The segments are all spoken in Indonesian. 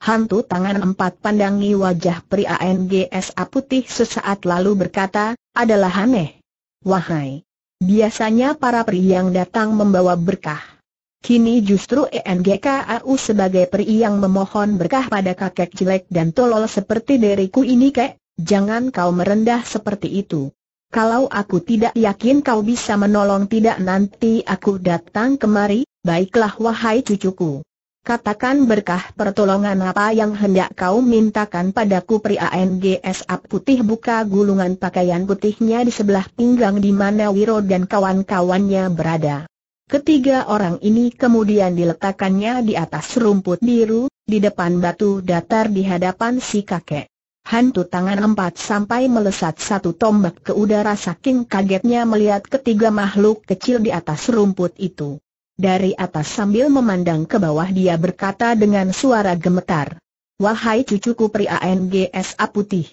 Hantu tangan empat pandangi wajah pria NGSA putih sesaat lalu berkata, adalah aneh. Wahai! Biasanya para pria yang datang membawa berkah. Kini justru ENGKAU sebagai pria yang memohon berkah pada kakek jelek dan tolol seperti diriku ini kek, jangan kau merendah seperti itu. Kalau aku tidak yakin kau bisa menolong tidak nanti aku datang kemari, baiklah wahai cucuku. Katakan berkah pertolongan apa yang hendak kau mintakan padaku pria NGS Ap putih buka gulungan pakaian putihnya di sebelah pinggang di mana Wiro dan kawan-kawannya berada. Ketiga orang ini kemudian diletakkannya di atas rumput biru, di depan batu datar di hadapan si kakek. Hantu tangan empat sampai melesat satu tombak ke udara saking kagetnya melihat ketiga makhluk kecil di atas rumput itu. Dari atas sambil memandang ke bawah dia berkata dengan suara gemetar. Wahai cucuku pria NGS Aputih.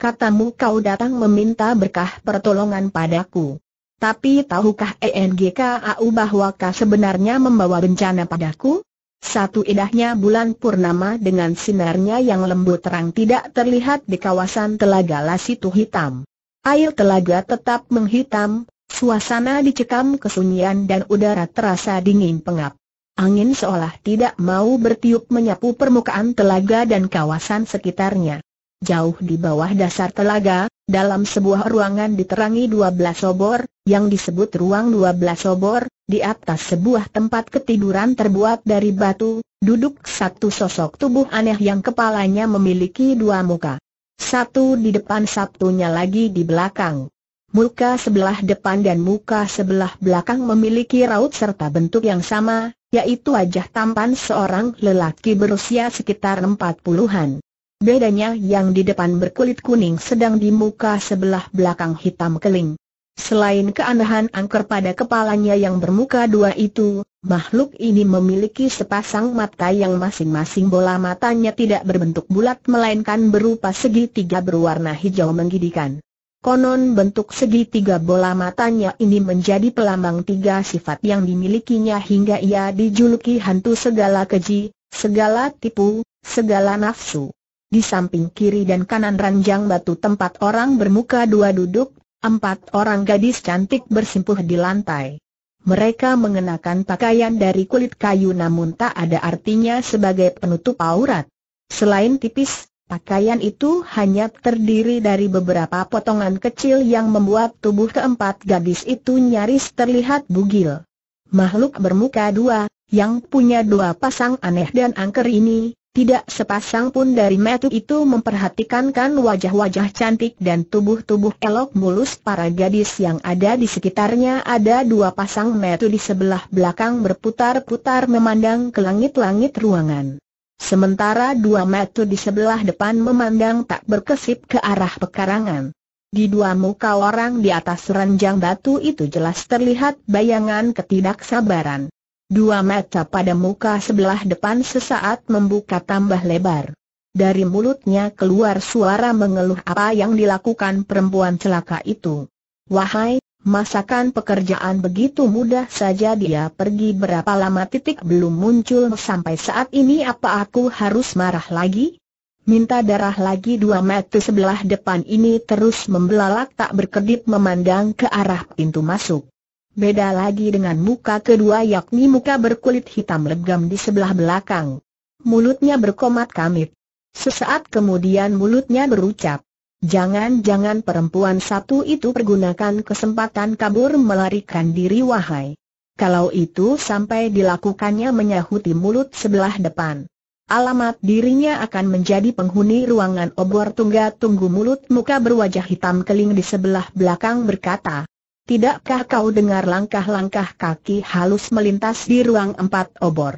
Katamu kau datang meminta berkah pertolongan padaku. Tapi tahukah ENGKAU bahwa kau sebenarnya membawa bencana padaku? Satu indahnya bulan purnama dengan sinarnya yang lembut terang tidak terlihat di kawasan telaga Lasitu Hitam. Air telaga tetap menghitam, Suasana dicekam kesunyian dan udara terasa dingin pengap. Angin seolah tidak mau bertiup menyapu permukaan telaga dan kawasan sekitarnya. Jauh di bawah dasar telaga, dalam sebuah ruangan diterangi dua belas obor, yang disebut ruang dua belas obor, di atas sebuah tempat ketiduran terbuat dari batu, duduk satu sosok tubuh aneh yang kepalanya memiliki dua muka. Satu di depan satunya lagi di belakang muka sebelah depan dan muka sebelah belakang memiliki raut serta bentuk yang sama, yaitu wajah tampan seorang lelaki berusia sekitar empat puluhan. Bedanya yang di depan berkulit kuning sedang di muka sebelah belakang hitam keling. Selain keanehan angker pada kepalanya yang bermuka dua itu, makhluk ini memiliki sepasang mata yang masing-masing bola matanya tidak berbentuk bulat melainkan berupa segitiga berwarna hijau menggidikan. Konon bentuk segitiga bola matanya ini menjadi pelambang tiga sifat yang dimilikinya hingga ia dijuluki hantu segala keji, segala tipu, segala nafsu. Di samping kiri dan kanan ranjang batu tempat orang bermuka dua duduk, empat orang gadis cantik bersimpuh di lantai. Mereka mengenakan pakaian dari kulit kayu namun tak ada artinya sebagai penutup aurat. Selain tipis, Pakaian itu hanya terdiri dari beberapa potongan kecil yang membuat tubuh keempat gadis itu nyaris terlihat bugil. Makhluk bermuka dua, yang punya dua pasang aneh dan angker ini, tidak sepasang pun dari metu itu memperhatikan kan wajah-wajah cantik dan tubuh-tubuh elok mulus para gadis yang ada di sekitarnya ada dua pasang metu di sebelah belakang berputar-putar memandang ke langit-langit ruangan. Sementara dua mata di sebelah depan memandang tak berkesip ke arah pekarangan. Di dua muka orang di atas ranjang batu itu jelas terlihat bayangan ketidaksabaran. Dua mata pada muka sebelah depan sesaat membuka tambah lebar. Dari mulutnya keluar suara mengeluh apa yang dilakukan perempuan celaka itu. Wahai, Masakan pekerjaan begitu mudah saja dia pergi berapa lama titik belum muncul sampai saat ini apa aku harus marah lagi? Minta darah lagi dua meter sebelah depan ini terus membelalak tak berkedip memandang ke arah pintu masuk. Beda lagi dengan muka kedua yakni muka berkulit hitam legam di sebelah belakang. Mulutnya berkomat kamit. Sesaat kemudian mulutnya berucap. Jangan-jangan perempuan satu itu pergunakan kesempatan kabur melarikan diri wahai. Kalau itu sampai dilakukannya menyahuti mulut sebelah depan. Alamat dirinya akan menjadi penghuni ruangan obor tungga tunggu mulut muka berwajah hitam keling di sebelah belakang berkata. Tidakkah kau dengar langkah-langkah kaki halus melintas di ruang empat obor?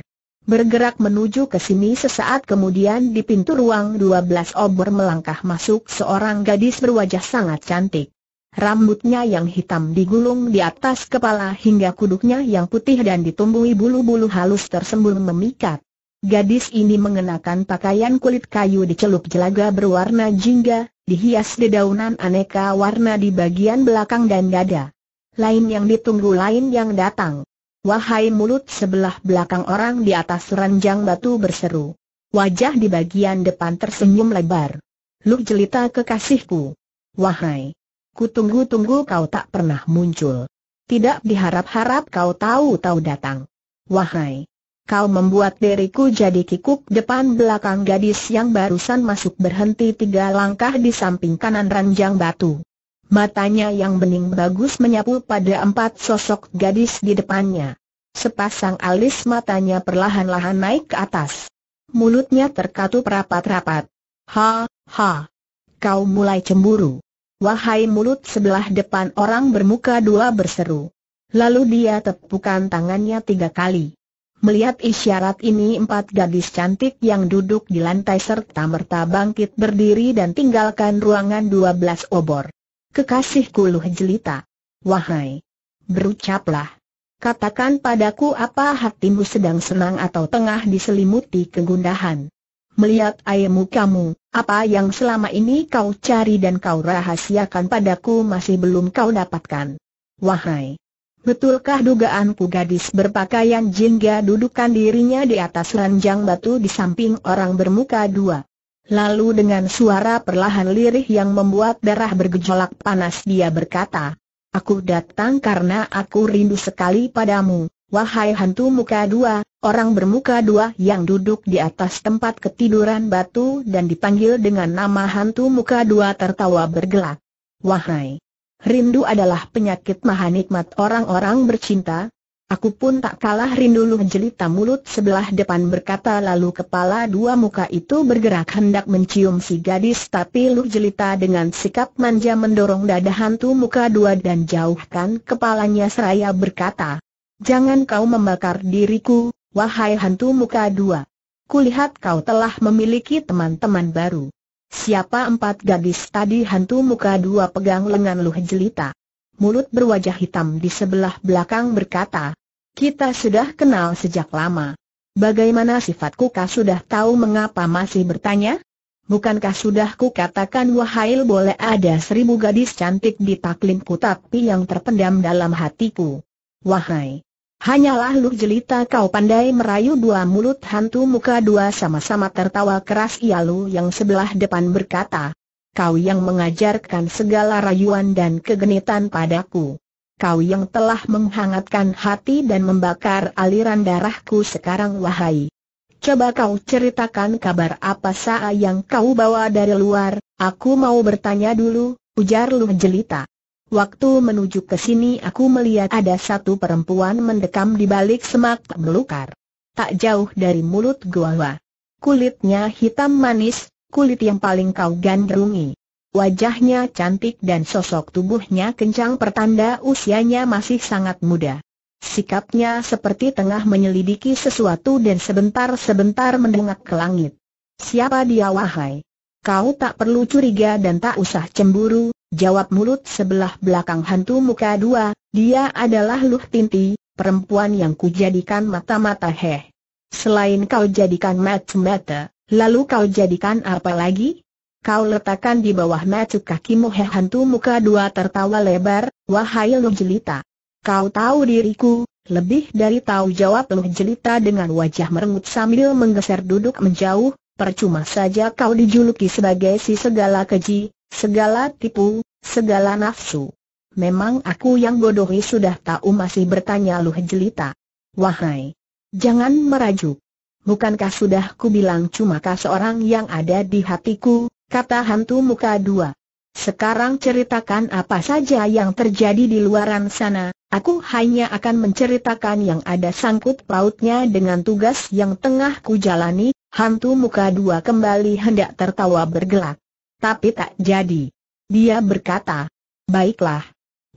bergerak menuju ke sini sesaat kemudian di pintu ruang 12 obor melangkah masuk seorang gadis berwajah sangat cantik. Rambutnya yang hitam digulung di atas kepala hingga kuduknya yang putih dan ditumbuhi bulu-bulu halus tersembul memikat. Gadis ini mengenakan pakaian kulit kayu dicelup jelaga berwarna jingga, dihias dedaunan aneka warna di bagian belakang dan dada. Lain yang ditunggu lain yang datang. Wahai mulut sebelah belakang orang di atas ranjang batu berseru. Wajah di bagian depan tersenyum lebar. Lu jelita kekasihku. Wahai. Kutunggu-tunggu kau tak pernah muncul. Tidak diharap-harap kau tahu-tahu datang. Wahai. Kau membuat diriku jadi kikuk depan belakang gadis yang barusan masuk berhenti tiga langkah di samping kanan ranjang batu. Matanya yang bening bagus menyapu pada empat sosok gadis di depannya. Sepasang alis matanya perlahan-lahan naik ke atas. Mulutnya terkatup rapat-rapat. Ha, ha. Kau mulai cemburu. Wahai mulut sebelah depan orang bermuka dua berseru. Lalu dia tepukan tangannya tiga kali. Melihat isyarat ini empat gadis cantik yang duduk di lantai serta merta bangkit berdiri dan tinggalkan ruangan dua belas obor. Kekasihku Luh Jelita. Wahai! Berucaplah. Katakan padaku apa hatimu sedang senang atau tengah diselimuti kegundahan. Melihat ayahmu kamu, apa yang selama ini kau cari dan kau rahasiakan padaku masih belum kau dapatkan. Wahai! Betulkah dugaanku gadis berpakaian jingga dudukan dirinya di atas ranjang batu di samping orang bermuka dua? Lalu dengan suara perlahan lirih yang membuat darah bergejolak panas dia berkata, Aku datang karena aku rindu sekali padamu, wahai hantu muka dua, orang bermuka dua yang duduk di atas tempat ketiduran batu dan dipanggil dengan nama hantu muka dua tertawa bergelak. Wahai! Rindu adalah penyakit mahanikmat orang-orang bercinta, Aku pun tak kalah rindu Luh jelita mulut sebelah depan berkata lalu kepala dua muka itu bergerak hendak mencium si gadis tapi Luh jelita dengan sikap manja mendorong dada hantu muka dua dan jauhkan kepalanya seraya berkata, Jangan kau membakar diriku, wahai hantu muka dua. Kulihat kau telah memiliki teman-teman baru. Siapa empat gadis tadi hantu muka dua pegang lengan Luh jelita? mulut berwajah hitam di sebelah belakang berkata, kita sudah kenal sejak lama. Bagaimana sifatku kau sudah tahu mengapa masih bertanya? Bukankah sudah katakan wahai boleh ada seribu gadis cantik di taklimku tapi yang terpendam dalam hatiku? Wahai! Hanyalah lu jelita kau pandai merayu dua mulut hantu muka dua sama-sama tertawa keras Ialu yang sebelah depan berkata kau yang mengajarkan segala rayuan dan kegenitan padaku. Kau yang telah menghangatkan hati dan membakar aliran darahku sekarang wahai. Coba kau ceritakan kabar apa saa yang kau bawa dari luar, aku mau bertanya dulu, ujar Lu Jelita. Waktu menuju ke sini aku melihat ada satu perempuan mendekam di balik semak melukar. Tak jauh dari mulut gua. Kulitnya hitam manis, kulit yang paling kau gandrungi. Wajahnya cantik dan sosok tubuhnya kencang pertanda usianya masih sangat muda. Sikapnya seperti tengah menyelidiki sesuatu dan sebentar-sebentar mendengak ke langit. Siapa dia wahai? Kau tak perlu curiga dan tak usah cemburu, jawab mulut sebelah belakang hantu muka dua, dia adalah Luh Tinti, perempuan yang kujadikan mata-mata heh. Selain kau jadikan mata-mata, Lalu kau jadikan apa lagi? Kau letakkan di bawah macu kakimu he hantu muka dua tertawa lebar, wahai Loh Jelita. Kau tahu diriku, lebih dari tahu jawab Loh Jelita dengan wajah merengut sambil menggeser duduk menjauh, percuma saja kau dijuluki sebagai si segala keji, segala tipu, segala nafsu. Memang aku yang bodohi sudah tahu masih bertanya Loh Jelita. Wahai, jangan merajuk bukankah sudah ku bilang cuma kas seorang yang ada di hatiku, kata hantu muka dua. Sekarang ceritakan apa saja yang terjadi di luaran sana, aku hanya akan menceritakan yang ada sangkut pautnya dengan tugas yang tengah ku jalani. hantu muka dua kembali hendak tertawa bergelak. Tapi tak jadi. Dia berkata, baiklah.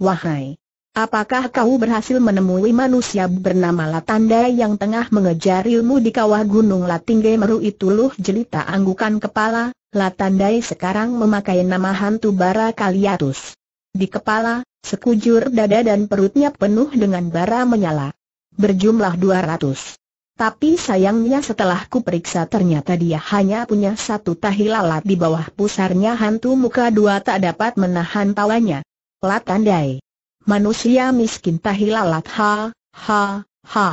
Wahai Apakah kau berhasil menemui manusia bernama Latanda yang tengah mengejar ilmu di kawah Gunung Latingge Meru itu Luh Jelita anggukan kepala, Latandai sekarang memakai nama hantu bara Kaliatus. Di kepala, sekujur dada dan perutnya penuh dengan bara menyala. Berjumlah 200. Tapi sayangnya setelah kuperiksa ternyata dia hanya punya satu tahi lalat di bawah pusarnya hantu muka dua tak dapat menahan tawanya. Latandai manusia miskin tahilalat ha, ha, ha.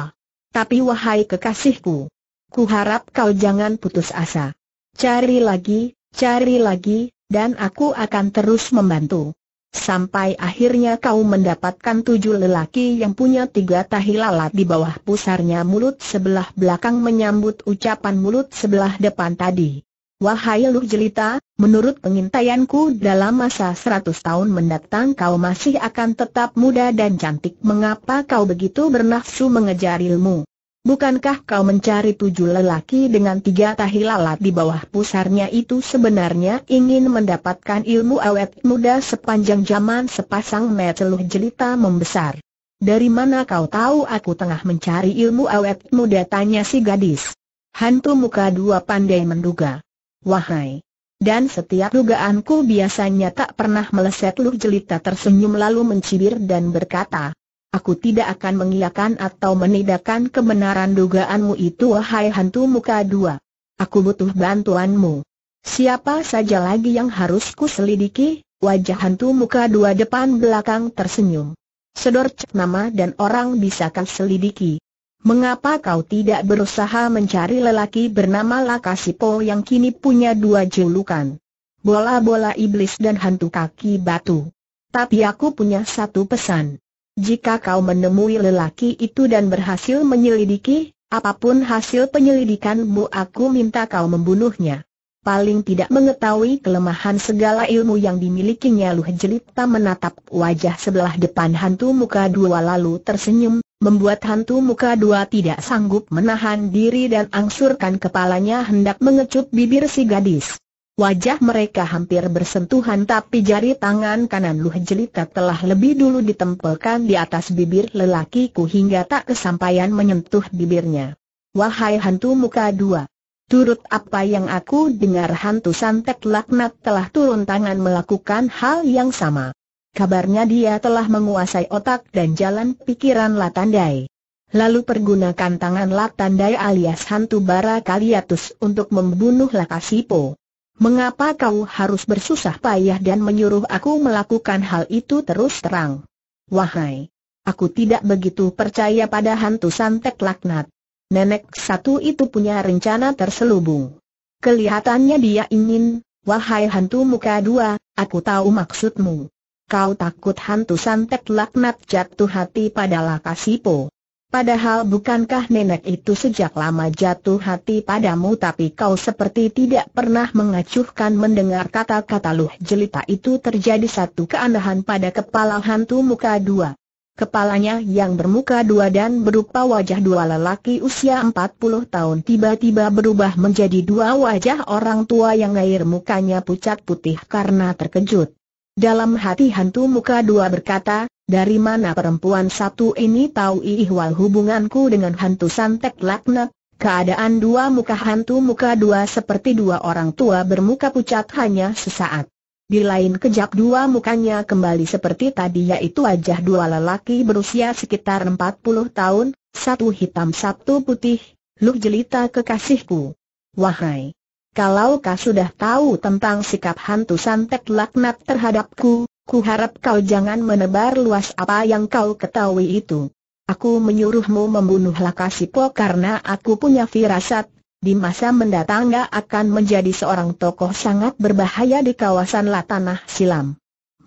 Tapi wahai kekasihku, ku harap kau jangan putus asa. Cari lagi, cari lagi, dan aku akan terus membantu. Sampai akhirnya kau mendapatkan tujuh lelaki yang punya tiga tahi lalat di bawah pusarnya mulut sebelah belakang menyambut ucapan mulut sebelah depan tadi. Wahai Luh Jelita, menurut pengintaianku dalam masa seratus tahun mendatang kau masih akan tetap muda dan cantik Mengapa kau begitu bernafsu mengejar ilmu? Bukankah kau mencari tujuh lelaki dengan tiga tahi lalat di bawah pusarnya itu sebenarnya ingin mendapatkan ilmu awet muda sepanjang zaman sepasang mata Luh Jelita membesar? Dari mana kau tahu aku tengah mencari ilmu awet muda tanya si gadis? Hantu muka dua pandai menduga. Wahai! Dan setiap dugaanku biasanya tak pernah meleset Lur Jelita tersenyum lalu mencibir dan berkata, Aku tidak akan mengiyakan atau menidakan kebenaran dugaanmu itu wahai hantu muka dua. Aku butuh bantuanmu. Siapa saja lagi yang harus ku selidiki? Wajah hantu muka dua depan belakang tersenyum. Sedor cek nama dan orang bisa selidiki mengapa kau tidak berusaha mencari lelaki bernama Lakasipo yang kini punya dua julukan? Bola-bola iblis dan hantu kaki batu. Tapi aku punya satu pesan. Jika kau menemui lelaki itu dan berhasil menyelidiki, apapun hasil penyelidikanmu aku minta kau membunuhnya paling tidak mengetahui kelemahan segala ilmu yang dimilikinya Luh Jelita menatap wajah sebelah depan hantu muka dua lalu tersenyum, membuat hantu muka dua tidak sanggup menahan diri dan angsurkan kepalanya hendak mengecup bibir si gadis. Wajah mereka hampir bersentuhan tapi jari tangan kanan Luh Jelita telah lebih dulu ditempelkan di atas bibir lelakiku hingga tak kesampaian menyentuh bibirnya. Wahai hantu muka dua! Turut apa yang aku dengar hantu santet laknat telah turun tangan melakukan hal yang sama kabarnya dia telah menguasai otak dan jalan pikiran Latandai. Lalu pergunakan tangan Latandai alias hantu bara Kaliatus untuk membunuh Lakasipo. Mengapa kau harus bersusah payah dan menyuruh aku melakukan hal itu terus terang? Wahai, aku tidak begitu percaya pada hantu santet laknat. Nenek satu itu punya rencana terselubung. Kelihatannya dia ingin, wahai hantu muka dua, aku tahu maksudmu kau takut hantu santet laknat jatuh hati pada Lakasipo. Padahal bukankah nenek itu sejak lama jatuh hati padamu tapi kau seperti tidak pernah mengacuhkan mendengar kata-kata luh jelita itu terjadi satu keanehan pada kepala hantu muka dua. Kepalanya yang bermuka dua dan berupa wajah dua lelaki usia 40 tahun tiba-tiba berubah menjadi dua wajah orang tua yang air mukanya pucat putih karena terkejut. Dalam hati hantu muka dua berkata, dari mana perempuan satu ini tahu ihwal hubunganku dengan hantu santek laknat? Keadaan dua muka hantu muka dua seperti dua orang tua bermuka pucat hanya sesaat. Di lain kejap dua mukanya kembali seperti tadi yaitu wajah dua lelaki berusia sekitar empat puluh tahun, satu hitam satu putih, Lu jelita kekasihku. Wahai kalau kau sudah tahu tentang sikap hantu santet laknat terhadapku, ku harap kau jangan menebar luas apa yang kau ketahui itu. Aku menyuruhmu membunuh Lakasipo karena aku punya firasat, di masa mendatang gak akan menjadi seorang tokoh sangat berbahaya di kawasan Latanah Silam.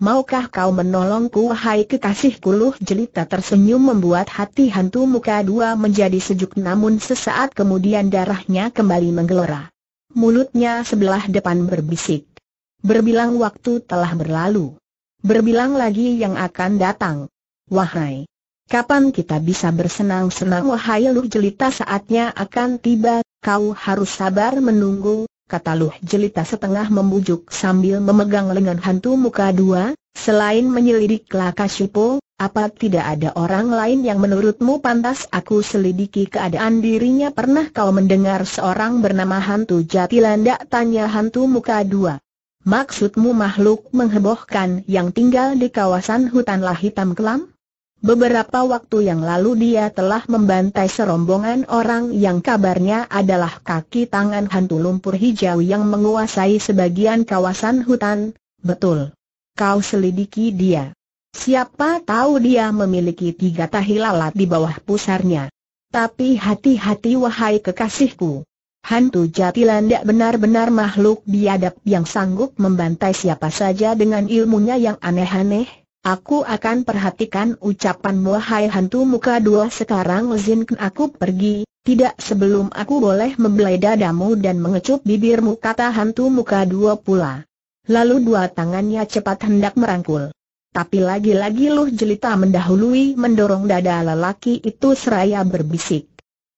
Maukah kau menolongku hai kekasih kuluh Jelita tersenyum membuat hati hantu muka dua menjadi sejuk namun sesaat kemudian darahnya kembali menggelora mulutnya sebelah depan berbisik. Berbilang waktu telah berlalu. Berbilang lagi yang akan datang. Wahai, kapan kita bisa bersenang-senang? Wahai Luh Jelita saatnya akan tiba, kau harus sabar menunggu, kata Luh Jelita setengah membujuk sambil memegang lengan hantu muka dua, selain menyelidik lakasipo, apa tidak ada orang lain yang menurutmu pantas aku selidiki keadaan dirinya pernah kau mendengar seorang bernama hantu jatilandak tanya hantu muka dua. Maksudmu makhluk menghebohkan yang tinggal di kawasan hutanlah hitam kelam? Beberapa waktu yang lalu dia telah membantai serombongan orang yang kabarnya adalah kaki tangan hantu lumpur hijau yang menguasai sebagian kawasan hutan, betul. Kau selidiki dia. Siapa tahu dia memiliki tiga tahi lalat di bawah pusarnya. Tapi hati-hati wahai kekasihku. Hantu jatilandak benar-benar makhluk biadab yang sanggup membantai siapa saja dengan ilmunya yang aneh-aneh. Aku akan perhatikan ucapan wahai hantu muka dua sekarang izinkan aku pergi, tidak sebelum aku boleh membelai dadamu dan mengecup bibirmu kata hantu muka dua pula. Lalu dua tangannya cepat hendak merangkul. Tapi lagi-lagi Luh Jelita mendahului mendorong dada lelaki itu seraya berbisik.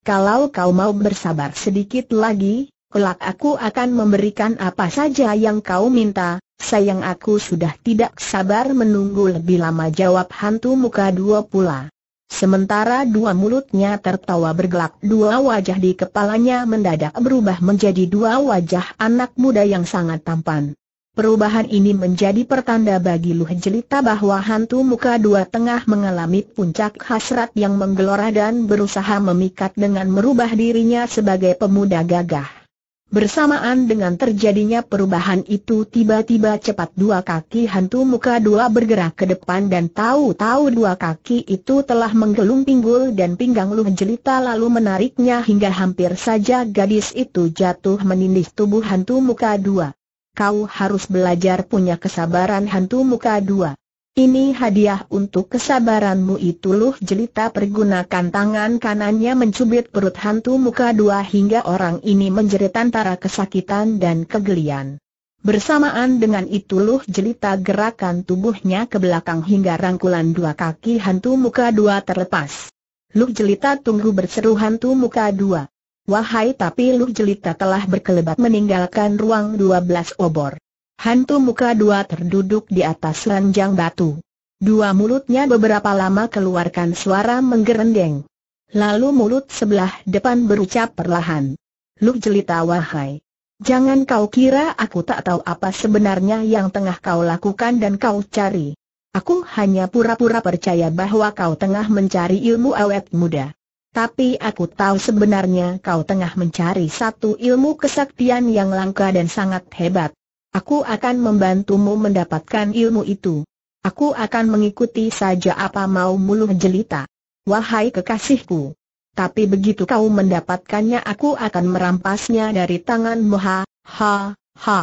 Kalau kau mau bersabar sedikit lagi, kelak aku akan memberikan apa saja yang kau minta, sayang aku sudah tidak sabar menunggu lebih lama jawab hantu muka dua pula. Sementara dua mulutnya tertawa bergelak dua wajah di kepalanya mendadak berubah menjadi dua wajah anak muda yang sangat tampan. Perubahan ini menjadi pertanda bagi Luh Jelita bahwa hantu muka dua tengah mengalami puncak hasrat yang menggelora dan berusaha memikat dengan merubah dirinya sebagai pemuda gagah. Bersamaan dengan terjadinya perubahan itu tiba-tiba cepat dua kaki hantu muka dua bergerak ke depan dan tahu-tahu dua kaki itu telah menggelung pinggul dan pinggang Luh Jelita lalu menariknya hingga hampir saja gadis itu jatuh menindih tubuh hantu muka dua kau harus belajar punya kesabaran hantu muka dua. Ini hadiah untuk kesabaranmu itu Luh Jelita pergunakan tangan kanannya mencubit perut hantu muka dua hingga orang ini menjerit antara kesakitan dan kegelian. Bersamaan dengan itu Luh Jelita gerakan tubuhnya ke belakang hingga rangkulan dua kaki hantu muka dua terlepas. Luh Jelita tunggu berseru hantu muka dua. Wahai tapi Luh Jelita telah berkelebat meninggalkan ruang dua belas obor. Hantu muka dua terduduk di atas ranjang batu. Dua mulutnya beberapa lama keluarkan suara menggerendeng. Lalu mulut sebelah depan berucap perlahan. Luh Jelita wahai. Jangan kau kira aku tak tahu apa sebenarnya yang tengah kau lakukan dan kau cari. Aku hanya pura-pura percaya bahwa kau tengah mencari ilmu awet muda. Tapi aku tahu sebenarnya kau tengah mencari satu ilmu kesaktian yang langka dan sangat hebat. Aku akan membantumu mendapatkan ilmu itu. Aku akan mengikuti saja apa mau mulu jelita. Wahai kekasihku. Tapi begitu kau mendapatkannya aku akan merampasnya dari tanganmu ha, ha, ha.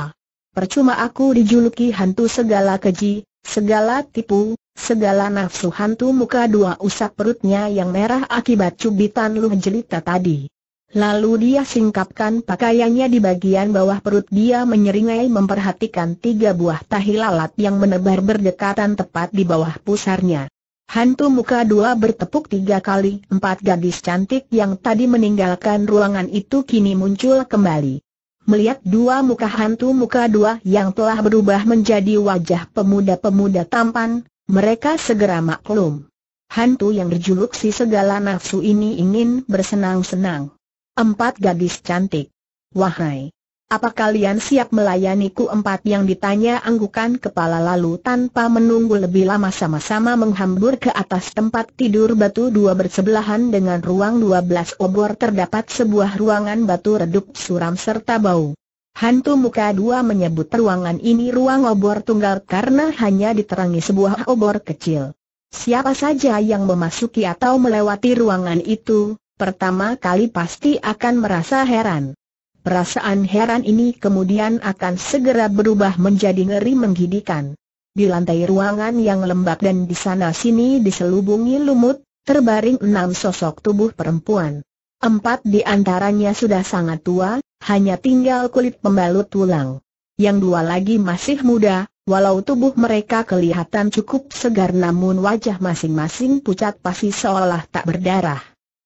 Percuma aku dijuluki hantu segala keji, Segala tipu, segala nafsu hantu muka dua usap perutnya yang merah akibat cubitan luh jelita tadi. Lalu dia singkapkan pakaiannya di bagian bawah perut dia menyeringai memperhatikan tiga buah tahi lalat yang menebar berdekatan tepat di bawah pusarnya. Hantu muka dua bertepuk tiga kali, empat gadis cantik yang tadi meninggalkan ruangan itu kini muncul kembali. Melihat dua muka hantu muka dua yang telah berubah menjadi wajah pemuda-pemuda tampan, mereka segera maklum. Hantu yang berjuluk si segala nafsu ini ingin bersenang-senang. Empat gadis cantik. Wahai, apa kalian siap melayaniku empat yang ditanya anggukan kepala lalu tanpa menunggu lebih lama sama-sama menghambur ke atas tempat tidur batu dua bersebelahan dengan ruang dua belas obor terdapat sebuah ruangan batu redup suram serta bau. Hantu muka dua menyebut ruangan ini ruang obor tunggal karena hanya diterangi sebuah obor kecil. Siapa saja yang memasuki atau melewati ruangan itu, pertama kali pasti akan merasa heran. Perasaan heran ini kemudian akan segera berubah menjadi ngeri menggidikan. Di lantai ruangan yang lembab dan di sana-sini diselubungi lumut, terbaring enam sosok tubuh perempuan. Empat di antaranya sudah sangat tua, hanya tinggal kulit pembalut tulang. Yang dua lagi masih muda, walau tubuh mereka kelihatan cukup segar namun wajah masing-masing pucat pasti seolah tak berdarah.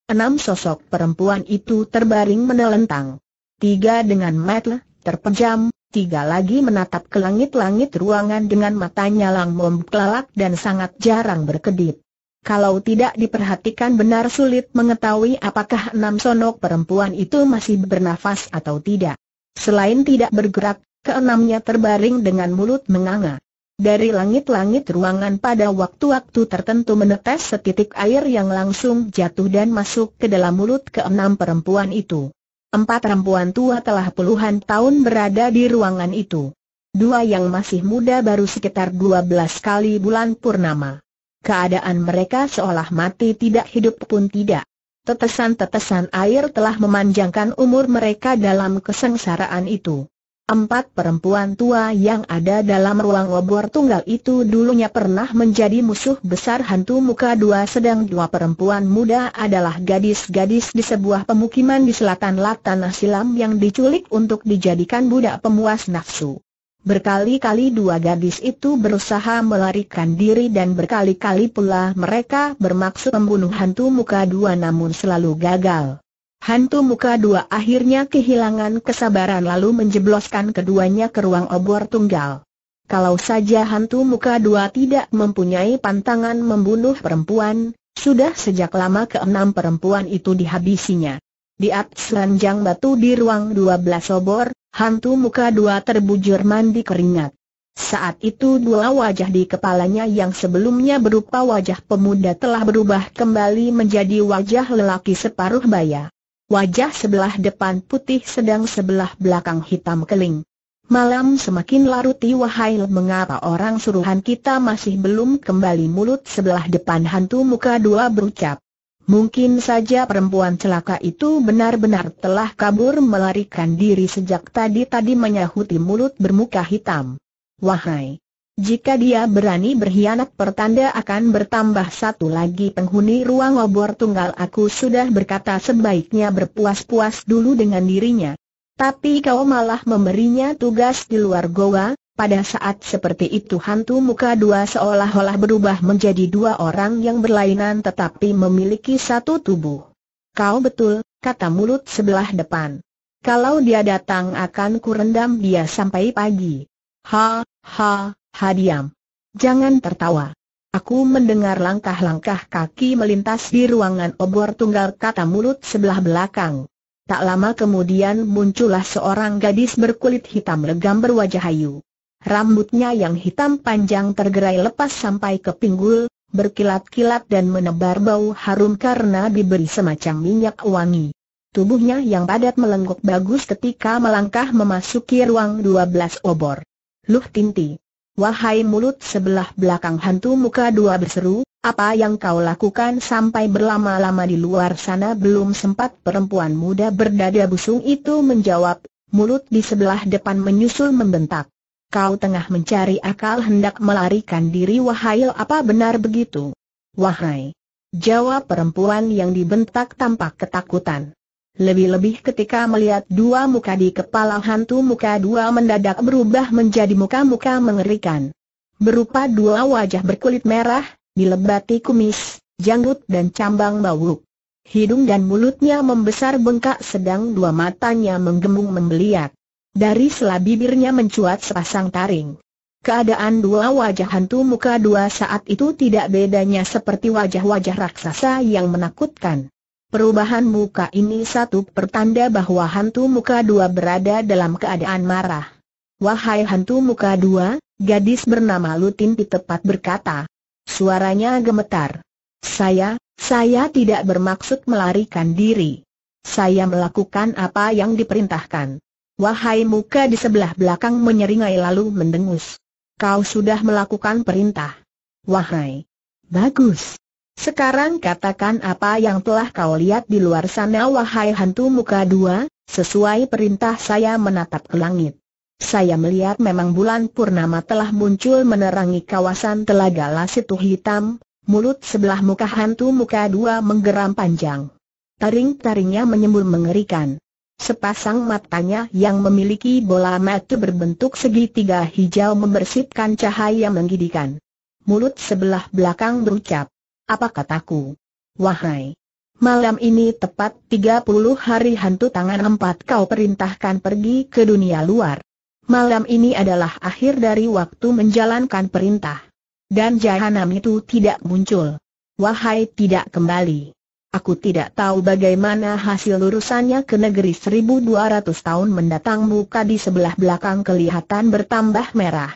Enam sosok perempuan itu terbaring menelentang tiga dengan mata terpejam, tiga lagi menatap ke langit-langit ruangan dengan matanya lang kelalak dan sangat jarang berkedip. Kalau tidak diperhatikan benar sulit mengetahui apakah enam sonok perempuan itu masih bernafas atau tidak. Selain tidak bergerak, keenamnya terbaring dengan mulut menganga. Dari langit-langit ruangan pada waktu-waktu tertentu menetes setitik air yang langsung jatuh dan masuk ke dalam mulut keenam perempuan itu. Empat perempuan tua telah puluhan tahun berada di ruangan itu. Dua yang masih muda baru sekitar dua belas kali bulan purnama. Keadaan mereka seolah mati tidak hidup pun tidak. Tetesan-tetesan air telah memanjangkan umur mereka dalam kesengsaraan itu. Empat perempuan tua yang ada dalam ruang obor tunggal itu dulunya pernah menjadi musuh besar hantu muka dua sedang dua perempuan muda adalah gadis-gadis di sebuah pemukiman di selatan Latan Silam yang diculik untuk dijadikan budak pemuas nafsu. Berkali-kali dua gadis itu berusaha melarikan diri dan berkali-kali pula mereka bermaksud membunuh hantu muka dua namun selalu gagal. Hantu muka dua akhirnya kehilangan kesabaran lalu menjebloskan keduanya ke ruang obor tunggal. Kalau saja hantu muka dua tidak mempunyai pantangan membunuh perempuan, sudah sejak lama keenam perempuan itu dihabisinya. Di atas ranjang batu di ruang dua belas obor, hantu muka dua terbujur mandi keringat. Saat itu dua wajah di kepalanya yang sebelumnya berupa wajah pemuda telah berubah kembali menjadi wajah lelaki separuh baya. Wajah sebelah depan putih sedang sebelah belakang hitam keling. Malam semakin laruti wahai mengapa orang suruhan kita masih belum kembali mulut sebelah depan hantu muka dua berucap. Mungkin saja perempuan celaka itu benar-benar telah kabur melarikan diri sejak tadi-tadi menyahuti mulut bermuka hitam. Wahai jika dia berani berkhianat pertanda akan bertambah satu lagi penghuni ruang obor tunggal aku sudah berkata sebaiknya berpuas-puas dulu dengan dirinya. Tapi kau malah memberinya tugas di luar goa, pada saat seperti itu hantu muka dua seolah-olah berubah menjadi dua orang yang berlainan tetapi memiliki satu tubuh. Kau betul, kata mulut sebelah depan. Kalau dia datang akan kurendam dia sampai pagi. Ha, ha, Hadiam. Jangan tertawa. Aku mendengar langkah-langkah kaki melintas di ruangan obor tunggal kata mulut sebelah belakang. Tak lama kemudian muncullah seorang gadis berkulit hitam legam berwajah hayu. Rambutnya yang hitam panjang tergerai lepas sampai ke pinggul, berkilat-kilat dan menebar bau harum karena diberi semacam minyak wangi. Tubuhnya yang padat melenggok bagus ketika melangkah memasuki ruang 12 obor. Luh Tinti. Wahai mulut sebelah belakang hantu muka dua berseru, apa yang kau lakukan sampai berlama-lama di luar sana belum sempat perempuan muda berdada busung itu menjawab, mulut di sebelah depan menyusul membentak. Kau tengah mencari akal hendak melarikan diri wahai apa benar begitu? Wahai! Jawab perempuan yang dibentak tampak ketakutan. Lebih-lebih ketika melihat dua muka di kepala hantu muka dua mendadak berubah menjadi muka-muka mengerikan. Berupa dua wajah berkulit merah, dilebati kumis, janggut dan cambang bau. Hidung dan mulutnya membesar bengkak sedang dua matanya menggembung membeliak. Dari sela bibirnya mencuat sepasang taring. Keadaan dua wajah hantu muka dua saat itu tidak bedanya seperti wajah-wajah raksasa yang menakutkan. Perubahan muka ini satu pertanda bahwa hantu muka dua berada dalam keadaan marah. Wahai hantu muka dua, gadis bernama Lutin tepat berkata. Suaranya gemetar. Saya, saya tidak bermaksud melarikan diri. Saya melakukan apa yang diperintahkan. Wahai muka di sebelah belakang menyeringai lalu mendengus. Kau sudah melakukan perintah. Wahai. Bagus. Sekarang katakan apa yang telah kau lihat di luar sana wahai hantu muka dua, sesuai perintah saya menatap ke langit. Saya melihat memang bulan purnama telah muncul menerangi kawasan telaga Lasitu Hitam, mulut sebelah muka hantu muka dua menggeram panjang. Taring-taringnya menyembul mengerikan. Sepasang matanya yang memiliki bola mata berbentuk segitiga hijau membersihkan cahaya menggidikan. Mulut sebelah belakang berucap, apa kataku? Wahai! Malam ini tepat 30 hari hantu tangan empat kau perintahkan pergi ke dunia luar. Malam ini adalah akhir dari waktu menjalankan perintah. Dan jahanam itu tidak muncul. Wahai tidak kembali. Aku tidak tahu bagaimana hasil lurusannya ke negeri 1200 tahun mendatang muka di sebelah belakang kelihatan bertambah merah.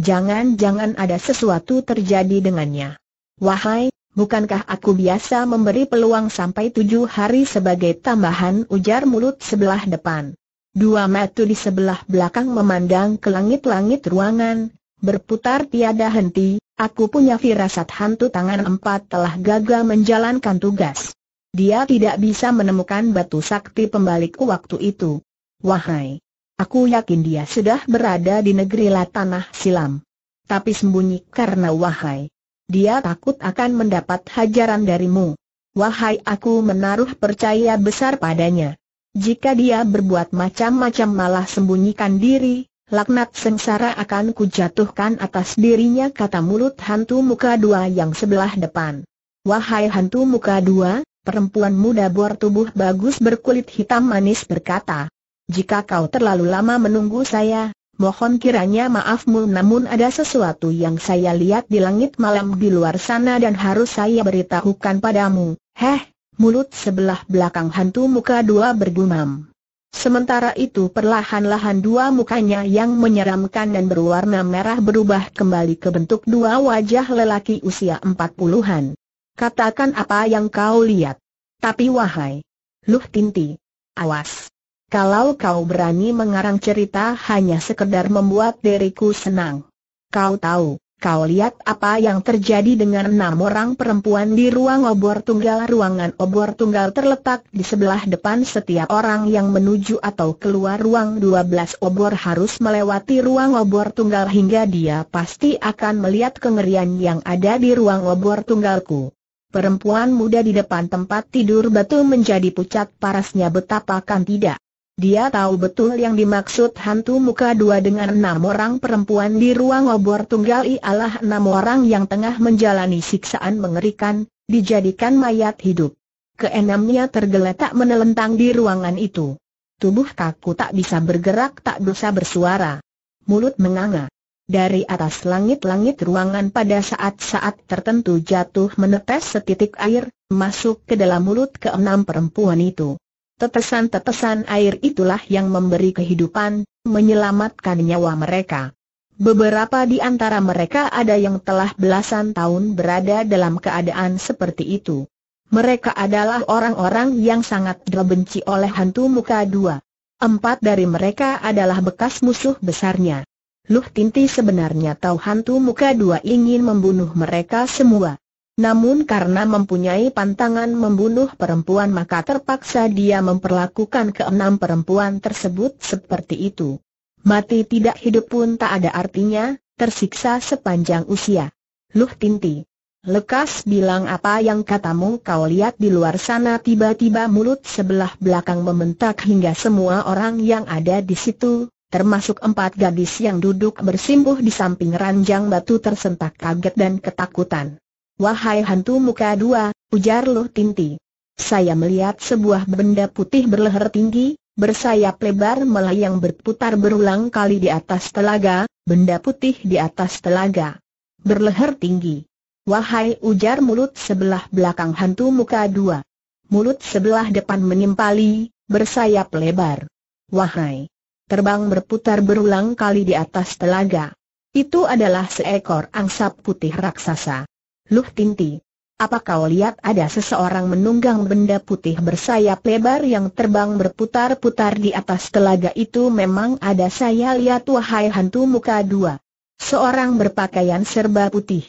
Jangan-jangan ada sesuatu terjadi dengannya. Wahai Bukankah aku biasa memberi peluang sampai tujuh hari sebagai tambahan ujar mulut sebelah depan. Dua metu di sebelah belakang memandang ke langit-langit ruangan, berputar tiada henti, aku punya firasat hantu tangan empat telah gagal menjalankan tugas. Dia tidak bisa menemukan batu sakti pembalik waktu itu. Wahai! Aku yakin dia sudah berada di negeri latanah silam. Tapi sembunyi karena wahai! Dia takut akan mendapat hajaran darimu. Wahai aku menaruh percaya besar padanya. Jika dia berbuat macam-macam malah sembunyikan diri, laknat sengsara akan kujatuhkan atas dirinya kata mulut hantu muka dua yang sebelah depan. Wahai hantu muka dua, perempuan muda tubuh bagus berkulit hitam manis berkata, jika kau terlalu lama menunggu saya, Mohon kiranya maafmu namun ada sesuatu yang saya lihat di langit malam di luar sana dan harus saya beritahukan padamu. Heh, mulut sebelah belakang hantu muka dua bergumam. Sementara itu perlahan-lahan dua mukanya yang menyeramkan dan berwarna merah berubah kembali ke bentuk dua wajah lelaki usia empat puluhan. Katakan apa yang kau lihat. Tapi wahai, Luh Tinti, awas. Kalau kau berani mengarang cerita hanya sekedar membuat diriku senang. Kau tahu, kau lihat apa yang terjadi dengan enam orang perempuan di ruang obor tunggal. Ruangan obor tunggal terletak di sebelah depan setiap orang yang menuju atau keluar ruang 12 obor harus melewati ruang obor tunggal hingga dia pasti akan melihat kengerian yang ada di ruang obor tunggalku. Perempuan muda di depan tempat tidur batu menjadi pucat parasnya betapa kan tidak. Dia tahu betul yang dimaksud hantu muka dua dengan enam orang perempuan di ruang obor tunggal ialah enam orang yang tengah menjalani siksaan mengerikan, dijadikan mayat hidup. Keenamnya tergeletak menelentang di ruangan itu. Tubuh kaku tak bisa bergerak tak bisa bersuara. Mulut menganga. Dari atas langit-langit ruangan pada saat-saat tertentu jatuh menetes setitik air, masuk ke dalam mulut keenam perempuan itu. Tetesan-tetesan air itulah yang memberi kehidupan, menyelamatkan nyawa mereka. Beberapa di antara mereka ada yang telah belasan tahun berada dalam keadaan seperti itu. Mereka adalah orang-orang yang sangat dibenci oleh hantu muka dua. Empat dari mereka adalah bekas musuh besarnya. Luh Tinti sebenarnya tahu hantu muka dua ingin membunuh mereka semua. Namun karena mempunyai pantangan membunuh perempuan maka terpaksa dia memperlakukan keenam perempuan tersebut seperti itu. Mati tidak hidup pun tak ada artinya, tersiksa sepanjang usia. Luh Tinti. Lekas bilang apa yang katamu kau lihat di luar sana tiba-tiba mulut sebelah belakang mementak hingga semua orang yang ada di situ, termasuk empat gadis yang duduk bersimpuh di samping ranjang batu tersentak kaget dan ketakutan. Wahai hantu muka dua, ujar Loh Tinti. Saya melihat sebuah benda putih berleher tinggi, bersayap lebar melayang berputar berulang kali di atas telaga, benda putih di atas telaga. Berleher tinggi. Wahai ujar mulut sebelah belakang hantu muka dua. Mulut sebelah depan menimpali, bersayap lebar. Wahai. Terbang berputar berulang kali di atas telaga. Itu adalah seekor angsa putih raksasa. Luh Tinti. Apa kau lihat ada seseorang menunggang benda putih bersayap lebar yang terbang berputar-putar di atas telaga itu memang ada saya lihat wahai hantu muka dua. Seorang berpakaian serba putih.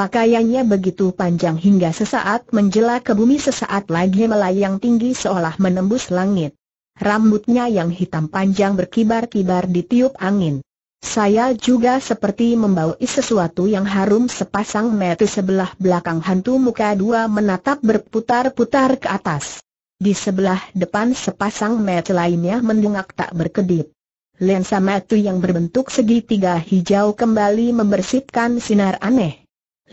Pakaiannya begitu panjang hingga sesaat menjela ke bumi sesaat lagi melayang tinggi seolah menembus langit. Rambutnya yang hitam panjang berkibar-kibar ditiup angin. Saya juga seperti membawa sesuatu yang harum sepasang mata sebelah belakang hantu muka dua menatap berputar-putar ke atas. Di sebelah depan sepasang mata lainnya mendungak tak berkedip. Lensa mata yang berbentuk segitiga hijau kembali membersihkan sinar aneh.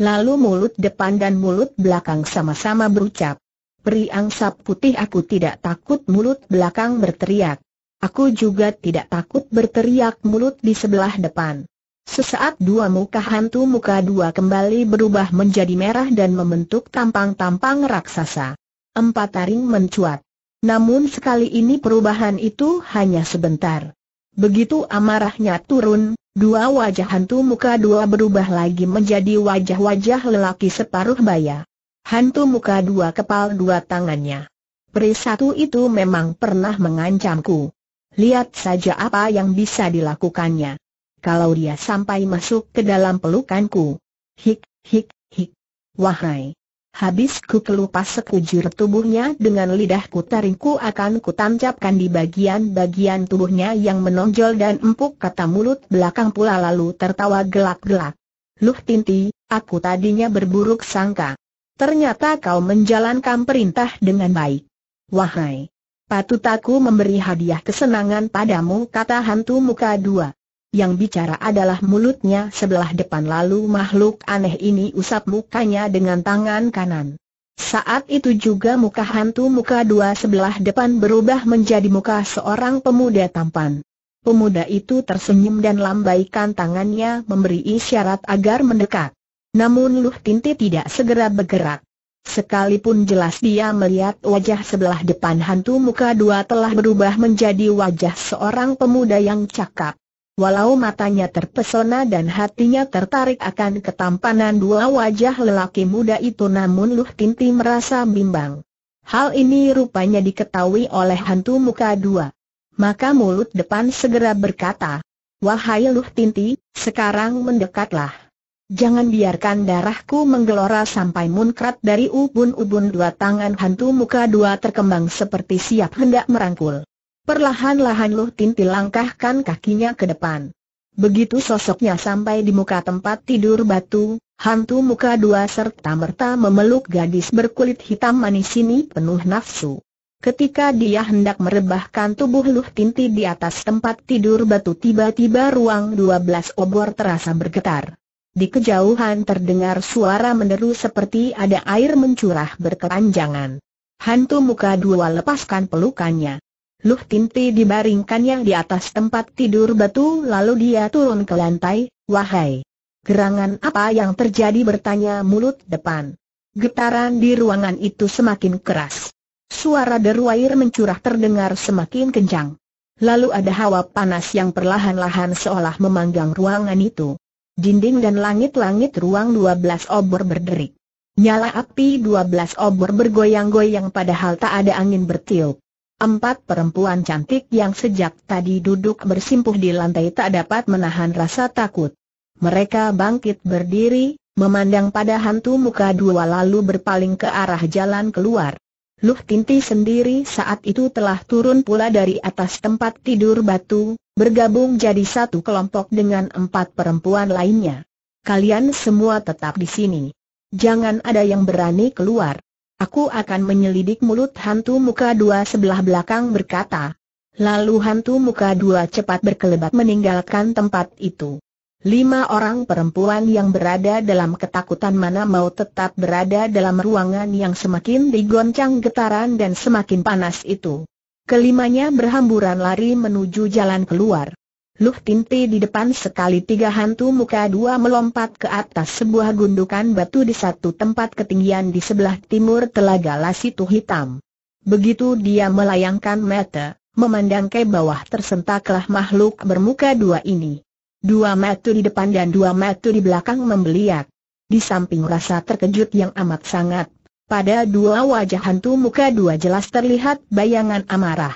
Lalu mulut depan dan mulut belakang sama-sama berucap. Peri sap putih aku tidak takut mulut belakang berteriak. Aku juga tidak takut berteriak mulut di sebelah depan. Sesaat dua muka hantu muka dua kembali berubah menjadi merah dan membentuk tampang-tampang raksasa. Empat taring mencuat. Namun sekali ini perubahan itu hanya sebentar. Begitu amarahnya turun, dua wajah hantu muka dua berubah lagi menjadi wajah-wajah lelaki separuh baya. Hantu muka dua kepal dua tangannya. Peri satu itu memang pernah mengancamku lihat saja apa yang bisa dilakukannya. Kalau dia sampai masuk ke dalam pelukanku. Hik, hik, hik. Wahai. Habis ku kelupas sekujur tubuhnya dengan lidahku taringku akan kutancapkan di bagian-bagian tubuhnya yang menonjol dan empuk kata mulut belakang pula lalu tertawa gelak-gelak. Luh Tinti, aku tadinya berburuk sangka. Ternyata kau menjalankan perintah dengan baik. Wahai Patut aku memberi hadiah kesenangan padamu kata hantu muka dua. Yang bicara adalah mulutnya sebelah depan lalu makhluk aneh ini usap mukanya dengan tangan kanan. Saat itu juga muka hantu muka dua sebelah depan berubah menjadi muka seorang pemuda tampan. Pemuda itu tersenyum dan lambaikan tangannya memberi isyarat agar mendekat. Namun Luh Tinti tidak segera bergerak. Sekalipun jelas dia melihat wajah sebelah depan hantu muka dua telah berubah menjadi wajah seorang pemuda yang cakap. Walau matanya terpesona dan hatinya tertarik akan ketampanan dua wajah lelaki muda itu namun Luh Tinti merasa bimbang. Hal ini rupanya diketahui oleh hantu muka dua. Maka mulut depan segera berkata, Wahai Luh Tinti, sekarang mendekatlah. Jangan biarkan darahku menggelora sampai munkrat dari ubun-ubun dua tangan hantu muka dua terkembang seperti siap hendak merangkul. Perlahan-lahan Luh Tinti langkahkan kakinya ke depan. Begitu sosoknya sampai di muka tempat tidur batu, hantu muka dua serta merta memeluk gadis berkulit hitam manis ini penuh nafsu. Ketika dia hendak merebahkan tubuh Luh Tinti di atas tempat tidur batu tiba-tiba ruang 12 obor terasa bergetar. Di kejauhan terdengar suara menderu seperti ada air mencurah berkeranjangan. Hantu muka dua lepaskan pelukannya. Luh Tinti dibaringkannya di atas tempat tidur batu lalu dia turun ke lantai, wahai. Gerangan apa yang terjadi bertanya mulut depan. Getaran di ruangan itu semakin keras. Suara deru air mencurah terdengar semakin kencang. Lalu ada hawa panas yang perlahan-lahan seolah memanggang ruangan itu. Dinding dan langit-langit ruang 12 obor berderik. Nyala api 12 obor bergoyang-goyang padahal tak ada angin bertiup. Empat perempuan cantik yang sejak tadi duduk bersimpuh di lantai tak dapat menahan rasa takut. Mereka bangkit berdiri, memandang pada hantu muka dua lalu berpaling ke arah jalan keluar. Luh Tinti sendiri saat itu telah turun pula dari atas tempat tidur batu, bergabung jadi satu kelompok dengan empat perempuan lainnya. Kalian semua tetap di sini. Jangan ada yang berani keluar. Aku akan menyelidik mulut hantu muka dua sebelah belakang berkata. Lalu hantu muka dua cepat berkelebat meninggalkan tempat itu. Lima orang perempuan yang berada dalam ketakutan mana mau tetap berada dalam ruangan yang semakin digoncang getaran dan semakin panas itu. Kelimanya berhamburan lari menuju jalan keluar. Luh Tinti di depan sekali tiga hantu muka dua melompat ke atas sebuah gundukan batu di satu tempat ketinggian di sebelah timur telaga Lasitu Hitam. Begitu dia melayangkan mata, memandang ke bawah tersentaklah makhluk bermuka dua ini. Dua metu di depan dan dua metu di belakang membeliak. Di samping rasa terkejut yang amat sangat, pada dua wajah hantu muka dua jelas terlihat bayangan amarah.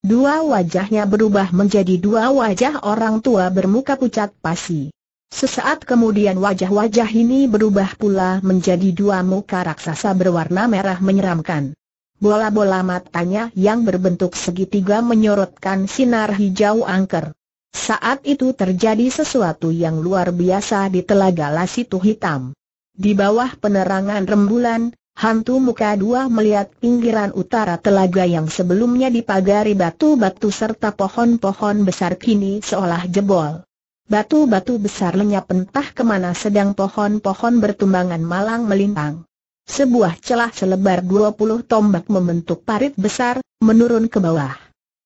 Dua wajahnya berubah menjadi dua wajah orang tua bermuka pucat pasi. Sesaat kemudian wajah-wajah ini berubah pula menjadi dua muka raksasa berwarna merah menyeramkan. Bola-bola matanya yang berbentuk segitiga menyorotkan sinar hijau angker. Saat itu terjadi sesuatu yang luar biasa di telaga Lasitu Hitam. Di bawah penerangan rembulan, hantu muka dua melihat pinggiran utara telaga yang sebelumnya dipagari batu-batu serta pohon-pohon besar kini seolah jebol. Batu-batu besar lenyap entah kemana sedang pohon-pohon bertumbangan malang melintang. Sebuah celah selebar 20 tombak membentuk parit besar, menurun ke bawah.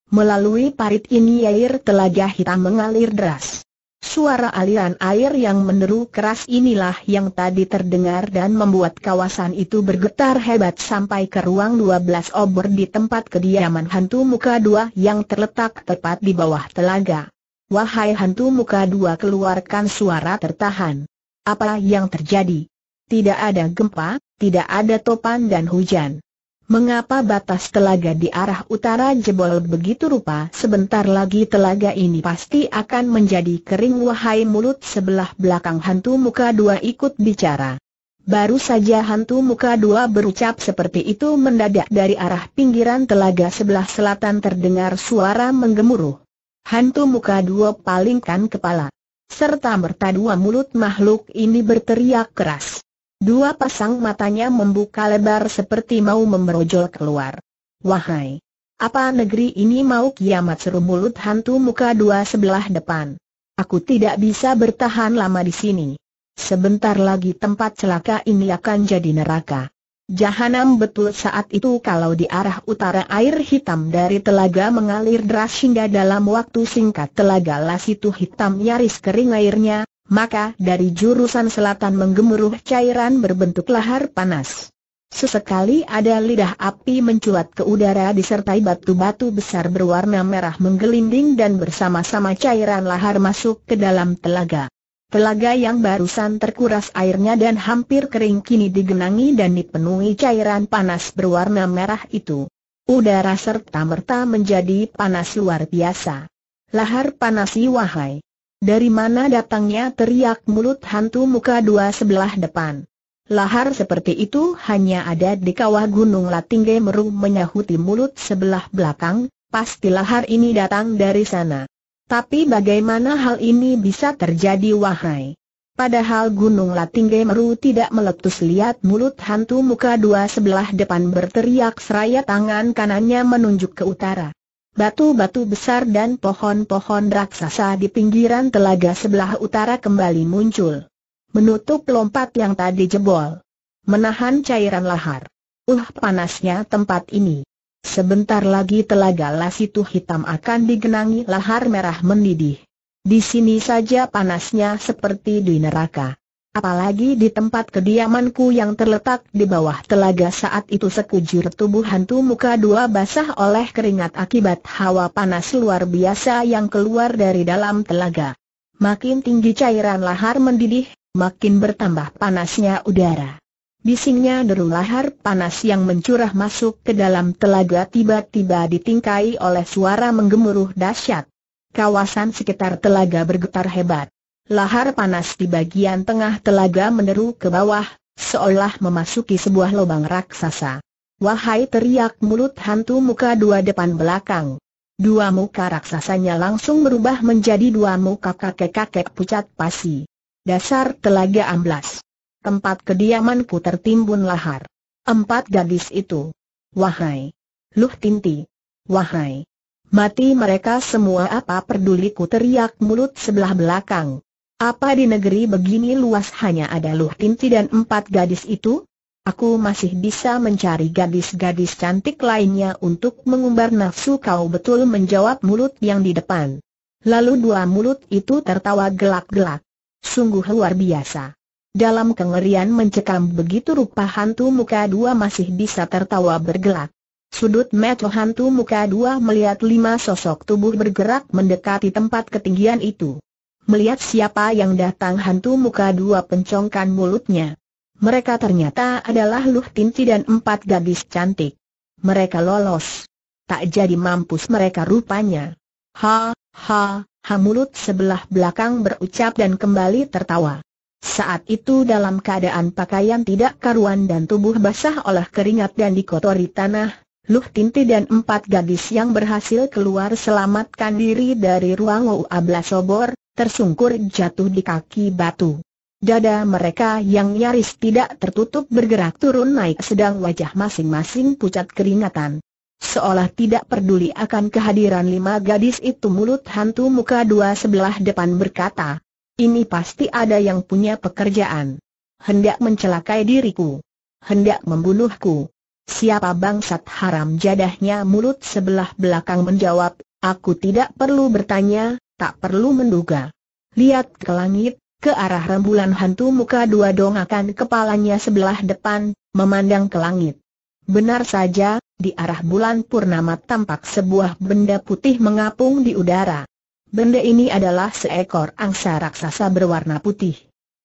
Melalui parit ini air telaga hitam mengalir deras. Suara aliran air yang meneru keras inilah yang tadi terdengar dan membuat kawasan itu bergetar hebat sampai ke ruang 12 obor di tempat kediaman hantu muka dua yang terletak tepat di bawah telaga. Wahai hantu muka dua keluarkan suara tertahan. Apa yang terjadi? Tidak ada gempa, tidak ada topan dan hujan. Mengapa batas telaga di arah utara jebol begitu rupa sebentar lagi telaga ini pasti akan menjadi kering wahai mulut sebelah belakang hantu muka dua ikut bicara. Baru saja hantu muka dua berucap seperti itu mendadak dari arah pinggiran telaga sebelah selatan terdengar suara menggemuruh. Hantu muka dua palingkan kepala. Serta merta dua mulut makhluk ini berteriak keras. Dua pasang matanya membuka lebar seperti mau memerojol keluar. Wahai! Apa negeri ini mau kiamat seru mulut hantu muka dua sebelah depan. Aku tidak bisa bertahan lama di sini. Sebentar lagi tempat celaka ini akan jadi neraka. Jahanam betul saat itu kalau di arah utara air hitam dari telaga mengalir deras hingga dalam waktu singkat telaga las itu hitam nyaris kering airnya, maka dari jurusan selatan menggemuruh cairan berbentuk lahar panas. Sesekali ada lidah api mencuat ke udara disertai batu-batu besar berwarna merah menggelinding dan bersama-sama cairan lahar masuk ke dalam telaga. Telaga yang barusan terkuras airnya dan hampir kering kini digenangi dan dipenuhi cairan panas berwarna merah itu. Udara serta merta menjadi panas luar biasa. Lahar panas wahai. Dari mana datangnya teriak mulut hantu muka dua sebelah depan. Lahar seperti itu hanya ada di kawah Gunung Latinge Meru menyahuti mulut sebelah belakang, pasti lahar ini datang dari sana. Tapi bagaimana hal ini bisa terjadi wahai? Padahal Gunung Latinge Meru tidak meletus lihat mulut hantu muka dua sebelah depan berteriak seraya tangan kanannya menunjuk ke utara. Batu-batu besar dan pohon-pohon raksasa di pinggiran telaga sebelah utara kembali muncul. Menutup lompat yang tadi jebol. Menahan cairan lahar. Uh panasnya tempat ini. Sebentar lagi telaga las itu hitam akan digenangi lahar merah mendidih. Di sini saja panasnya seperti di neraka. Apalagi di tempat kediamanku yang terletak di bawah telaga saat itu sekujur tubuh hantu muka dua basah oleh keringat akibat hawa panas luar biasa yang keluar dari dalam telaga. Makin tinggi cairan lahar mendidih, makin bertambah panasnya udara. Bisingnya deru lahar panas yang mencurah masuk ke dalam telaga tiba-tiba ditingkai oleh suara menggemuruh dahsyat. Kawasan sekitar telaga bergetar hebat. Lahar panas di bagian tengah telaga meneru ke bawah, seolah memasuki sebuah lubang raksasa. Wahai teriak mulut hantu muka dua depan belakang. Dua muka raksasanya langsung berubah menjadi dua muka kakek-kakek pucat pasi. Dasar telaga amblas. Tempat kediamanku tertimbun lahar. Empat gadis itu. Wahai. Luh Tinti. Wahai. Mati mereka semua apa peduliku teriak mulut sebelah belakang. Apa di negeri begini luas hanya ada Luh Tinti dan empat gadis itu? Aku masih bisa mencari gadis-gadis cantik lainnya untuk mengumbar nafsu kau betul menjawab mulut yang di depan. Lalu dua mulut itu tertawa gelak-gelak. Sungguh luar biasa. Dalam kengerian mencekam begitu rupa hantu muka dua masih bisa tertawa bergelak. Sudut mata hantu muka dua melihat lima sosok tubuh bergerak mendekati tempat ketinggian itu. Melihat siapa yang datang hantu muka dua pencongkan mulutnya. Mereka ternyata adalah Luh Tinti dan empat gadis cantik. Mereka lolos. Tak jadi mampus mereka rupanya. Ha, ha, ha mulut sebelah belakang berucap dan kembali tertawa. Saat itu dalam keadaan pakaian tidak karuan dan tubuh basah oleh keringat dan dikotori tanah, Luh Tinti dan empat gadis yang berhasil keluar selamatkan diri dari ruang UA Blasobor, tersungkur jatuh di kaki batu. Dada mereka yang nyaris tidak tertutup bergerak turun naik sedang wajah masing-masing pucat keringatan. Seolah tidak peduli akan kehadiran lima gadis itu mulut hantu muka dua sebelah depan berkata, ini pasti ada yang punya pekerjaan. Hendak mencelakai diriku. Hendak membunuhku. Siapa bangsat haram jadahnya mulut sebelah belakang menjawab, aku tidak perlu bertanya, tak perlu menduga. Lihat ke langit, ke arah rembulan hantu muka dua dongakan kepalanya sebelah depan, memandang ke langit. Benar saja, di arah bulan purnama tampak sebuah benda putih mengapung di udara. Benda ini adalah seekor angsa raksasa berwarna putih.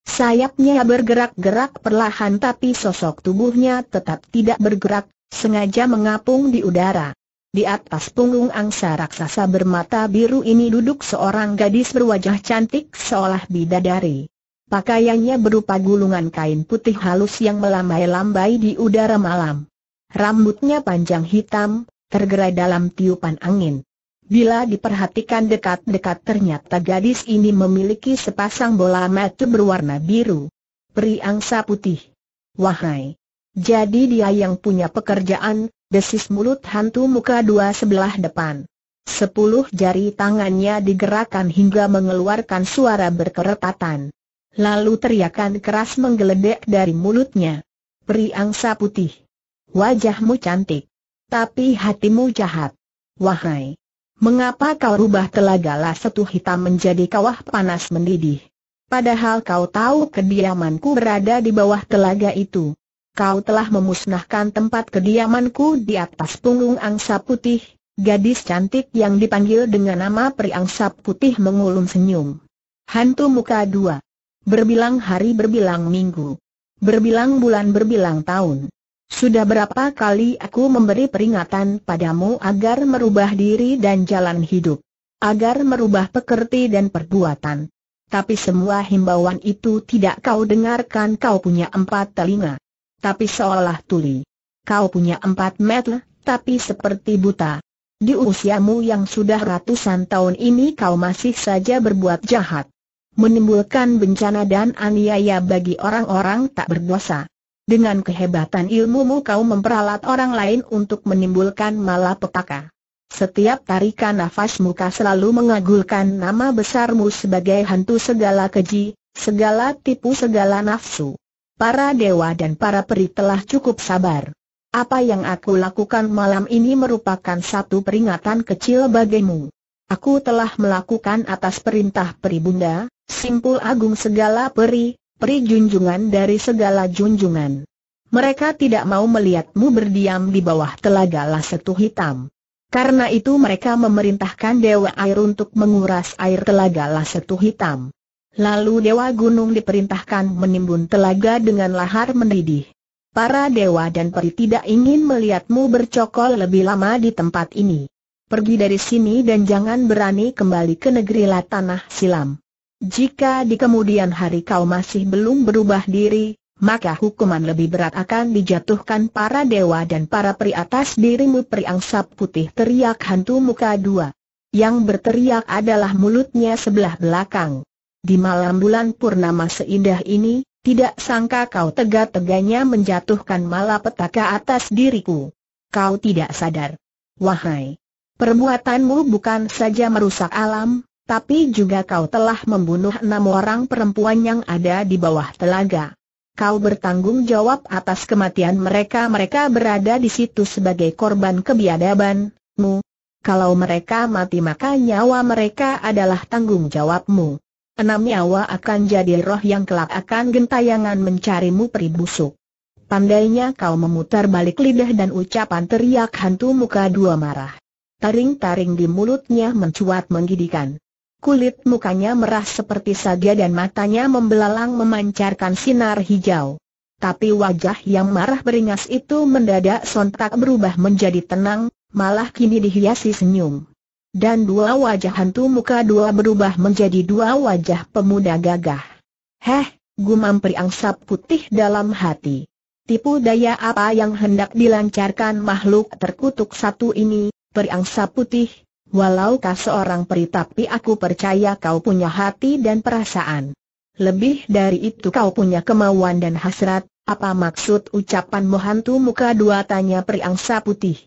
Sayapnya bergerak-gerak perlahan tapi sosok tubuhnya tetap tidak bergerak, sengaja mengapung di udara. Di atas punggung angsa raksasa bermata biru ini duduk seorang gadis berwajah cantik seolah bidadari. Pakaiannya berupa gulungan kain putih halus yang melambai-lambai di udara malam. Rambutnya panjang hitam, tergerai dalam tiupan angin. Bila diperhatikan dekat-dekat ternyata gadis ini memiliki sepasang bola mata berwarna biru. Peri angsa putih. Wahai! Jadi dia yang punya pekerjaan, Desis mulut hantu muka dua sebelah depan. Sepuluh jari tangannya digerakkan hingga mengeluarkan suara berkeretatan. Lalu teriakan keras menggeledek dari mulutnya. Peri angsa putih. Wajahmu cantik. Tapi hatimu jahat. Wahai. Mengapa kau rubah telagala setu hitam menjadi kawah panas mendidih? Padahal kau tahu kediamanku berada di bawah telaga itu kau telah memusnahkan tempat kediamanku di atas punggung angsa putih, gadis cantik yang dipanggil dengan nama peri angsa putih mengulum senyum. Hantu muka dua. Berbilang hari berbilang minggu. Berbilang bulan berbilang tahun. Sudah berapa kali aku memberi peringatan padamu agar merubah diri dan jalan hidup. Agar merubah pekerti dan perbuatan. Tapi semua himbauan itu tidak kau dengarkan kau punya empat telinga tapi seolah tuli. Kau punya empat mata, tapi seperti buta. Di usiamu yang sudah ratusan tahun ini kau masih saja berbuat jahat. Menimbulkan bencana dan aniaya bagi orang-orang tak berdosa. Dengan kehebatan ilmumu kau memperalat orang lain untuk menimbulkan malapetaka. Setiap tarikan nafas muka selalu mengagulkan nama besarmu sebagai hantu segala keji, segala tipu segala nafsu para dewa dan para peri telah cukup sabar. Apa yang aku lakukan malam ini merupakan satu peringatan kecil bagimu. Aku telah melakukan atas perintah peri bunda, simpul agung segala peri, peri junjungan dari segala junjungan. Mereka tidak mau melihatmu berdiam di bawah telaga Lasetu Hitam. Karena itu mereka memerintahkan Dewa Air untuk menguras air telaga Lasetu Hitam. Lalu Dewa Gunung diperintahkan menimbun telaga dengan lahar mendidih. Para dewa dan peri tidak ingin melihatmu bercokol lebih lama di tempat ini. Pergi dari sini dan jangan berani kembali ke negeri Latanah Silam. Jika di kemudian hari kau masih belum berubah diri, maka hukuman lebih berat akan dijatuhkan para dewa dan para peri atas dirimu periangsap putih teriak hantu muka dua. Yang berteriak adalah mulutnya sebelah belakang. Di malam bulan purnama seindah ini, tidak sangka kau tega-teganya menjatuhkan malapetaka atas diriku. Kau tidak sadar. Wahai, perbuatanmu bukan saja merusak alam, tapi juga kau telah membunuh enam orang perempuan yang ada di bawah telaga. Kau bertanggung jawab atas kematian mereka Mereka berada di situ sebagai korban kebiadabanmu Kalau mereka mati maka nyawa mereka adalah tanggung jawabmu enam nyawa akan jadi roh yang kelak akan gentayangan mencarimu peribusuk. Pandainya kau memutar balik lidah dan ucapan teriak hantu muka dua marah. Taring-taring di mulutnya mencuat menggidikan. Kulit mukanya merah seperti saga dan matanya membelalang memancarkan sinar hijau. Tapi wajah yang marah beringas itu mendadak sontak berubah menjadi tenang, malah kini dihiasi senyum dan dua wajah hantu muka dua berubah menjadi dua wajah pemuda gagah. Heh, gumam priangsa putih dalam hati. Tipu daya apa yang hendak dilancarkan makhluk terkutuk satu ini, priangsa putih, walau kau seorang peri tapi aku percaya kau punya hati dan perasaan. Lebih dari itu kau punya kemauan dan hasrat, apa maksud ucapanmu hantu muka dua tanya priangsa putih?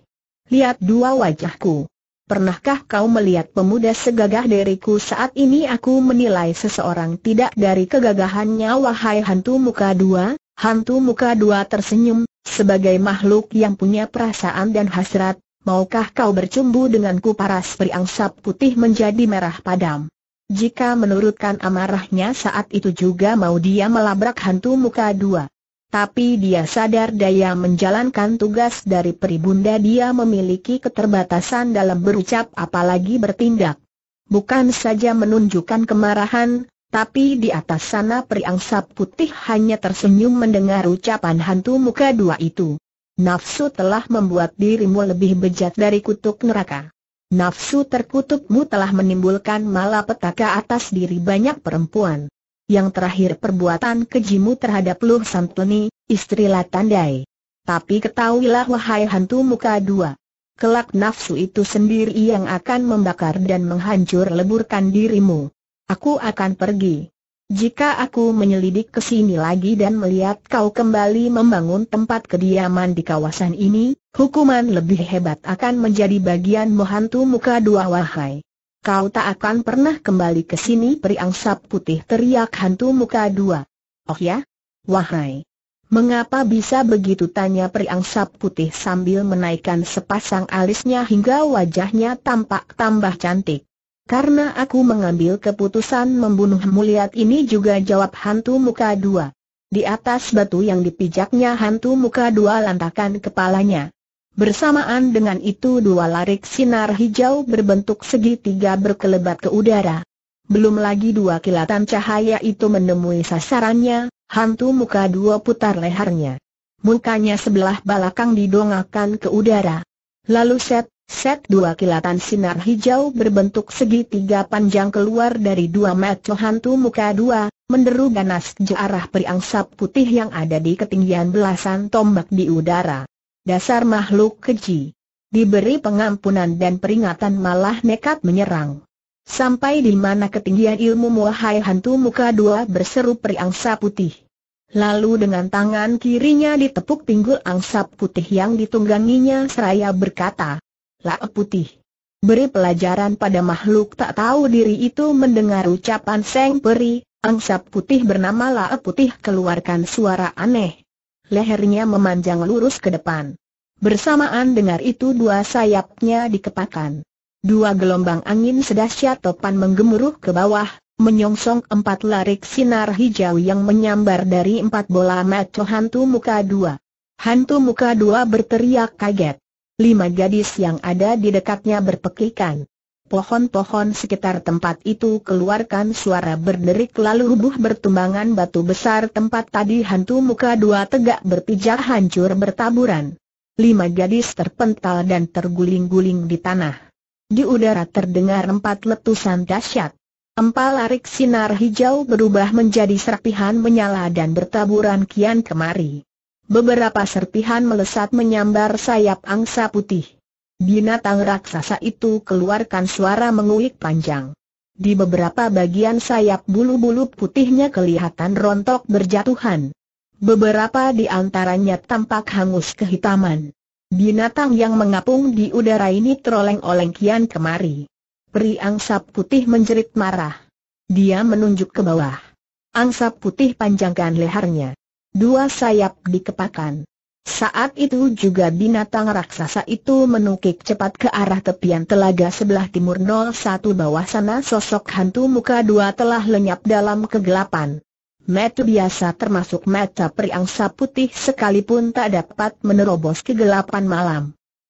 Lihat dua wajahku. Pernahkah kau melihat pemuda segagah diriku saat ini aku menilai seseorang tidak dari kegagahannya wahai hantu muka dua? Hantu muka dua tersenyum, sebagai makhluk yang punya perasaan dan hasrat, maukah kau bercumbu denganku paras periangsap putih menjadi merah padam? Jika menurutkan amarahnya saat itu juga mau dia melabrak hantu muka dua tapi dia sadar daya menjalankan tugas dari peribunda dia memiliki keterbatasan dalam berucap apalagi bertindak. Bukan saja menunjukkan kemarahan, tapi di atas sana periangsa putih hanya tersenyum mendengar ucapan hantu muka dua itu. Nafsu telah membuat dirimu lebih bejat dari kutuk neraka. Nafsu terkutukmu telah menimbulkan malapetaka atas diri banyak perempuan yang terakhir perbuatan kejimu terhadap Luh Santuni, istri Latandai. Tapi ketahuilah wahai hantu muka dua. Kelak nafsu itu sendiri yang akan membakar dan menghancur leburkan dirimu. Aku akan pergi. Jika aku menyelidik ke sini lagi dan melihat kau kembali membangun tempat kediaman di kawasan ini, hukuman lebih hebat akan menjadi bagian mohantu muka dua wahai. Kau tak akan pernah kembali ke sini sap putih teriak hantu muka dua. Oh ya? Wahai! Mengapa bisa begitu tanya sap putih sambil menaikkan sepasang alisnya hingga wajahnya tampak tambah cantik. Karena aku mengambil keputusan membunuh lihat ini juga jawab hantu muka dua. Di atas batu yang dipijaknya hantu muka dua lantakan kepalanya. Bersamaan dengan itu dua larik sinar hijau berbentuk segitiga berkelebat ke udara. Belum lagi dua kilatan cahaya itu menemui sasarannya, hantu muka dua putar lehernya. Mukanya sebelah belakang didongakkan ke udara. Lalu set, set dua kilatan sinar hijau berbentuk segitiga panjang keluar dari dua mata hantu muka dua, menderu ganas ke arah periang sap putih yang ada di ketinggian belasan tombak di udara. Dasar makhluk keji. Diberi pengampunan dan peringatan malah nekat menyerang. Sampai di mana ketinggian ilmu muahai hantu muka dua berseru peri angsa putih. Lalu dengan tangan kirinya ditepuk pinggul angsa putih yang ditungganginya seraya berkata, La putih. Beri pelajaran pada makhluk tak tahu diri itu mendengar ucapan Seng Peri, angsa putih bernama La Putih keluarkan suara aneh lehernya memanjang lurus ke depan. Bersamaan dengan itu dua sayapnya dikepakan. Dua gelombang angin sedahsyat topan menggemuruh ke bawah, menyongsong empat larik sinar hijau yang menyambar dari empat bola mata hantu muka dua. Hantu muka dua berteriak kaget. Lima gadis yang ada di dekatnya berpekikan. Pohon-pohon sekitar tempat itu keluarkan suara berderik lalu rubuh bertumbangan batu besar tempat tadi hantu muka dua tegak berpijak hancur bertaburan. Lima gadis terpental dan terguling-guling di tanah. Di udara terdengar empat letusan dahsyat. Empal larik sinar hijau berubah menjadi serpihan menyala dan bertaburan kian kemari. Beberapa serpihan melesat menyambar sayap angsa putih. Binatang raksasa itu keluarkan suara menguik panjang. Di beberapa bagian sayap bulu-bulu putihnya kelihatan rontok berjatuhan. Beberapa di antaranya tampak hangus kehitaman. Binatang yang mengapung di udara ini teroleng-oleng kian kemari. Peri angsa putih menjerit marah. Dia menunjuk ke bawah. Angsa putih panjangkan lehernya. Dua sayap dikepakan. Saat itu juga binatang raksasa itu menukik cepat ke arah tepian telaga sebelah timur 01 bawah sana sosok hantu muka dua telah lenyap dalam kegelapan. Mata biasa termasuk mata periangsa putih sekalipun tak dapat menerobos kegelapan malam.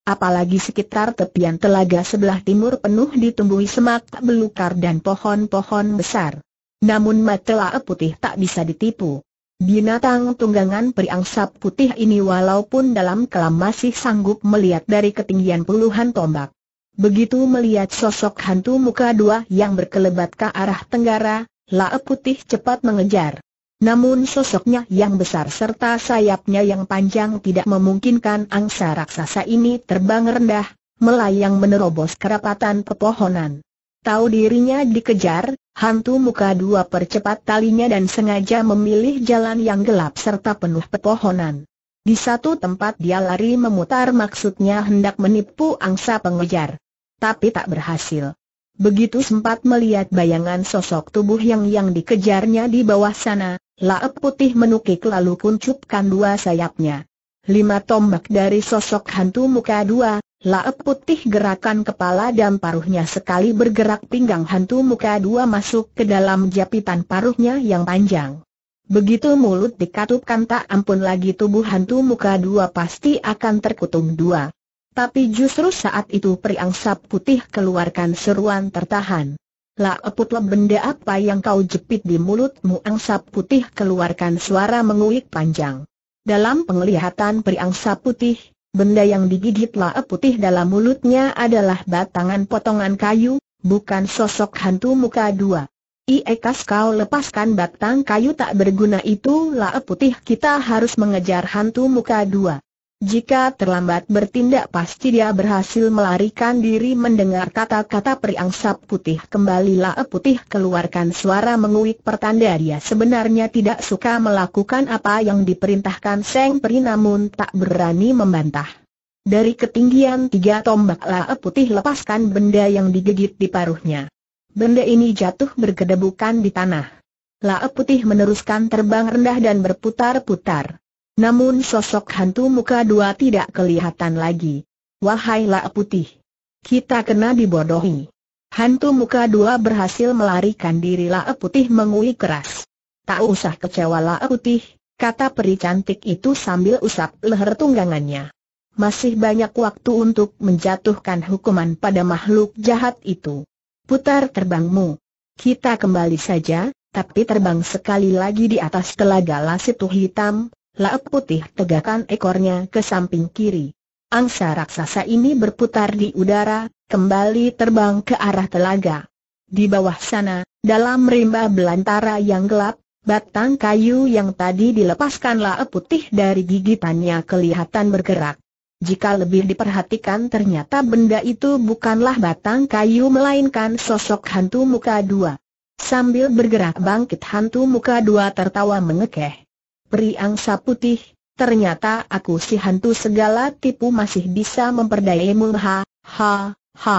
Apalagi sekitar tepian telaga sebelah timur penuh ditumbuhi semak belukar dan pohon-pohon besar. Namun mata putih tak bisa ditipu. Binatang tunggangan periangsa putih ini walaupun dalam kelam masih sanggup melihat dari ketinggian puluhan tombak. Begitu melihat sosok hantu muka dua yang berkelebat ke arah tenggara, lae putih cepat mengejar. Namun sosoknya yang besar serta sayapnya yang panjang tidak memungkinkan angsa raksasa ini terbang rendah, melayang menerobos kerapatan pepohonan. Tahu dirinya dikejar, Hantu muka dua percepat talinya dan sengaja memilih jalan yang gelap serta penuh pepohonan. Di satu tempat dia lari memutar maksudnya hendak menipu angsa pengejar. Tapi tak berhasil. Begitu sempat melihat bayangan sosok tubuh yang yang dikejarnya di bawah sana, laep putih menukik lalu kuncupkan dua sayapnya. Lima tombak dari sosok hantu muka dua, Laep putih gerakan kepala dan paruhnya sekali bergerak pinggang hantu muka dua masuk ke dalam japitan paruhnya yang panjang. Begitu mulut dikatupkan tak ampun lagi tubuh hantu muka dua pasti akan terkutung dua. Tapi justru saat itu sap putih keluarkan seruan tertahan. Laeputlah benda apa yang kau jepit di mulutmu sap putih keluarkan suara menguik panjang. Dalam penglihatan sap putih, Benda yang digigit lae putih dalam mulutnya adalah batangan potongan kayu, bukan sosok hantu muka dua. Iekas kau lepaskan batang kayu tak berguna itu lae putih kita harus mengejar hantu muka dua. Jika terlambat bertindak pasti dia berhasil melarikan diri mendengar kata-kata periangsap putih kembalilah putih keluarkan suara menguik pertanda dia sebenarnya tidak suka melakukan apa yang diperintahkan Seng Peri namun tak berani membantah. Dari ketinggian tiga tombak lae putih lepaskan benda yang digigit di paruhnya. Benda ini jatuh bergedebukan di tanah. Lae putih meneruskan terbang rendah dan berputar-putar. Namun sosok hantu muka dua tidak kelihatan lagi. Wahai lak putih. Kita kena dibodohi. Hantu muka dua berhasil melarikan diri lak putih mengui keras. Tak usah kecewa lak putih, kata peri cantik itu sambil usap leher tunggangannya. Masih banyak waktu untuk menjatuhkan hukuman pada makhluk jahat itu. Putar terbangmu. Kita kembali saja, tapi terbang sekali lagi di atas telaga lasituh hitam, Laut putih tegakkan ekornya ke samping kiri. Angsa raksasa ini berputar di udara, kembali terbang ke arah telaga. Di bawah sana, dalam rimba belantara yang gelap, batang kayu yang tadi dilepaskan laut putih dari gigitannya kelihatan bergerak. Jika lebih diperhatikan ternyata benda itu bukanlah batang kayu melainkan sosok hantu muka dua. Sambil bergerak bangkit hantu muka dua tertawa mengekeh. Peri angsa putih, ternyata aku si hantu segala tipu masih bisa memperdayamu ha, ha, ha.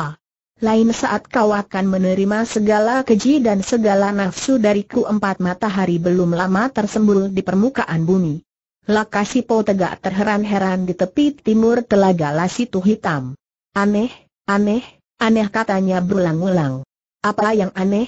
Lain saat kau akan menerima segala keji dan segala nafsu dariku empat matahari belum lama tersembul di permukaan bumi. po tegak terheran-heran di tepi timur telaga Lasitu Hitam. Aneh, aneh, aneh katanya berulang-ulang. Apa yang aneh?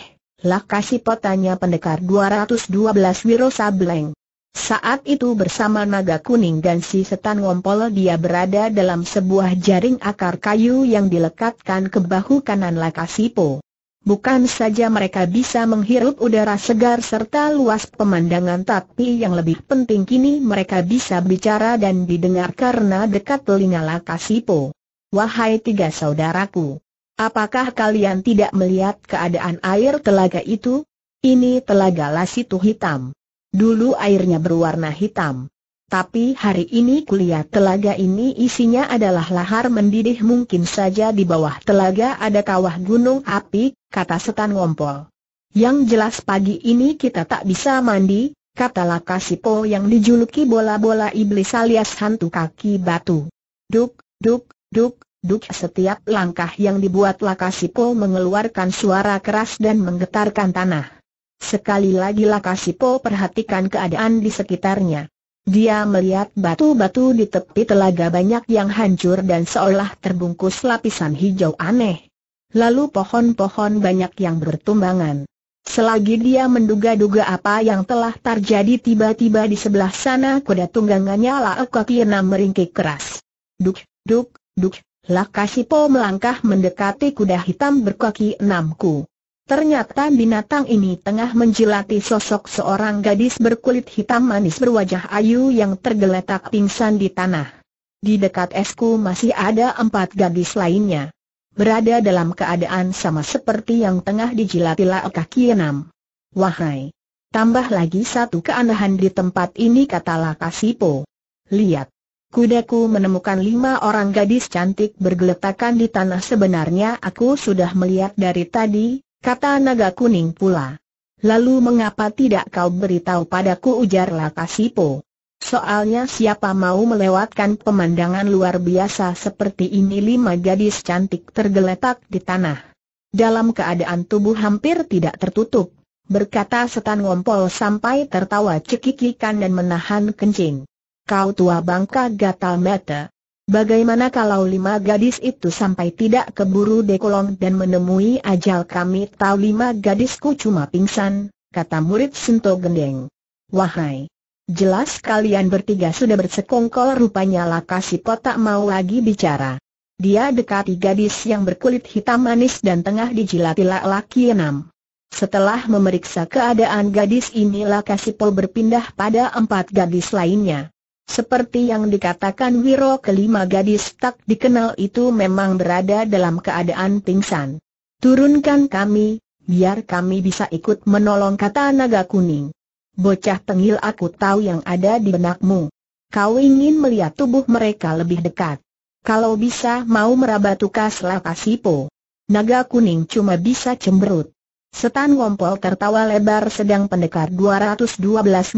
po tanya pendekar 212 Wiro Sableng. Saat itu bersama naga kuning dan si setan ngompol dia berada dalam sebuah jaring akar kayu yang dilekatkan ke bahu kanan Lakasipo. Bukan saja mereka bisa menghirup udara segar serta luas pemandangan tapi yang lebih penting kini mereka bisa bicara dan didengar karena dekat telinga Lakasipo. Wahai tiga saudaraku, apakah kalian tidak melihat keadaan air telaga itu? Ini telaga Lasitu Hitam. Dulu airnya berwarna hitam. Tapi hari ini kuliah telaga ini isinya adalah lahar mendidih mungkin saja di bawah telaga ada kawah gunung api, kata setan ngompol. Yang jelas pagi ini kita tak bisa mandi, kata Lakasipo yang dijuluki bola-bola iblis alias hantu kaki batu. Duk, duk, duk, duk setiap langkah yang dibuat Lakasipo mengeluarkan suara keras dan menggetarkan tanah. Sekali lagi Lakasipo perhatikan keadaan di sekitarnya. Dia melihat batu-batu di tepi telaga banyak yang hancur dan seolah terbungkus lapisan hijau aneh. Lalu pohon-pohon banyak yang bertumbangan. Selagi dia menduga-duga apa yang telah terjadi tiba-tiba di sebelah sana kuda tunggangannya Laoka enam meringkik keras. Duk, duk, duk, Lakasipo melangkah mendekati kuda hitam berkaki enamku. Ternyata binatang ini tengah menjilati sosok seorang gadis berkulit hitam manis berwajah ayu yang tergeletak pingsan di tanah. Di dekat esku masih ada empat gadis lainnya. Berada dalam keadaan sama seperti yang tengah dijilati Laok kaki Wahai! Tambah lagi satu keanehan di tempat ini kata Lakasipo. Lihat! Kudaku menemukan lima orang gadis cantik bergeletakan di tanah sebenarnya aku sudah melihat dari tadi, Kata naga kuning pula. Lalu mengapa tidak kau beritahu padaku ujar Lakasipo? Soalnya siapa mau melewatkan pemandangan luar biasa seperti ini lima gadis cantik tergeletak di tanah. Dalam keadaan tubuh hampir tidak tertutup, berkata setan ngompol sampai tertawa cekikikan dan menahan kencing. Kau tua bangka gatal mata, Bagaimana kalau lima gadis itu sampai tidak keburu dekolong dan menemui ajal kami tahu lima gadisku cuma pingsan, kata murid Sento Gendeng. Wahai! Jelas kalian bertiga sudah bersekongkol rupanya Lakasi Potak mau lagi bicara. Dia dekati gadis yang berkulit hitam manis dan tengah dijilati laki enam. Setelah memeriksa keadaan gadis ini Lakasi berpindah pada empat gadis lainnya. Seperti yang dikatakan Wiro kelima gadis tak dikenal itu memang berada dalam keadaan pingsan. Turunkan kami, biar kami bisa ikut menolong kata naga kuning. Bocah tengil aku tahu yang ada di benakmu. Kau ingin melihat tubuh mereka lebih dekat. Kalau bisa mau meraba tukas lakasipo. Naga kuning cuma bisa cemberut. Setan Ngompol tertawa lebar sedang pendekar 212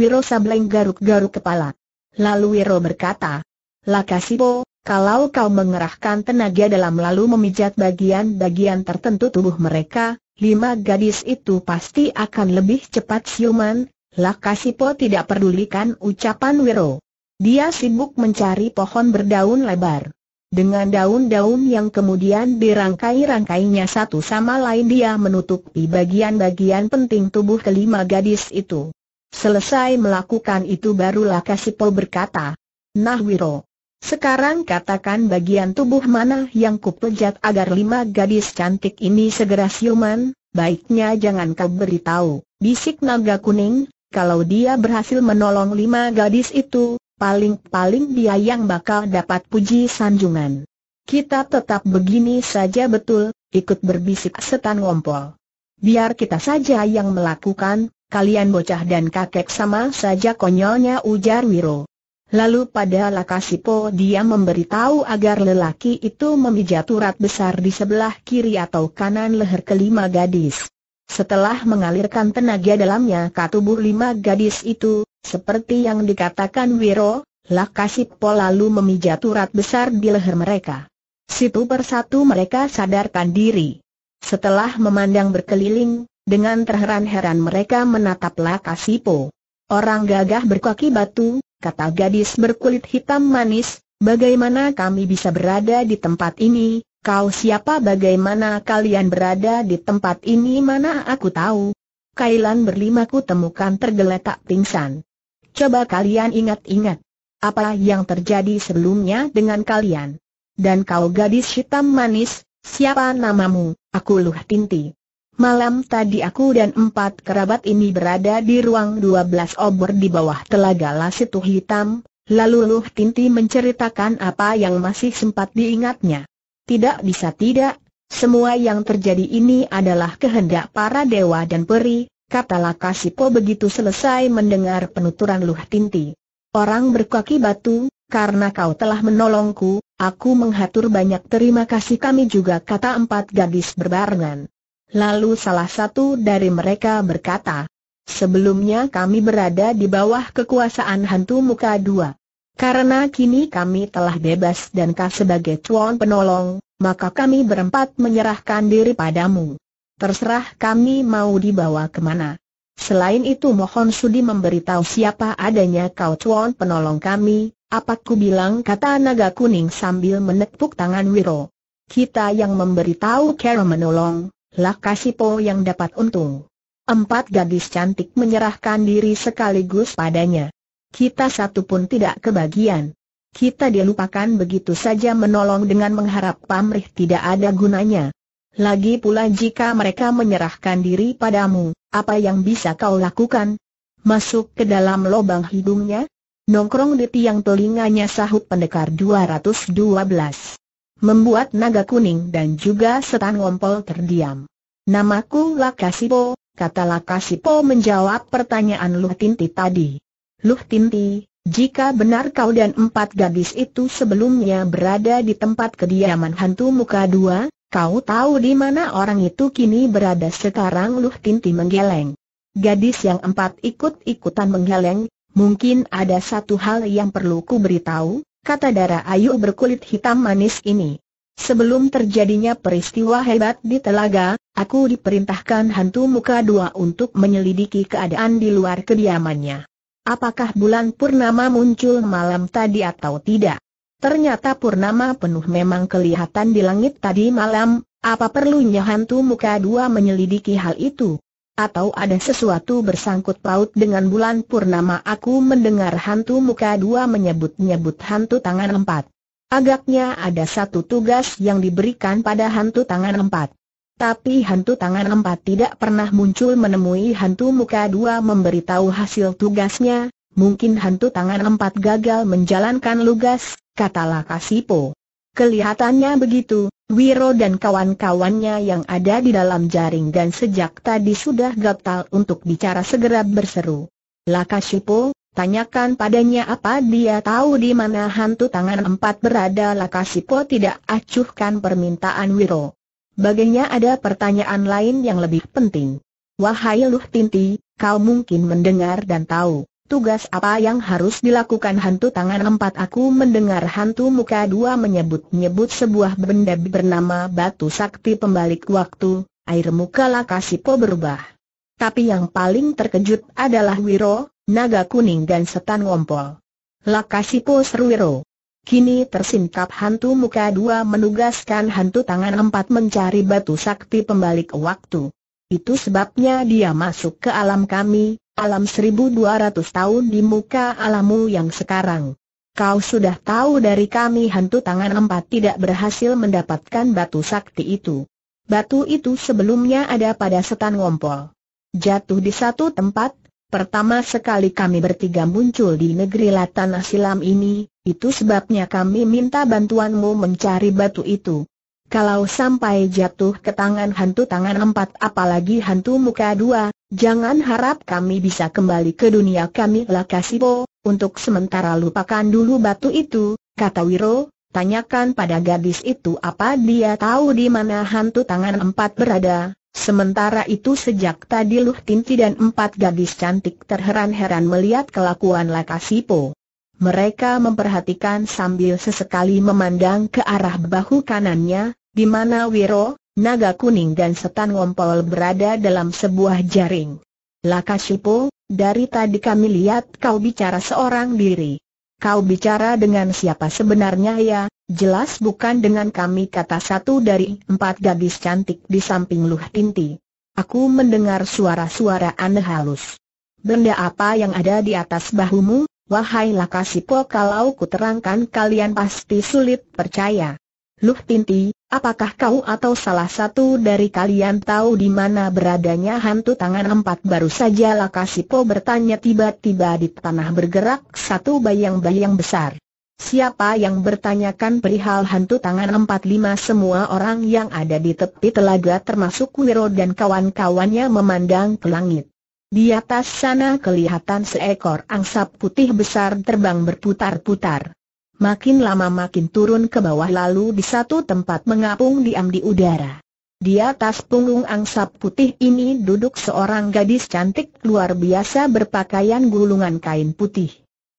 Wiro Sableng garuk-garuk kepala. Lalu Wiro berkata, Lakasipo, kalau kau mengerahkan tenaga dalam lalu memijat bagian-bagian tertentu tubuh mereka, lima gadis itu pasti akan lebih cepat siuman. Lakasipo tidak pedulikan ucapan Wiro. Dia sibuk mencari pohon berdaun lebar. Dengan daun-daun yang kemudian dirangkai-rangkainya satu sama lain dia menutupi bagian-bagian penting tubuh kelima gadis itu. Selesai melakukan itu barulah Kasipo berkata, Nah Wiro, sekarang katakan bagian tubuh mana yang kupejat agar lima gadis cantik ini segera siuman, baiknya jangan kau beritahu, bisik naga kuning, kalau dia berhasil menolong lima gadis itu, paling-paling dia yang bakal dapat puji sanjungan. Kita tetap begini saja betul, ikut berbisik setan ngompol. Biar kita saja yang melakukan, kalian bocah dan kakek sama saja konyolnya ujar Wiro. Lalu pada Lakasipo dia memberitahu agar lelaki itu memijat urat besar di sebelah kiri atau kanan leher kelima gadis. Setelah mengalirkan tenaga dalamnya ke tubuh lima gadis itu, seperti yang dikatakan Wiro, Lakasipo lalu memijat urat besar di leher mereka. Situ persatu mereka sadarkan diri. Setelah memandang berkeliling, dengan terheran-heran mereka menatap Lakasipo. Orang gagah berkaki batu, kata gadis berkulit hitam manis, bagaimana kami bisa berada di tempat ini, kau siapa bagaimana kalian berada di tempat ini mana aku tahu. Kailan berlima ku temukan tergeletak pingsan. Coba kalian ingat-ingat. Apa yang terjadi sebelumnya dengan kalian? Dan kau gadis hitam manis, siapa namamu? Aku Luh Tinti. Malam tadi aku dan empat kerabat ini berada di ruang 12 obor di bawah telaga Lasitu Hitam, lalu Luh Tinti menceritakan apa yang masih sempat diingatnya. Tidak bisa tidak, semua yang terjadi ini adalah kehendak para dewa dan peri, kata Lakasipo begitu selesai mendengar penuturan Luh Tinti. Orang berkaki batu, karena kau telah menolongku, aku menghatur banyak terima kasih kami juga kata empat gadis berbarengan. Lalu salah satu dari mereka berkata, Sebelumnya kami berada di bawah kekuasaan hantu muka dua. Karena kini kami telah bebas dan kau sebagai tuan penolong, maka kami berempat menyerahkan diri padamu. Terserah kami mau dibawa kemana. Selain itu mohon sudi memberitahu siapa adanya kau tuan penolong kami, apa ku bilang kata naga kuning sambil menepuk tangan Wiro. Kita yang memberitahu kera menolong, lah kasih po yang dapat untung. Empat gadis cantik menyerahkan diri sekaligus padanya. Kita satu pun tidak kebagian. Kita dilupakan begitu saja menolong dengan mengharap pamrih tidak ada gunanya. Lagi pula jika mereka menyerahkan diri padamu, apa yang bisa kau lakukan? Masuk ke dalam lubang hidungnya? Nongkrong di tiang telinganya sahut pendekar 212 membuat naga kuning dan juga setan ngompol terdiam. Namaku Lakasipo, kata Lakasipo menjawab pertanyaan Luh Tinti tadi. Luh Tinti, jika benar kau dan empat gadis itu sebelumnya berada di tempat kediaman hantu muka dua, kau tahu di mana orang itu kini berada sekarang Luh Tinti menggeleng. Gadis yang empat ikut-ikutan menggeleng, mungkin ada satu hal yang perlu ku beritahu, kata Dara ayu berkulit hitam manis ini. Sebelum terjadinya peristiwa hebat di telaga, aku diperintahkan hantu muka dua untuk menyelidiki keadaan di luar kediamannya. Apakah bulan purnama muncul malam tadi atau tidak? Ternyata purnama penuh memang kelihatan di langit tadi malam, apa perlunya hantu muka dua menyelidiki hal itu? Atau ada sesuatu bersangkut paut dengan bulan purnama aku mendengar hantu muka dua menyebut-nyebut hantu tangan empat. Agaknya ada satu tugas yang diberikan pada hantu tangan empat. Tapi hantu tangan empat tidak pernah muncul menemui hantu muka dua memberitahu hasil tugasnya, mungkin hantu tangan empat gagal menjalankan lugas, kata Lakasipo. Kelihatannya begitu, Wiro dan kawan-kawannya yang ada di dalam jaring dan sejak tadi sudah gatal untuk bicara segera berseru. Lakashipo, tanyakan padanya apa dia tahu di mana hantu tangan empat berada Lakashipo tidak acuhkan permintaan Wiro. Baginya ada pertanyaan lain yang lebih penting. Wahai Luh Tinti, kau mungkin mendengar dan tahu. Tugas apa yang harus dilakukan hantu tangan empat aku mendengar hantu muka dua menyebut-nyebut sebuah benda bernama batu sakti pembalik waktu, air muka Lakasipo berubah. Tapi yang paling terkejut adalah Wiro, naga kuning dan setan ngompol. Lakasipo seru Wiro. Kini tersingkap hantu muka dua menugaskan hantu tangan empat mencari batu sakti pembalik waktu. Itu sebabnya dia masuk ke alam kami, alam 1200 tahun di muka alammu yang sekarang. Kau sudah tahu dari kami hantu tangan empat tidak berhasil mendapatkan batu sakti itu. Batu itu sebelumnya ada pada setan ngompol. Jatuh di satu tempat, pertama sekali kami bertiga muncul di negeri Latan Silam ini, itu sebabnya kami minta bantuanmu mencari batu itu. Kalau sampai jatuh ke tangan hantu tangan empat apalagi hantu muka dua, Jangan harap kami bisa kembali ke dunia kami Lakasibo, untuk sementara lupakan dulu batu itu, kata Wiro, tanyakan pada gadis itu apa dia tahu di mana hantu tangan empat berada. Sementara itu sejak tadi Luh Tinti dan empat gadis cantik terheran-heran melihat kelakuan Lakasipo. Mereka memperhatikan sambil sesekali memandang ke arah bahu kanannya, di mana Wiro, naga kuning dan setan ngompol berada dalam sebuah jaring. Lakasipo, dari tadi kami lihat kau bicara seorang diri. Kau bicara dengan siapa sebenarnya ya, jelas bukan dengan kami kata satu dari empat gadis cantik di samping Luh Tinti. Aku mendengar suara-suara aneh halus. Benda apa yang ada di atas bahumu, wahai Lakasipo kalau kuterangkan kalian pasti sulit percaya. Luh Tinti, apakah kau atau salah satu dari kalian tahu di mana beradanya hantu tangan empat? Baru saja Lakasipo bertanya tiba-tiba di tanah bergerak satu bayang-bayang besar. Siapa yang bertanyakan perihal hantu tangan empat lima semua orang yang ada di tepi telaga termasuk Wiro dan kawan-kawannya memandang ke langit. Di atas sana kelihatan seekor angsa putih besar terbang berputar-putar makin lama makin turun ke bawah lalu di satu tempat mengapung diam di udara. Di atas punggung angsa putih ini duduk seorang gadis cantik luar biasa berpakaian gulungan kain putih.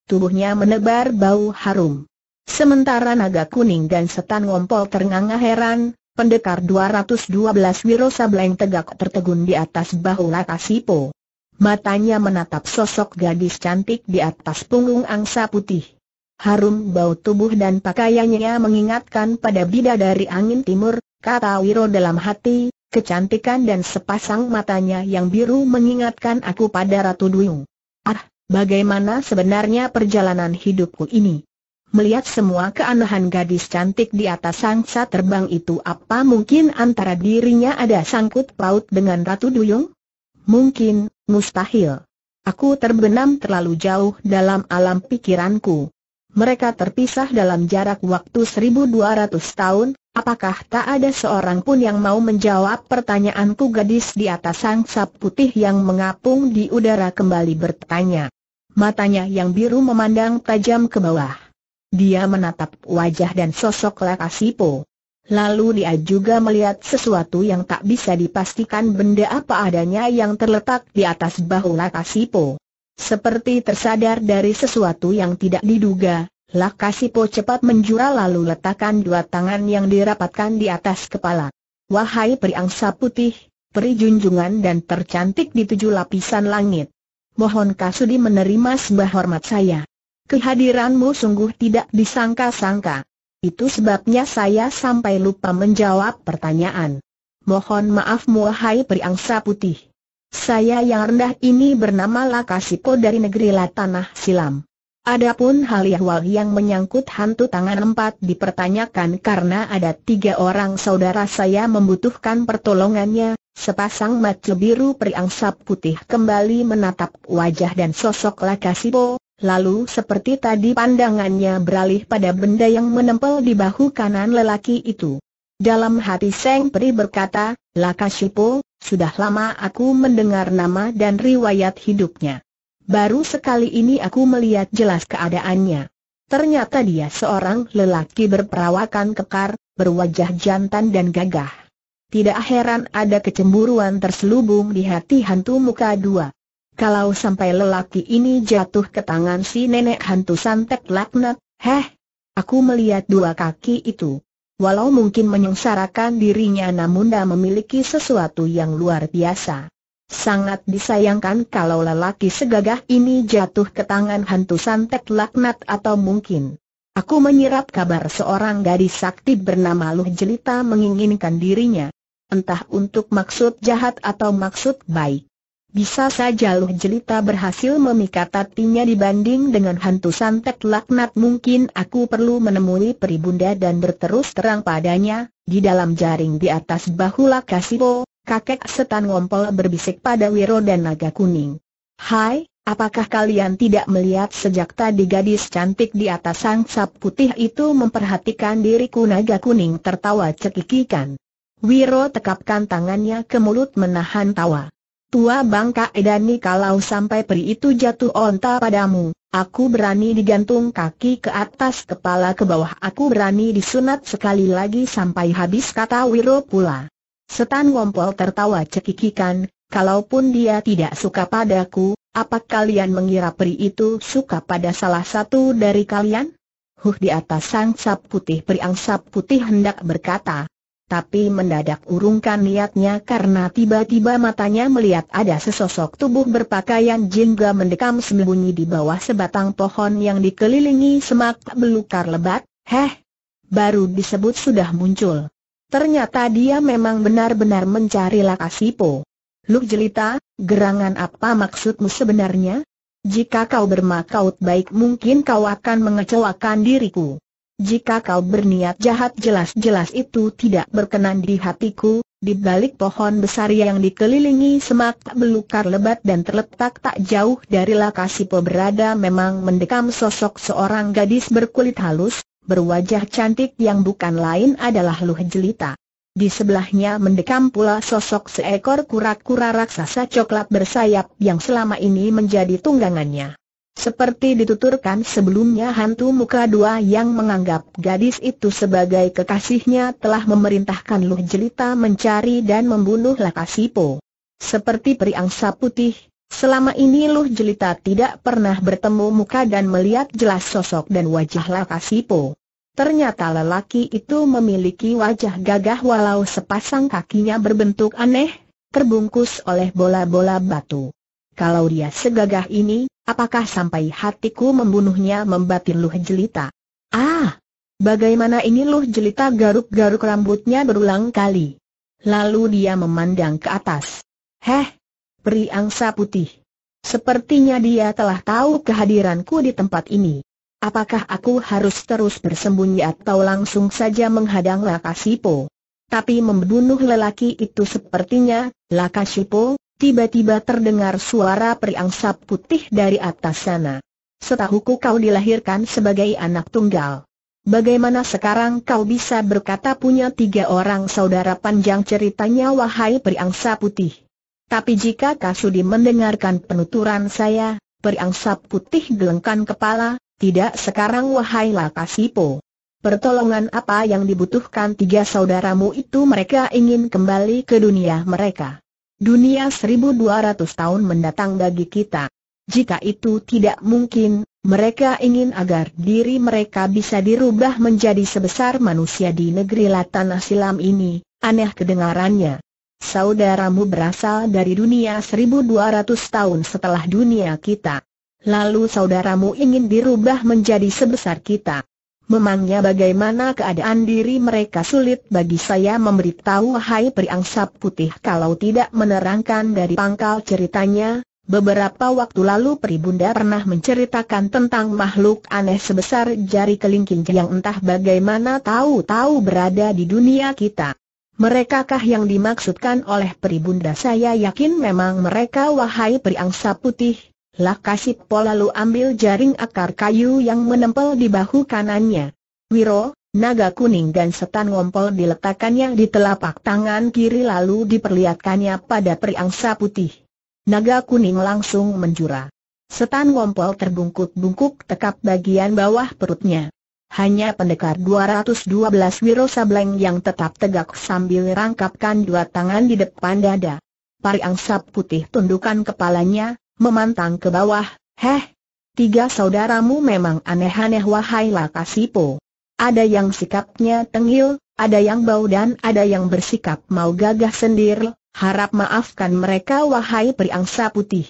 Tubuhnya menebar bau harum. Sementara naga kuning dan setan ngompol ternganga heran, pendekar 212 Wiro Sableng tegak tertegun di atas bahu Lakasipo. Matanya menatap sosok gadis cantik di atas punggung angsa putih. Harum bau tubuh dan pakaiannya mengingatkan pada bidadari angin timur, kata Wiro dalam hati, kecantikan dan sepasang matanya yang biru mengingatkan aku pada Ratu Duyung. Ah, bagaimana sebenarnya perjalanan hidupku ini? Melihat semua keanehan gadis cantik di atas sangsa terbang itu apa mungkin antara dirinya ada sangkut paut dengan Ratu Duyung? Mungkin, mustahil. Aku terbenam terlalu jauh dalam alam pikiranku mereka terpisah dalam jarak waktu 1200 tahun, apakah tak ada seorang pun yang mau menjawab pertanyaanku gadis di atas sap putih yang mengapung di udara kembali bertanya. Matanya yang biru memandang tajam ke bawah. Dia menatap wajah dan sosok Lakasipo. Lalu dia juga melihat sesuatu yang tak bisa dipastikan benda apa adanya yang terletak di atas bahu Lakasipo. Seperti tersadar dari sesuatu yang tidak diduga, Lakasipo cepat menjura lalu letakkan dua tangan yang dirapatkan di atas kepala. Wahai angsa putih, peri junjungan dan tercantik di tujuh lapisan langit. Mohon Kasudi menerima sembah hormat saya. Kehadiranmu sungguh tidak disangka-sangka. Itu sebabnya saya sampai lupa menjawab pertanyaan. Mohon maaf wahai periangsa putih. Saya yang rendah ini bernama Lakasiko dari negeri Latanah Silam. Adapun hal ihwal yang menyangkut hantu tangan empat dipertanyakan karena ada tiga orang saudara saya membutuhkan pertolongannya, sepasang mata biru periangsap putih kembali menatap wajah dan sosok Lakasipo, lalu seperti tadi pandangannya beralih pada benda yang menempel di bahu kanan lelaki itu. Dalam hati Seng Peri berkata, Lakasipo, sudah lama aku mendengar nama dan riwayat hidupnya. Baru sekali ini aku melihat jelas keadaannya. Ternyata dia seorang lelaki berperawakan kekar, berwajah jantan dan gagah. Tidak heran ada kecemburuan terselubung di hati hantu muka dua. Kalau sampai lelaki ini jatuh ke tangan si nenek hantu santet laknat, heh, aku melihat dua kaki itu. Walau mungkin menyengsarakan dirinya namun dia memiliki sesuatu yang luar biasa. Sangat disayangkan kalau lelaki segagah ini jatuh ke tangan hantu santet laknat atau mungkin. Aku menyerap kabar seorang gadis sakti bernama Luh Jelita menginginkan dirinya. Entah untuk maksud jahat atau maksud baik. Bisa saja Luh Jelita berhasil memikat hatinya dibanding dengan hantu santet laknat mungkin aku perlu menemui peribunda dan berterus terang padanya, di dalam jaring di atas bahu Lakasibo, kakek setan ngompol berbisik pada Wiro dan Naga Kuning. Hai, apakah kalian tidak melihat sejak tadi gadis cantik di atas sang sangsap putih itu memperhatikan diriku Naga Kuning tertawa cekikikan. Wiro tekapkan tangannya ke mulut menahan tawa. Tua bangka Edani kalau sampai peri itu jatuh onta padamu, aku berani digantung kaki ke atas kepala ke bawah aku berani disunat sekali lagi sampai habis kata Wiro pula. Setan Wompol tertawa cekikikan, kalaupun dia tidak suka padaku, apa kalian mengira peri itu suka pada salah satu dari kalian? Huh di atas sang sap putih peri angsap putih hendak berkata, tapi mendadak urungkan niatnya karena tiba-tiba matanya melihat ada sesosok tubuh berpakaian jingga mendekam sembunyi di bawah sebatang pohon yang dikelilingi semak belukar lebat, heh, baru disebut sudah muncul. Ternyata dia memang benar-benar mencari Lakasipo. Luk jelita, gerangan apa maksudmu sebenarnya? Jika kau bermakaut baik mungkin kau akan mengecewakan diriku. Jika kau berniat jahat jelas-jelas itu tidak berkenan di hatiku, di balik pohon besar yang dikelilingi semak belukar lebat dan terletak tak jauh dari lokasi berada memang mendekam sosok seorang gadis berkulit halus, berwajah cantik yang bukan lain adalah Luh Jelita. Di sebelahnya mendekam pula sosok seekor kura-kura raksasa coklat bersayap yang selama ini menjadi tunggangannya. Seperti dituturkan sebelumnya hantu muka dua yang menganggap gadis itu sebagai kekasihnya telah memerintahkan Luh Jelita mencari dan membunuh Lakasipo. Seperti periangsa putih, selama ini Luh Jelita tidak pernah bertemu muka dan melihat jelas sosok dan wajah Lakasipo. Ternyata lelaki itu memiliki wajah gagah walau sepasang kakinya berbentuk aneh, terbungkus oleh bola-bola batu. Kalau dia segagah ini, apakah sampai hatiku membunuhnya membatin Luh Jelita? Ah! Bagaimana ini Luh Jelita garuk-garuk rambutnya berulang kali. Lalu dia memandang ke atas. Heh! Peri angsa putih. Sepertinya dia telah tahu kehadiranku di tempat ini. Apakah aku harus terus bersembunyi atau langsung saja menghadang Lakasipo? Tapi membunuh lelaki itu sepertinya, Lakasipo, tiba-tiba terdengar suara periangsa putih dari atas sana. Setahuku kau dilahirkan sebagai anak tunggal. Bagaimana sekarang kau bisa berkata punya tiga orang saudara panjang ceritanya wahai periangsa putih. Tapi jika kau sudi mendengarkan penuturan saya, periangsa putih gelengkan kepala, tidak sekarang wahai Lakasipo. Pertolongan apa yang dibutuhkan tiga saudaramu itu mereka ingin kembali ke dunia mereka. Dunia 1200 tahun mendatang bagi kita. Jika itu tidak mungkin, mereka ingin agar diri mereka bisa dirubah menjadi sebesar manusia di negeri Latan Silam ini, aneh kedengarannya. Saudaramu berasal dari dunia 1200 tahun setelah dunia kita. Lalu saudaramu ingin dirubah menjadi sebesar kita. Memangnya bagaimana keadaan diri mereka sulit bagi saya memberitahu hai periangsap putih kalau tidak menerangkan dari pangkal ceritanya. Beberapa waktu lalu Pribunda pernah menceritakan tentang makhluk aneh sebesar jari kelingking yang entah bagaimana tahu-tahu berada di dunia kita. Merekakah yang dimaksudkan oleh Pribunda saya yakin memang mereka wahai periangsa putih, pola lalu ambil jaring akar kayu yang menempel di bahu kanannya. Wiro, naga kuning dan setan ngompol diletakkannya di telapak tangan kiri lalu diperlihatkannya pada periangsa putih. Naga kuning langsung menjura. Setan ngompol terbungkuk-bungkuk tekap bagian bawah perutnya. Hanya pendekar 212 Wiro Sableng yang tetap tegak sambil rangkapkan dua tangan di depan dada. Pariangsa putih tundukkan kepalanya, memantang ke bawah, heh, tiga saudaramu memang aneh-aneh wahai Lakasipo. Ada yang sikapnya tengil, ada yang bau dan ada yang bersikap mau gagah sendiri, harap maafkan mereka wahai periangsa putih.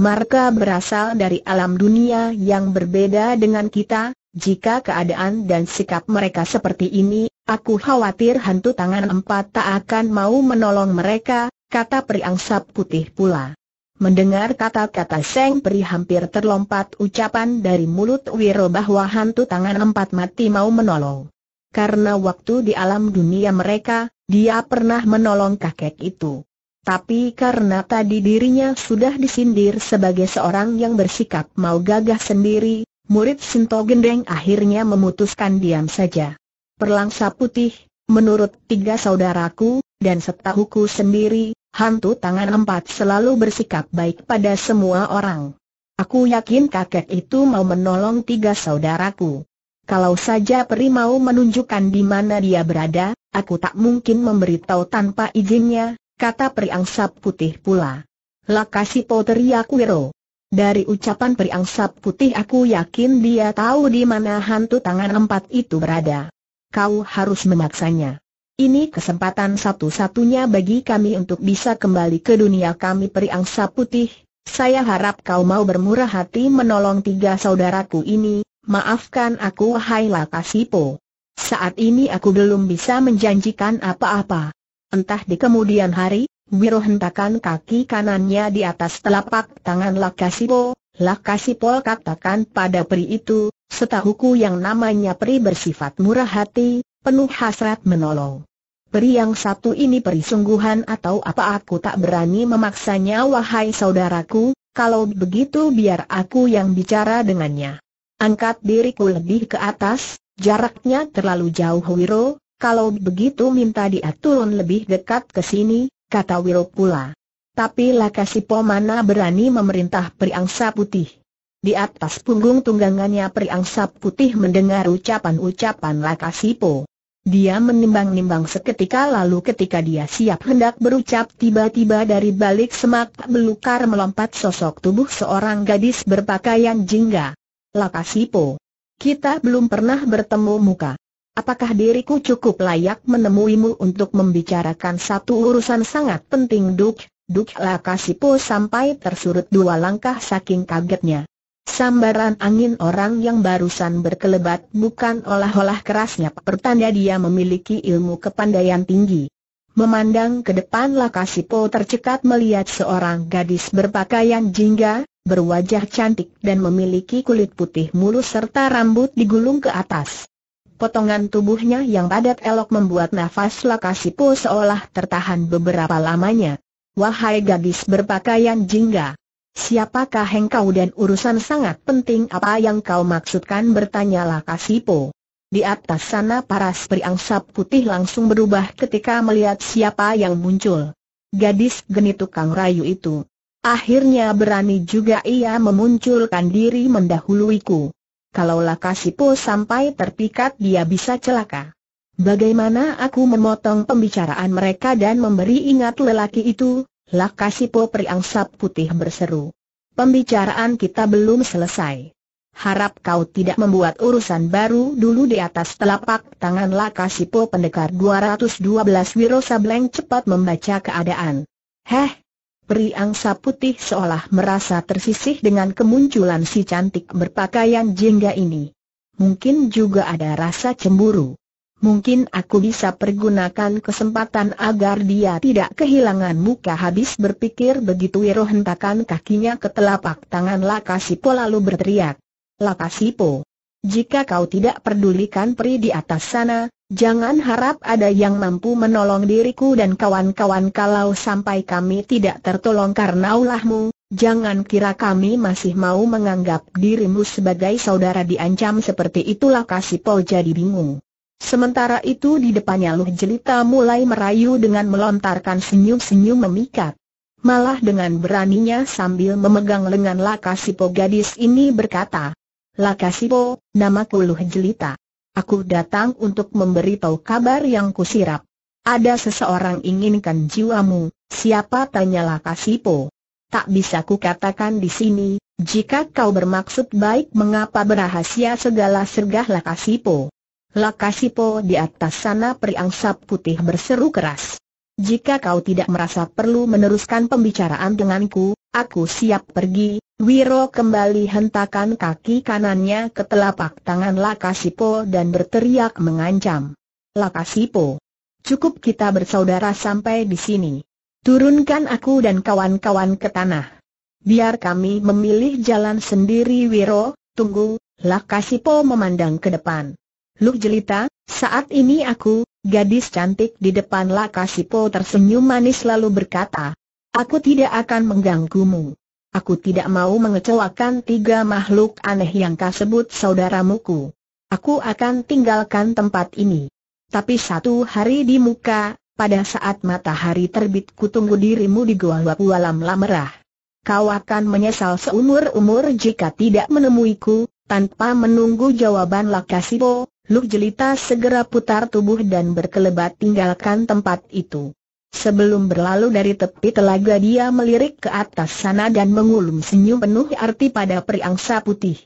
Mereka berasal dari alam dunia yang berbeda dengan kita, jika keadaan dan sikap mereka seperti ini, aku khawatir hantu tangan empat tak akan mau menolong mereka, kata periangsa putih pula. Mendengar kata-kata Seng Peri hampir terlompat ucapan dari mulut Wiro bahwa hantu tangan empat mati mau menolong. Karena waktu di alam dunia mereka, dia pernah menolong kakek itu. Tapi karena tadi dirinya sudah disindir sebagai seorang yang bersikap mau gagah sendiri, murid Sinto Gendeng akhirnya memutuskan diam saja. Perlangsa putih, menurut tiga saudaraku, dan setahuku sendiri, hantu tangan empat selalu bersikap baik pada semua orang. Aku yakin kakek itu mau menolong tiga saudaraku. Kalau saja peri mau menunjukkan di mana dia berada, aku tak mungkin memberitahu tanpa izinnya, kata peri angsa putih pula. Lakasi aku Wiro. Dari ucapan peri angsa putih aku yakin dia tahu di mana hantu tangan empat itu berada. Kau harus memaksanya. Ini kesempatan satu-satunya bagi kami untuk bisa kembali ke dunia kami periangsa putih. Saya harap kau mau bermurah hati menolong tiga saudaraku ini. Maafkan aku wahai Lakasipo. Saat ini aku belum bisa menjanjikan apa-apa. Entah di kemudian hari, Wiro hentakan kaki kanannya di atas telapak tangan Lakasipo. Lakasipo katakan pada peri itu, setahuku yang namanya peri bersifat murah hati, penuh hasrat menolong. Peri yang satu ini peri sungguhan atau apa aku tak berani memaksanya wahai saudaraku, kalau begitu biar aku yang bicara dengannya. Angkat diriku lebih ke atas, jaraknya terlalu jauh Wiro, kalau begitu minta dia turun lebih dekat ke sini, kata Wiro pula. Tapi Lakasipo mana berani memerintah peri angsa Putih. Di atas punggung tunggangannya peri angsa Putih mendengar ucapan-ucapan Lakasipo. Dia menimbang-nimbang seketika lalu ketika dia siap hendak berucap tiba-tiba dari balik semak belukar melompat sosok tubuh seorang gadis berpakaian jingga. Lakasipo. Kita belum pernah bertemu muka. Apakah diriku cukup layak menemuimu untuk membicarakan satu urusan sangat penting Duk? Duk Lakasipo sampai tersurut dua langkah saking kagetnya. Sambaran angin orang yang barusan berkelebat bukan olah-olah kerasnya pertanda dia memiliki ilmu kepandaian tinggi. Memandang ke depan Lakasipo tercekat melihat seorang gadis berpakaian jingga, berwajah cantik dan memiliki kulit putih mulus serta rambut digulung ke atas. Potongan tubuhnya yang padat elok membuat nafas Lakasipo seolah tertahan beberapa lamanya. Wahai gadis berpakaian jingga, Siapakah engkau dan urusan sangat penting apa yang kau maksudkan bertanyalah Kasipo. Di atas sana paras periangsa putih langsung berubah ketika melihat siapa yang muncul. Gadis geni tukang rayu itu. Akhirnya berani juga ia memunculkan diri mendahuluiku. Kalaulah Kasipo sampai terpikat dia bisa celaka. Bagaimana aku memotong pembicaraan mereka dan memberi ingat lelaki itu? Lakasipo Priangsa Putih berseru. Pembicaraan kita belum selesai. Harap kau tidak membuat urusan baru dulu di atas telapak tangan Lakasipo pendekar 212 Wiro Sableng cepat membaca keadaan. Heh! Priangsa putih seolah merasa tersisih dengan kemunculan si cantik berpakaian jingga ini. Mungkin juga ada rasa cemburu mungkin aku bisa pergunakan kesempatan agar dia tidak kehilangan muka habis berpikir begitu Wiro hentakan kakinya ke telapak tangan Lakasipo lalu berteriak. Lakasipo, jika kau tidak pedulikan peri di atas sana, jangan harap ada yang mampu menolong diriku dan kawan-kawan kalau sampai kami tidak tertolong karena ulahmu, Jangan kira kami masih mau menganggap dirimu sebagai saudara diancam seperti itulah Kasipo jadi bingung. Sementara itu di depannya Luh Jelita mulai merayu dengan melontarkan senyum-senyum memikat. Malah dengan beraninya sambil memegang lengan Lakasipo gadis ini berkata, Lakasipo, namaku Luh Jelita. Aku datang untuk memberitahu kabar yang kusirap. Ada seseorang inginkan jiwamu, siapa tanya Lakasipo. Tak bisa ku katakan di sini, jika kau bermaksud baik mengapa berahasia segala sergah Lakasipo. Lakasipo di atas sana periangsap putih berseru keras. Jika kau tidak merasa perlu meneruskan pembicaraan denganku, aku siap pergi. Wiro kembali hentakan kaki kanannya ke telapak tangan Lakasipo dan berteriak mengancam. Lakasipo, cukup kita bersaudara sampai di sini. Turunkan aku dan kawan-kawan ke tanah. Biar kami memilih jalan sendiri Wiro, tunggu, Lakasipo memandang ke depan. Luk jelita, saat ini aku, gadis cantik di depan Lakasipo tersenyum manis lalu berkata, Aku tidak akan mengganggumu. Aku tidak mau mengecewakan tiga makhluk aneh yang kau sebut saudaramuku. Aku akan tinggalkan tempat ini. Tapi satu hari di muka, pada saat matahari terbit ku tunggu dirimu di gua Wapu Alam Lamerah. Kau akan menyesal seumur-umur jika tidak menemuiku, tanpa menunggu jawaban Lakasipo, Lu Jelita segera putar tubuh dan berkelebat tinggalkan tempat itu. Sebelum berlalu dari tepi telaga dia melirik ke atas sana dan mengulum senyum penuh arti pada periangsa putih.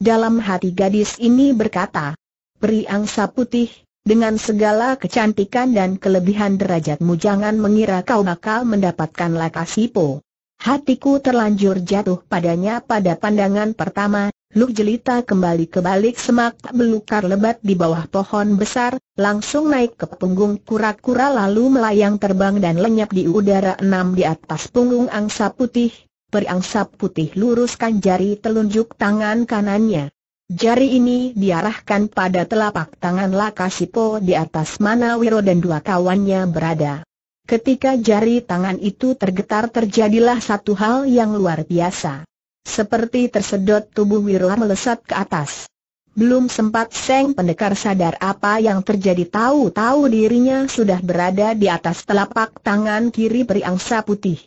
Dalam hati gadis ini berkata, Periangsa putih, dengan segala kecantikan dan kelebihan derajatmu jangan mengira kau bakal mendapatkan lakasipo. Hatiku terlanjur jatuh padanya pada pandangan pertama, Luk Jelita kembali ke balik semak belukar lebat di bawah pohon besar, langsung naik ke punggung kura-kura lalu melayang terbang dan lenyap di udara enam di atas punggung angsa putih, Perangsa putih luruskan jari telunjuk tangan kanannya. Jari ini diarahkan pada telapak tangan Lakasipo di atas mana Wiro dan dua kawannya berada. Ketika jari tangan itu tergetar terjadilah satu hal yang luar biasa. Seperti tersedot tubuh Wirla melesat ke atas. Belum sempat Seng Pendekar sadar apa yang terjadi tahu-tahu dirinya sudah berada di atas telapak tangan kiri periangsa putih.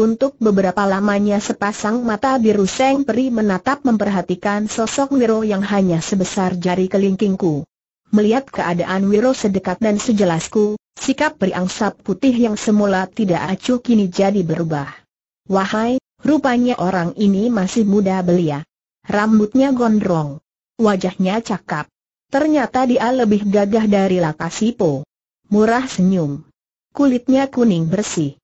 Untuk beberapa lamanya sepasang mata biru Seng Peri menatap memperhatikan sosok Wiro yang hanya sebesar jari kelingkingku. Melihat keadaan Wiro sedekat dan sejelasku, sikap periangsa putih yang semula tidak acuh kini jadi berubah. Wahai, Rupanya orang ini masih muda belia. Rambutnya gondrong. Wajahnya cakap. Ternyata dia lebih gagah dari Lakasipo. Murah senyum. Kulitnya kuning bersih.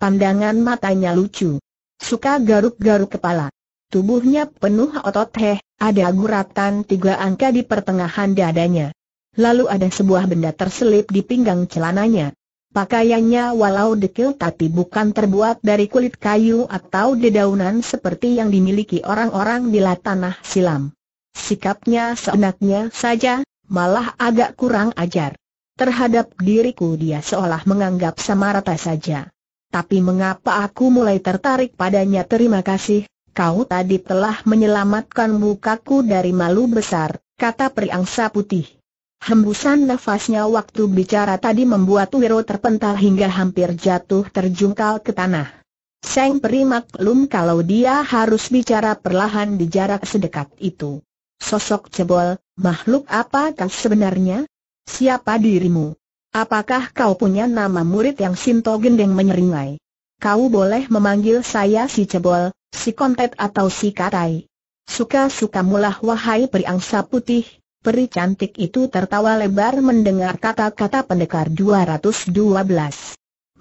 Pandangan matanya lucu. Suka garuk-garuk kepala. Tubuhnya penuh otot heh, ada guratan tiga angka di pertengahan dadanya. Lalu ada sebuah benda terselip di pinggang celananya. Pakaiannya walau dekil tapi bukan terbuat dari kulit kayu atau dedaunan seperti yang dimiliki orang-orang di tanah silam. Sikapnya seenaknya saja, malah agak kurang ajar. Terhadap diriku dia seolah menganggap sama rata saja. Tapi mengapa aku mulai tertarik padanya terima kasih, kau tadi telah menyelamatkan mukaku dari malu besar, kata Priangsa Putih. Hembusan nafasnya waktu bicara tadi membuat Wiro terpental hingga hampir jatuh terjungkal ke tanah. Seng Peri maklum kalau dia harus bicara perlahan di jarak sedekat itu. Sosok cebol, makhluk apakah sebenarnya? Siapa dirimu? Apakah kau punya nama murid yang Sinto Gendeng menyeringai? Kau boleh memanggil saya si cebol, si kontet atau si katai. Suka-suka mulah wahai periangsa putih, Peri cantik itu tertawa lebar mendengar kata-kata pendekar 212.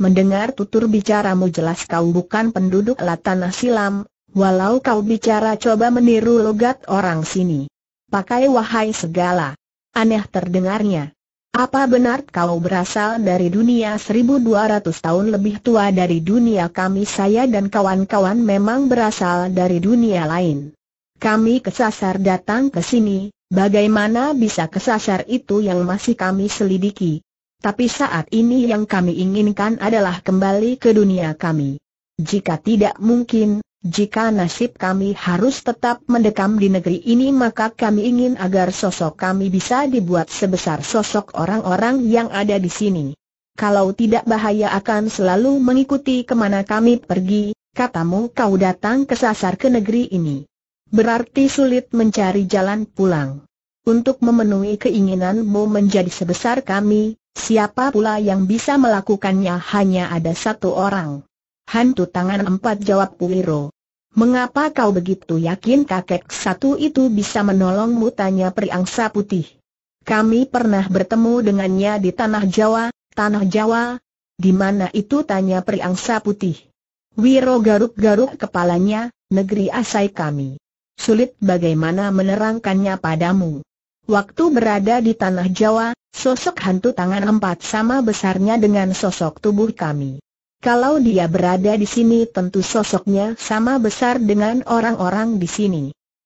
Mendengar tutur bicaramu jelas kau bukan penduduk Latanah Silam, walau kau bicara coba meniru logat orang sini. Pakai wahai segala. Aneh terdengarnya. Apa benar kau berasal dari dunia 1200 tahun lebih tua dari dunia kami saya dan kawan-kawan memang berasal dari dunia lain. Kami kesasar datang ke sini, Bagaimana bisa kesasar itu yang masih kami selidiki. Tapi saat ini yang kami inginkan adalah kembali ke dunia kami. Jika tidak mungkin, jika nasib kami harus tetap mendekam di negeri ini maka kami ingin agar sosok kami bisa dibuat sebesar sosok orang-orang yang ada di sini. Kalau tidak bahaya akan selalu mengikuti kemana kami pergi, katamu kau datang kesasar ke negeri ini. Berarti sulit mencari jalan pulang. Untuk memenuhi keinginanmu menjadi sebesar kami, siapa pula yang bisa melakukannya hanya ada satu orang. Hantu tangan empat jawab Puiro. Mengapa kau begitu yakin kakek satu itu bisa menolongmu tanya periangsa putih. Kami pernah bertemu dengannya di Tanah Jawa, Tanah Jawa, di mana itu tanya periangsa putih. Wiro garuk-garuk kepalanya, negeri asai kami sulit bagaimana menerangkannya padamu. Waktu berada di tanah Jawa, sosok hantu tangan empat sama besarnya dengan sosok tubuh kami. Kalau dia berada di sini tentu sosoknya sama besar dengan orang-orang di sini.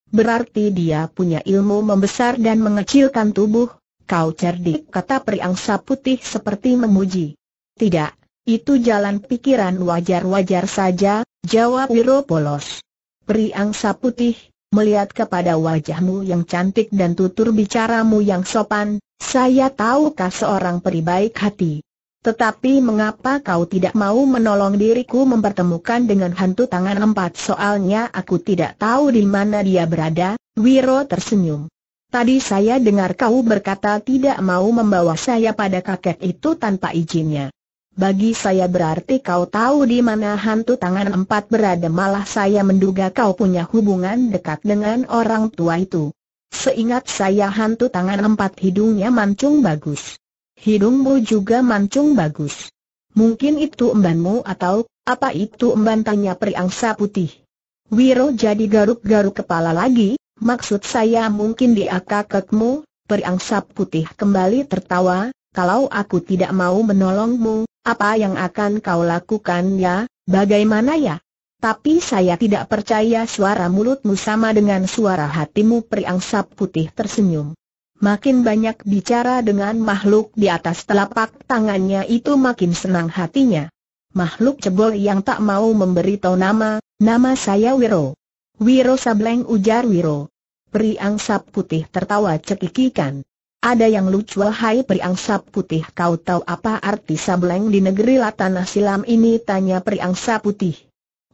Berarti dia punya ilmu membesar dan mengecilkan tubuh, kau cerdik kata periangsa putih seperti memuji. Tidak, itu jalan pikiran wajar-wajar saja, jawab Wiro Polos. Periangsa putih, melihat kepada wajahmu yang cantik dan tutur bicaramu yang sopan, saya tahu kau seorang peri baik hati. Tetapi mengapa kau tidak mau menolong diriku mempertemukan dengan hantu tangan empat soalnya aku tidak tahu di mana dia berada, Wiro tersenyum. Tadi saya dengar kau berkata tidak mau membawa saya pada kakek itu tanpa izinnya. Bagi saya berarti kau tahu di mana hantu tangan empat berada malah saya menduga kau punya hubungan dekat dengan orang tua itu. Seingat saya hantu tangan empat hidungnya mancung bagus. Hidungmu juga mancung bagus. Mungkin itu embanmu atau, apa itu emban tanya periangsa putih. Wiro jadi garuk-garuk kepala lagi, maksud saya mungkin dia kakekmu, periangsa putih kembali tertawa, kalau aku tidak mau menolongmu, apa yang akan kau lakukan ya, bagaimana ya? Tapi saya tidak percaya suara mulutmu sama dengan suara hatimu periangsap putih tersenyum. Makin banyak bicara dengan makhluk di atas telapak tangannya itu makin senang hatinya. Makhluk cebol yang tak mau memberi tahu nama, nama saya Wiro. Wiro Sableng ujar Wiro. Priang Putih tertawa cekikikan. Ada yang lucu wahai periangsa putih kau tahu apa arti sableng di negeri Latanah Silam ini tanya periangsa putih.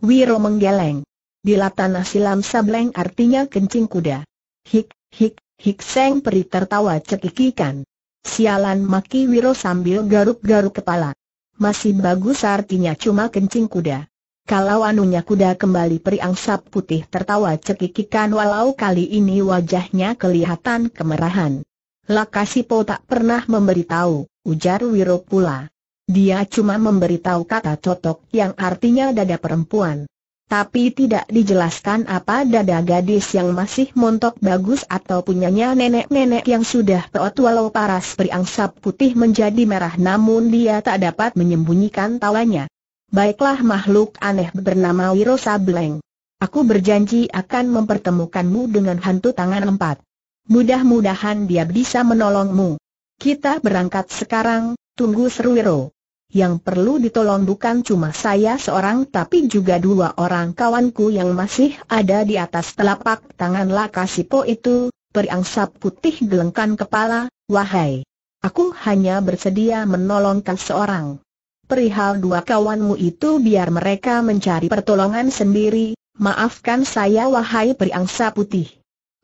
Wiro menggeleng. Di Latanah Silam sableng artinya kencing kuda. Hik, hik, hik seng peri tertawa cekikikan. Sialan maki Wiro sambil garuk-garuk kepala. Masih bagus artinya cuma kencing kuda. Kalau anunya kuda kembali periangsa putih tertawa cekikikan walau kali ini wajahnya kelihatan kemerahan. Lakasipo tak pernah memberitahu, ujar Wiro pula. Dia cuma memberitahu kata cotok yang artinya dada perempuan. Tapi tidak dijelaskan apa dada gadis yang masih montok bagus atau punyanya nenek-nenek yang sudah tua walau paras berangsap putih menjadi merah namun dia tak dapat menyembunyikan tawanya. Baiklah makhluk aneh bernama Wiro Sableng. Aku berjanji akan mempertemukanmu dengan hantu tangan empat. Mudah-mudahan dia bisa menolongmu. Kita berangkat sekarang, tunggu seru Wiro. Yang perlu ditolong bukan cuma saya seorang tapi juga dua orang kawanku yang masih ada di atas telapak tangan Lakasipo itu, periangsap putih gelengkan kepala, wahai. Aku hanya bersedia menolongkan seorang. Perihal dua kawanmu itu biar mereka mencari pertolongan sendiri, maafkan saya wahai periangsa putih.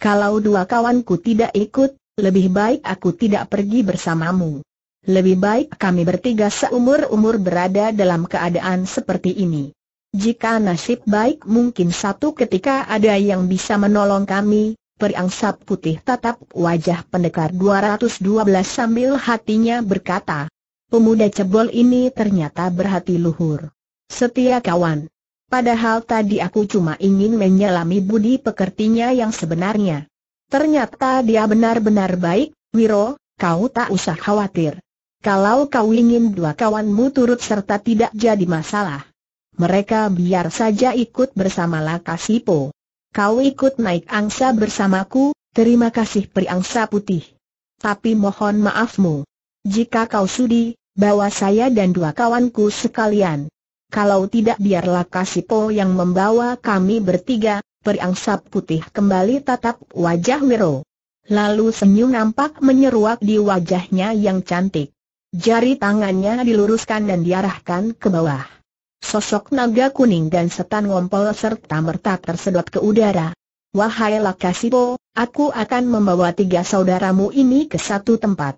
Kalau dua kawanku tidak ikut, lebih baik aku tidak pergi bersamamu. Lebih baik kami bertiga seumur-umur berada dalam keadaan seperti ini. Jika nasib baik mungkin satu ketika ada yang bisa menolong kami, periangsap putih tatap wajah pendekar 212 sambil hatinya berkata, pemuda cebol ini ternyata berhati luhur. Setia kawan. Padahal tadi aku cuma ingin menyelami budi pekertinya yang sebenarnya. Ternyata dia benar-benar baik, Wiro, kau tak usah khawatir. Kalau kau ingin dua kawanmu turut serta tidak jadi masalah. Mereka biar saja ikut bersama Lakasipo. Kau ikut naik angsa bersamaku, terima kasih pri angsa putih. Tapi mohon maafmu. Jika kau sudi, bawa saya dan dua kawanku sekalian. Kalau tidak biarlah Kasipo yang membawa kami bertiga, periangsap putih kembali tatap wajah Wiro. Lalu senyum nampak menyeruak di wajahnya yang cantik. Jari tangannya diluruskan dan diarahkan ke bawah. Sosok naga kuning dan setan ngompol serta merta tersedot ke udara. Wahai Lakasipo, aku akan membawa tiga saudaramu ini ke satu tempat.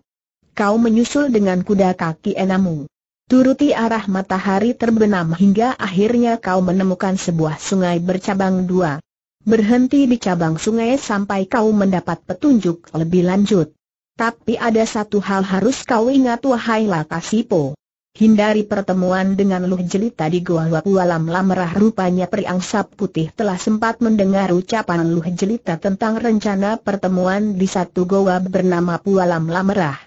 Kau menyusul dengan kuda kaki enamu. Turuti arah matahari terbenam hingga akhirnya kau menemukan sebuah sungai bercabang dua. Berhenti di cabang sungai sampai kau mendapat petunjuk lebih lanjut. Tapi ada satu hal harus kau ingat wahai Lakasipo. Hindari pertemuan dengan Luh Jelita di Goa Wapualam Lamerah rupanya Priangsap Putih telah sempat mendengar ucapan Luh Jelita tentang rencana pertemuan di satu goa bernama Pualam Lamerah.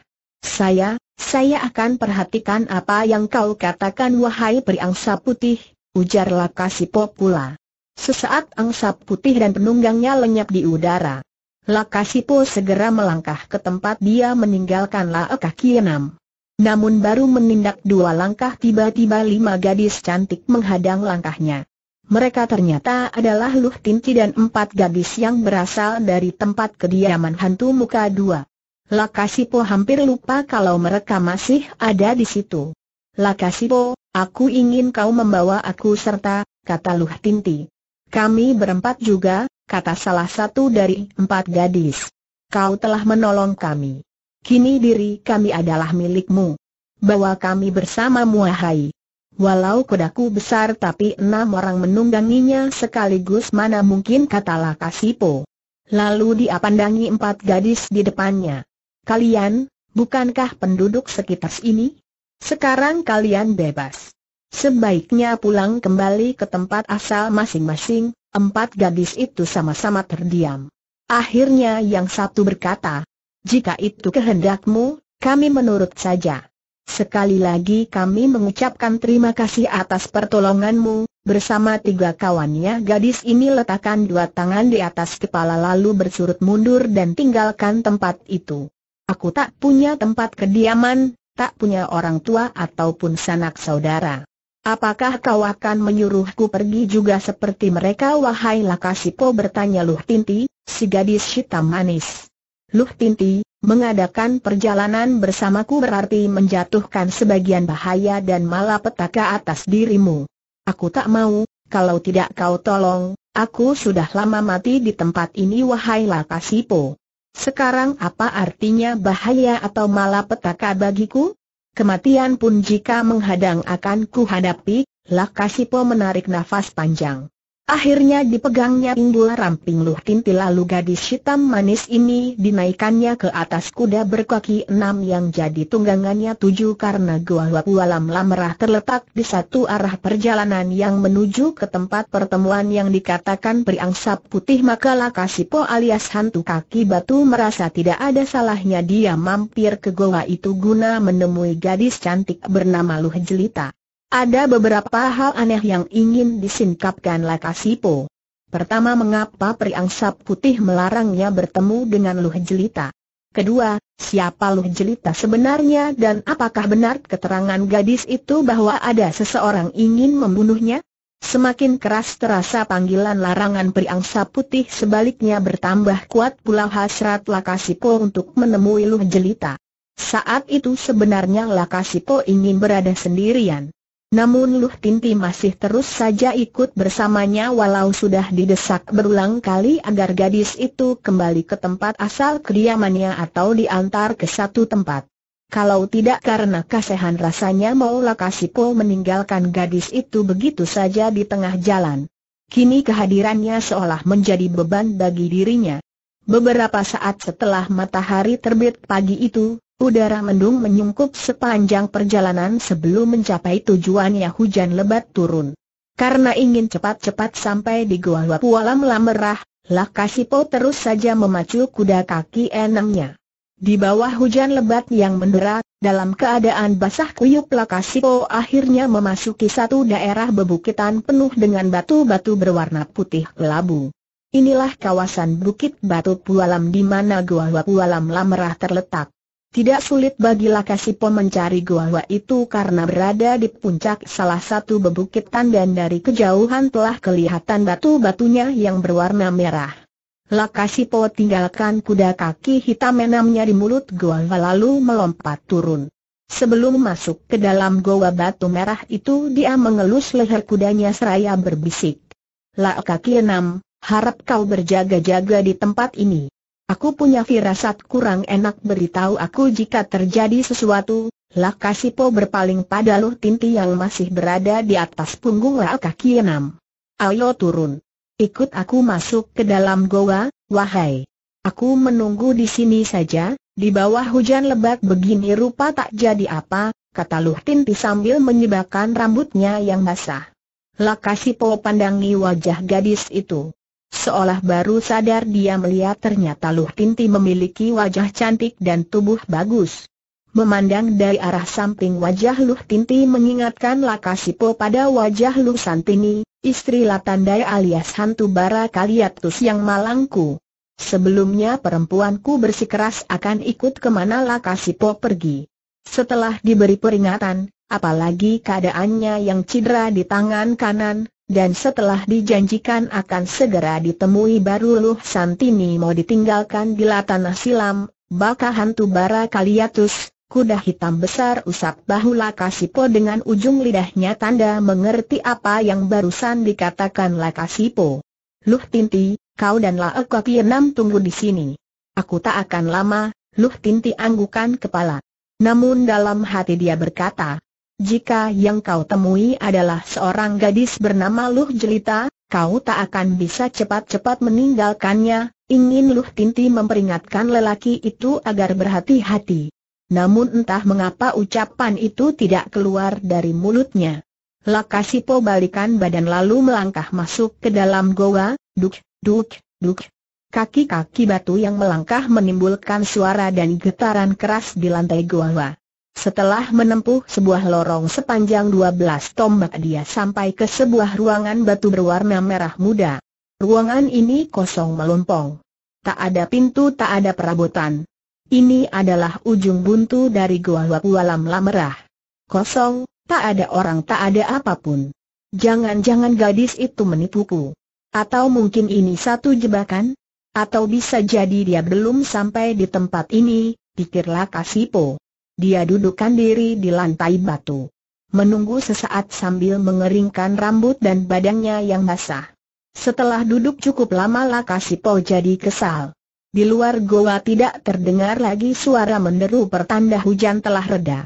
Saya, saya akan perhatikan apa yang kau katakan wahai peri angsa putih, ujar Lakasipo pula. Sesaat angsa putih dan penunggangnya lenyap di udara. Lakasipo segera melangkah ke tempat dia meninggalkan Laeka Kienam. Namun baru menindak dua langkah tiba-tiba lima gadis cantik menghadang langkahnya. Mereka ternyata adalah Luh Tinti dan empat gadis yang berasal dari tempat kediaman hantu muka dua. Lakasipo hampir lupa kalau mereka masih ada di situ. Lakasipo, aku ingin kau membawa aku serta, kata Luh Tinti. Kami berempat juga, kata salah satu dari empat gadis. Kau telah menolong kami. Kini diri kami adalah milikmu. Bawa kami bersama Muahai. Walau kudaku besar tapi enam orang menungganginya sekaligus mana mungkin kata Lakasipo. Lalu dia pandangi empat gadis di depannya. Kalian, bukankah penduduk sekitar sini? Sekarang kalian bebas. Sebaiknya pulang kembali ke tempat asal masing-masing, empat gadis itu sama-sama terdiam. Akhirnya yang satu berkata, jika itu kehendakmu, kami menurut saja. Sekali lagi kami mengucapkan terima kasih atas pertolonganmu, bersama tiga kawannya gadis ini letakkan dua tangan di atas kepala lalu bersurut mundur dan tinggalkan tempat itu. Aku tak punya tempat kediaman, tak punya orang tua ataupun sanak saudara. Apakah kau akan menyuruhku pergi juga seperti mereka? Wahai Lakasipo bertanya Luh Tinti, si gadis hitam manis. Luh Tinti, mengadakan perjalanan bersamaku berarti menjatuhkan sebagian bahaya dan malapetaka atas dirimu. Aku tak mau, kalau tidak kau tolong, aku sudah lama mati di tempat ini wahai Lakasipo. Sekarang apa artinya bahaya atau malapetaka bagiku? Kematian pun jika menghadang akan kuhadapi, Lakasipo menarik nafas panjang. Akhirnya dipegangnya pinggul ramping Luh Tinti lalu gadis hitam manis ini dinaikannya ke atas kuda berkaki enam yang jadi tunggangannya tujuh karena gua lam lamerah terletak di satu arah perjalanan yang menuju ke tempat pertemuan yang dikatakan beriangsap putih maka Lakasipo alias hantu kaki batu merasa tidak ada salahnya dia mampir ke goa itu guna menemui gadis cantik bernama Luh Jelita. Ada beberapa hal aneh yang ingin disingkapkan Lakasipo. Pertama mengapa Priangsa Putih melarangnya bertemu dengan Luh Jelita. Kedua, siapa Luh Jelita sebenarnya dan apakah benar keterangan gadis itu bahwa ada seseorang ingin membunuhnya? Semakin keras terasa panggilan larangan Priangsa Putih sebaliknya bertambah kuat pula hasrat Lakasipo untuk menemui Luh Jelita. Saat itu sebenarnya Lakasipo ingin berada sendirian. Namun Luh Tinti masih terus saja ikut bersamanya walau sudah didesak berulang kali agar gadis itu kembali ke tempat asal kediamannya atau diantar ke satu tempat. Kalau tidak karena kasihan rasanya Maula Kasipo meninggalkan gadis itu begitu saja di tengah jalan. Kini kehadirannya seolah menjadi beban bagi dirinya. Beberapa saat setelah matahari terbit pagi itu, Udara mendung menyungkup sepanjang perjalanan sebelum mencapai tujuannya hujan lebat turun. Karena ingin cepat-cepat sampai di gua Wapualam Lamerah, Lakasipo terus saja memacu kuda kaki enamnya. Di bawah hujan lebat yang mendera, dalam keadaan basah kuyup Lakasipo akhirnya memasuki satu daerah bebukitan penuh dengan batu-batu berwarna putih kelabu. Inilah kawasan Bukit Batu Pualam di mana gua Wapualam Lamerah terletak. Tidak sulit bagi Lakasipo mencari gua itu karena berada di puncak salah satu bebukitan dan dari kejauhan telah kelihatan batu-batunya yang berwarna merah. Lakasipo tinggalkan kuda kaki hitam enamnya di mulut gua lalu melompat turun. Sebelum masuk ke dalam goa batu merah itu dia mengelus leher kudanya seraya berbisik. Lakaki enam, harap kau berjaga-jaga di tempat ini. Aku punya firasat kurang enak beritahu aku jika terjadi sesuatu. Lakasipo berpaling pada Luh Tinti yang masih berada di atas punggung kaki enam. Ayo turun. Ikut aku masuk ke dalam goa, wahai. Aku menunggu di sini saja, di bawah hujan lebat begini rupa tak jadi apa, kata Luh Tinti sambil menyebarkan rambutnya yang basah. Lakasipo pandangi wajah gadis itu. Seolah baru sadar dia melihat ternyata Luh Tinti memiliki wajah cantik dan tubuh bagus. Memandang dari arah samping wajah Luh Tinti mengingatkan Lakasipo pada wajah Luh Santini, istri Latandai alias hantu bara Kaliatus yang malangku. Sebelumnya perempuanku bersikeras akan ikut kemana Lakasipo pergi. Setelah diberi peringatan, apalagi keadaannya yang cedera di tangan kanan, dan setelah dijanjikan akan segera ditemui baru Luh Santini mau ditinggalkan di latanah silam, baka hantu bara kaliatus, kuda hitam besar usap bahu Lakasipo dengan ujung lidahnya tanda mengerti apa yang barusan dikatakan Lakasipo. Luh Tinti, kau dan Laek enam tunggu di sini. Aku tak akan lama, Luh Tinti anggukan kepala. Namun dalam hati dia berkata, jika yang kau temui adalah seorang gadis bernama Luh Jelita, kau tak akan bisa cepat-cepat meninggalkannya, ingin Luh Tinti memperingatkan lelaki itu agar berhati-hati. Namun entah mengapa ucapan itu tidak keluar dari mulutnya. Lakasipo balikan badan lalu melangkah masuk ke dalam goa, duk, duk, duk. Kaki-kaki batu yang melangkah menimbulkan suara dan getaran keras di lantai goa. Setelah menempuh sebuah lorong sepanjang 12 tombak dia sampai ke sebuah ruangan batu berwarna merah muda. Ruangan ini kosong melompong. Tak ada pintu tak ada perabotan. Ini adalah ujung buntu dari Goa lam merah. Kosong, tak ada orang tak ada apapun. Jangan-jangan gadis itu menipuku. Atau mungkin ini satu jebakan? Atau bisa jadi dia belum sampai di tempat ini, pikirlah Kasipo. Dia dudukkan diri di lantai batu. Menunggu sesaat sambil mengeringkan rambut dan badannya yang basah. Setelah duduk cukup lama Lakasipo jadi kesal. Di luar goa tidak terdengar lagi suara menderu pertanda hujan telah reda.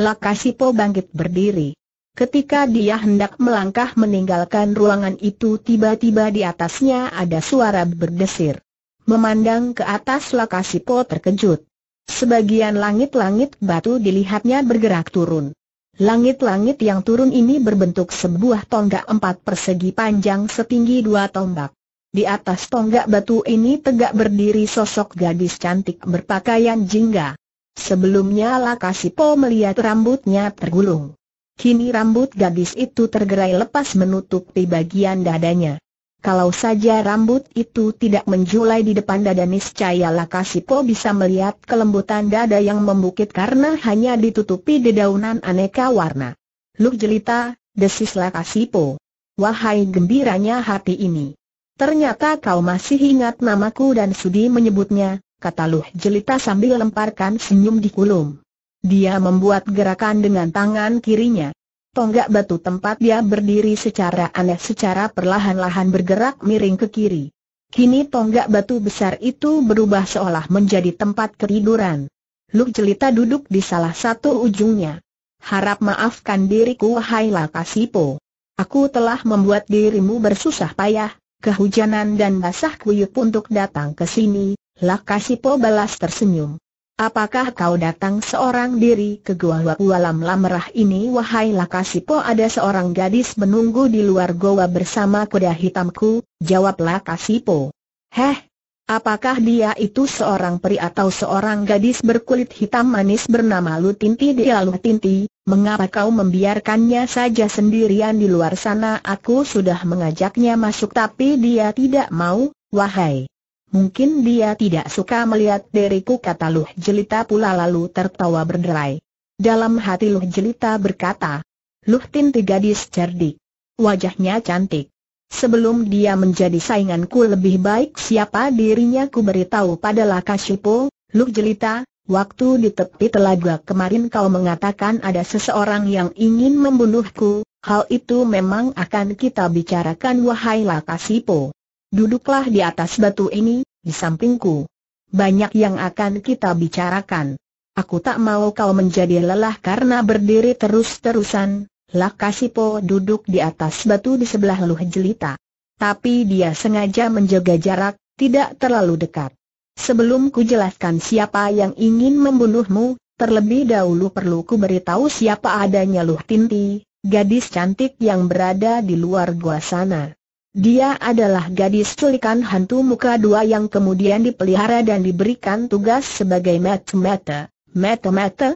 Lakasipo bangkit berdiri. Ketika dia hendak melangkah meninggalkan ruangan itu tiba-tiba di atasnya ada suara berdesir. Memandang ke atas Lakasipo terkejut. Sebagian langit-langit batu dilihatnya bergerak turun. Langit-langit yang turun ini berbentuk sebuah tonggak empat persegi panjang setinggi dua tombak. Di atas tonggak batu ini tegak berdiri sosok gadis cantik berpakaian jingga. Sebelumnya Lakasipo melihat rambutnya tergulung. Kini rambut gadis itu tergerai lepas menutupi bagian dadanya. Kalau saja rambut itu tidak menjulai di depan dada niscaya Lakasipo bisa melihat kelembutan dada yang membukit karena hanya ditutupi dedaunan aneka warna. Luk jelita, desis Lakasipo. Wahai gembiranya hati ini. Ternyata kau masih ingat namaku dan sudi menyebutnya, kata Luh jelita sambil lemparkan senyum di kulum. Dia membuat gerakan dengan tangan kirinya. Tonggak batu tempat dia berdiri secara aneh secara perlahan-lahan bergerak miring ke kiri. Kini tonggak batu besar itu berubah seolah menjadi tempat keriduran. Luk Jelita duduk di salah satu ujungnya. Harap maafkan diriku wahai Lakasipo. Aku telah membuat dirimu bersusah payah, kehujanan dan basah kuyup untuk datang ke sini, Lakasipo balas tersenyum. Apakah kau datang seorang diri ke Goa Gua lam Merah ini? Wahai Lakasipo ada seorang gadis menunggu di luar goa bersama kuda hitamku, jawab Lakasipo. Heh, apakah dia itu seorang peri atau seorang gadis berkulit hitam manis bernama Lutinti dia Lutinti? Mengapa kau membiarkannya saja sendirian di luar sana? Aku sudah mengajaknya masuk tapi dia tidak mau, wahai. Mungkin dia tidak suka melihat diriku kata Luh Jelita pula lalu tertawa berderai. Dalam hati Luh Jelita berkata, Luh Tinti gadis cerdik. Wajahnya cantik. Sebelum dia menjadi sainganku lebih baik siapa dirinya ku beritahu pada Lakashipo, Luh Jelita, waktu di tepi telaga kemarin kau mengatakan ada seseorang yang ingin membunuhku, hal itu memang akan kita bicarakan wahai Lakashipo. Duduklah di atas batu ini, di sampingku. Banyak yang akan kita bicarakan. Aku tak mau kau menjadi lelah karena berdiri terus-terusan. Lakasipo duduk di atas batu di sebelah Luh Jelita. Tapi dia sengaja menjaga jarak, tidak terlalu dekat. Sebelum ku jelaskan siapa yang ingin membunuhmu, terlebih dahulu perlu ku beritahu siapa adanya Luh Tinti, gadis cantik yang berada di luar gua sana. Dia adalah gadis culikan hantu muka dua yang kemudian dipelihara dan diberikan tugas sebagai mata-mata, mata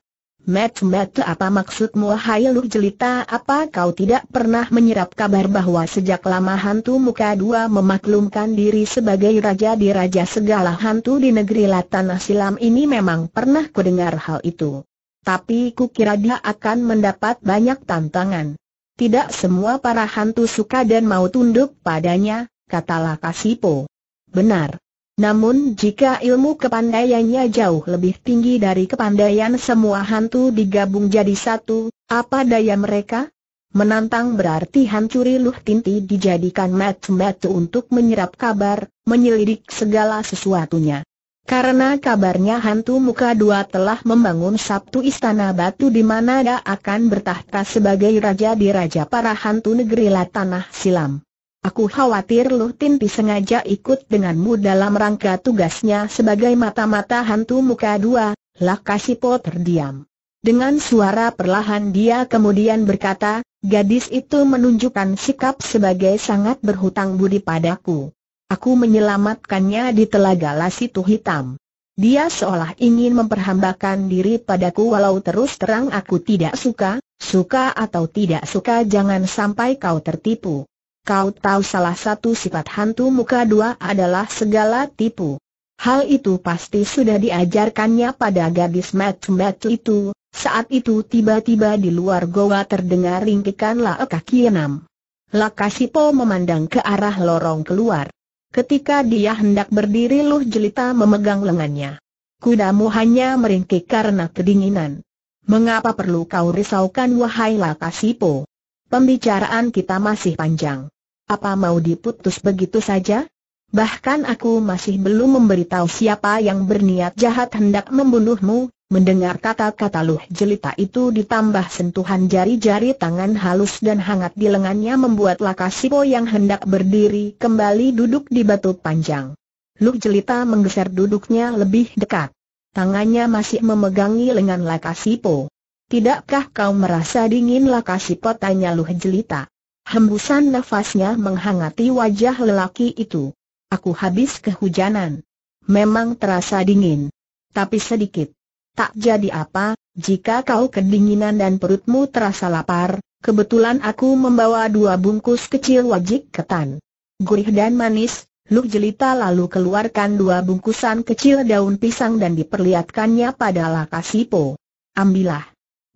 apa maksudmu hai lu jelita apa kau tidak pernah menyerap kabar bahwa sejak lama hantu muka dua memaklumkan diri sebagai raja di raja segala hantu di negeri Latanah Silam ini memang pernah kudengar hal itu. Tapi kukira dia akan mendapat banyak tantangan. Tidak semua para hantu suka dan mau tunduk padanya, kata Kasipo. Benar. Namun jika ilmu kepandaiannya jauh lebih tinggi dari kepandaian semua hantu digabung jadi satu, apa daya mereka? Menantang berarti hancuri Luh Tinti dijadikan mat-mat untuk menyerap kabar, menyelidik segala sesuatunya. Karena kabarnya hantu muka dua telah membangun Sabtu Istana Batu di mana dia akan bertahta sebagai raja di raja para hantu negeri Latanah Silam. Aku khawatir Luh Tinti sengaja ikut denganmu dalam rangka tugasnya sebagai mata-mata hantu muka dua, Lah kasih Lakasipo terdiam. Dengan suara perlahan dia kemudian berkata, gadis itu menunjukkan sikap sebagai sangat berhutang budi padaku. Aku menyelamatkannya di telaga Lasitu Hitam. Dia seolah ingin memperhambakan diri padaku walau terus terang aku tidak suka, suka atau tidak suka jangan sampai kau tertipu. Kau tahu salah satu sifat hantu muka dua adalah segala tipu. Hal itu pasti sudah diajarkannya pada gadis matu-matu itu, saat itu tiba-tiba di luar goa terdengar ringkikan lae kaki enam. Lakasipo memandang ke arah lorong keluar. Ketika dia hendak berdiri Luh Jelita memegang lengannya. Kudamu hanya meringkik karena kedinginan. Mengapa perlu kau risaukan wahai Lakasipo? Pembicaraan kita masih panjang. Apa mau diputus begitu saja? Bahkan aku masih belum memberitahu siapa yang berniat jahat hendak membunuhmu, Mendengar kata-kata Luh Jelita itu ditambah sentuhan jari-jari tangan halus dan hangat di lengannya membuat Lakasipo yang hendak berdiri kembali duduk di batu panjang. Luh Jelita menggeser duduknya lebih dekat. Tangannya masih memegangi lengan Lakasipo. Tidakkah kau merasa dingin Lakasipo tanya Luh Jelita. Hembusan nafasnya menghangati wajah lelaki itu. Aku habis kehujanan. Memang terasa dingin. Tapi sedikit tak jadi apa, jika kau kedinginan dan perutmu terasa lapar, kebetulan aku membawa dua bungkus kecil wajik ketan. Gurih dan manis, Luk Jelita lalu keluarkan dua bungkusan kecil daun pisang dan diperlihatkannya pada Lakasipo. Ambillah.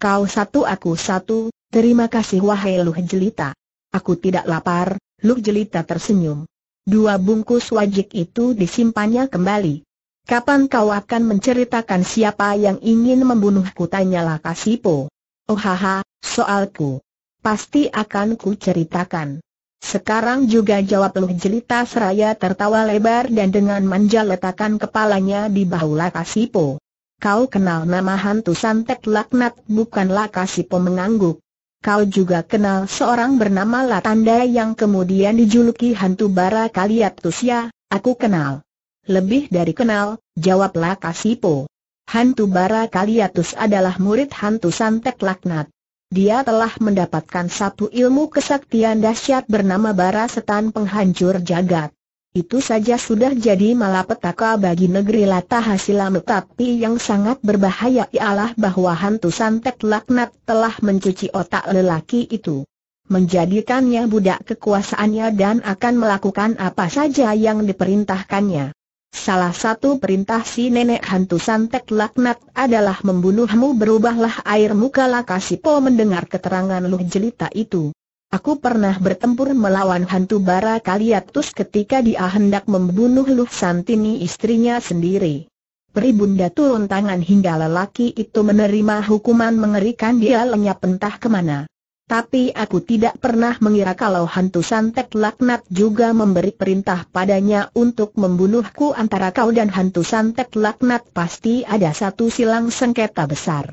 Kau satu aku satu, terima kasih wahai Luk Jelita. Aku tidak lapar, Luk Jelita tersenyum. Dua bungkus wajik itu disimpannya kembali. Kapan kau akan menceritakan siapa yang ingin membunuhku? Tanya Kasipo. Oh haha, soalku. Pasti akan ku ceritakan. Sekarang juga jawab Luh Jelita seraya tertawa lebar dan dengan manja letakkan kepalanya di bahu Lakasipo. Kau kenal nama hantu santet laknat bukan Lakasipo mengangguk. Kau juga kenal seorang bernama Latanda yang kemudian dijuluki hantu bara kaliat Tusia, ya, aku kenal. Lebih dari kenal, jawablah Kasipo. Hantu bara Kaliatus adalah murid hantu santek laknat. Dia telah mendapatkan satu ilmu kesaktian dahsyat bernama bara setan penghancur jagat. Itu saja sudah jadi malapetaka bagi negeri Lata Hasilam tetapi yang sangat berbahaya ialah bahwa hantu Santek laknat telah mencuci otak lelaki itu. Menjadikannya budak kekuasaannya dan akan melakukan apa saja yang diperintahkannya. Salah satu perintah si nenek hantu santet laknat adalah membunuhmu berubahlah air muka Lakasipo mendengar keterangan Luh Jelita itu. Aku pernah bertempur melawan hantu bara Kaliatus ketika dia hendak membunuh Luh Santini istrinya sendiri. Peribunda turun tangan hingga lelaki itu menerima hukuman mengerikan dia lenyap entah kemana. Tapi aku tidak pernah mengira kalau hantu santet laknat juga memberi perintah padanya untuk membunuhku antara kau dan hantu santet laknat pasti ada satu silang sengketa besar.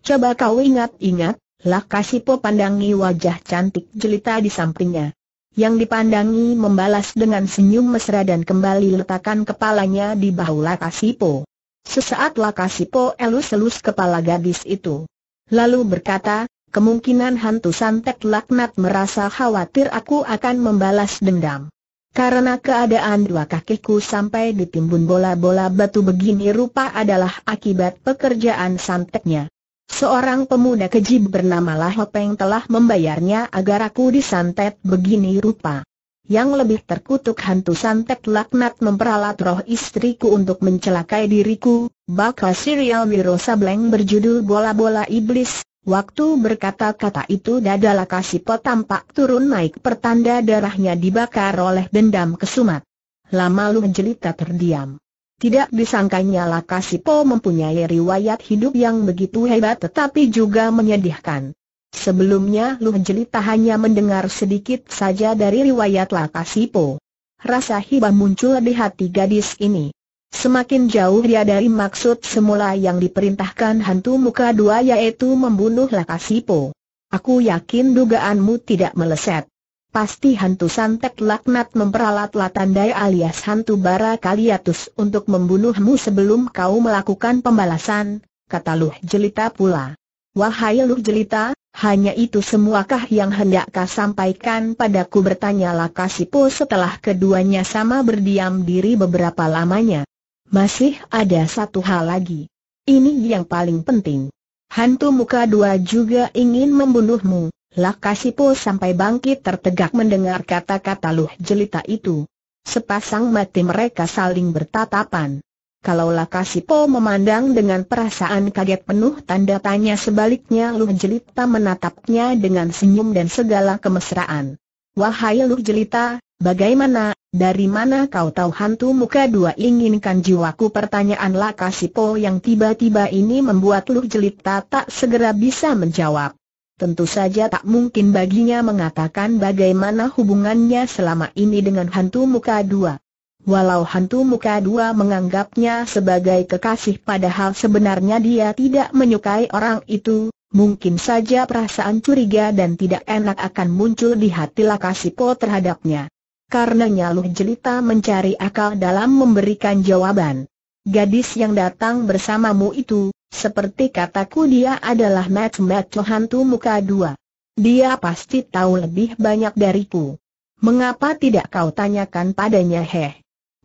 Coba kau ingat-ingat, Lakasipo pandangi wajah cantik jelita di sampingnya. Yang dipandangi membalas dengan senyum mesra dan kembali letakkan kepalanya di bahu Lakasipo. Sesaat Lakasipo elus-elus kepala gadis itu. Lalu berkata, kemungkinan hantu santet laknat merasa khawatir aku akan membalas dendam. Karena keadaan dua kakiku sampai ditimbun bola-bola batu begini rupa adalah akibat pekerjaan santetnya. Seorang pemuda keji bernama Lahopeng telah membayarnya agar aku disantet begini rupa. Yang lebih terkutuk hantu santet laknat memperalat roh istriku untuk mencelakai diriku, bakal serial Wiro Sableng berjudul Bola-Bola Iblis, Waktu berkata-kata itu kasih Lakasipo tampak turun naik pertanda darahnya dibakar oleh dendam kesumat. Lama Lu menjelita terdiam. Tidak disangkanya Lakasipo mempunyai riwayat hidup yang begitu hebat tetapi juga menyedihkan. Sebelumnya Lu Jelita hanya mendengar sedikit saja dari riwayat Lakasipo. Rasa hibah muncul di hati gadis ini. Semakin jauh dia dari maksud semula yang diperintahkan hantu muka dua yaitu membunuh Lakasipo. Aku yakin dugaanmu tidak meleset. Pasti hantu santet laknat memperalat latandai alias hantu bara kaliatus untuk membunuhmu sebelum kau melakukan pembalasan, kata Luh Jelita pula. Wahai Luh Jelita, hanya itu semuakah yang hendak kau sampaikan padaku bertanya Lakasipo setelah keduanya sama berdiam diri beberapa lamanya. Masih ada satu hal lagi. Ini yang paling penting. Hantu muka dua juga ingin membunuhmu. Lakasipo sampai bangkit tertegak mendengar kata-kata Luh Jelita itu. Sepasang mati mereka saling bertatapan. Kalau Lakasipo memandang dengan perasaan kaget penuh tanda tanya sebaliknya Luh Jelita menatapnya dengan senyum dan segala kemesraan. Wahai Luh Jelita, bagaimana dari mana kau tahu hantu muka dua inginkan jiwaku pertanyaan Lakasipo yang tiba-tiba ini membuat Luh Jelita tak segera bisa menjawab. Tentu saja tak mungkin baginya mengatakan bagaimana hubungannya selama ini dengan hantu muka dua. Walau hantu muka dua menganggapnya sebagai kekasih padahal sebenarnya dia tidak menyukai orang itu, mungkin saja perasaan curiga dan tidak enak akan muncul di hati Lakasipo terhadapnya. Karena nyaluh Jelita mencari akal dalam memberikan jawaban. Gadis yang datang bersamamu itu, seperti kataku dia adalah Mat Mat hantu muka dua. Dia pasti tahu lebih banyak dariku. Mengapa tidak kau tanyakan padanya heh?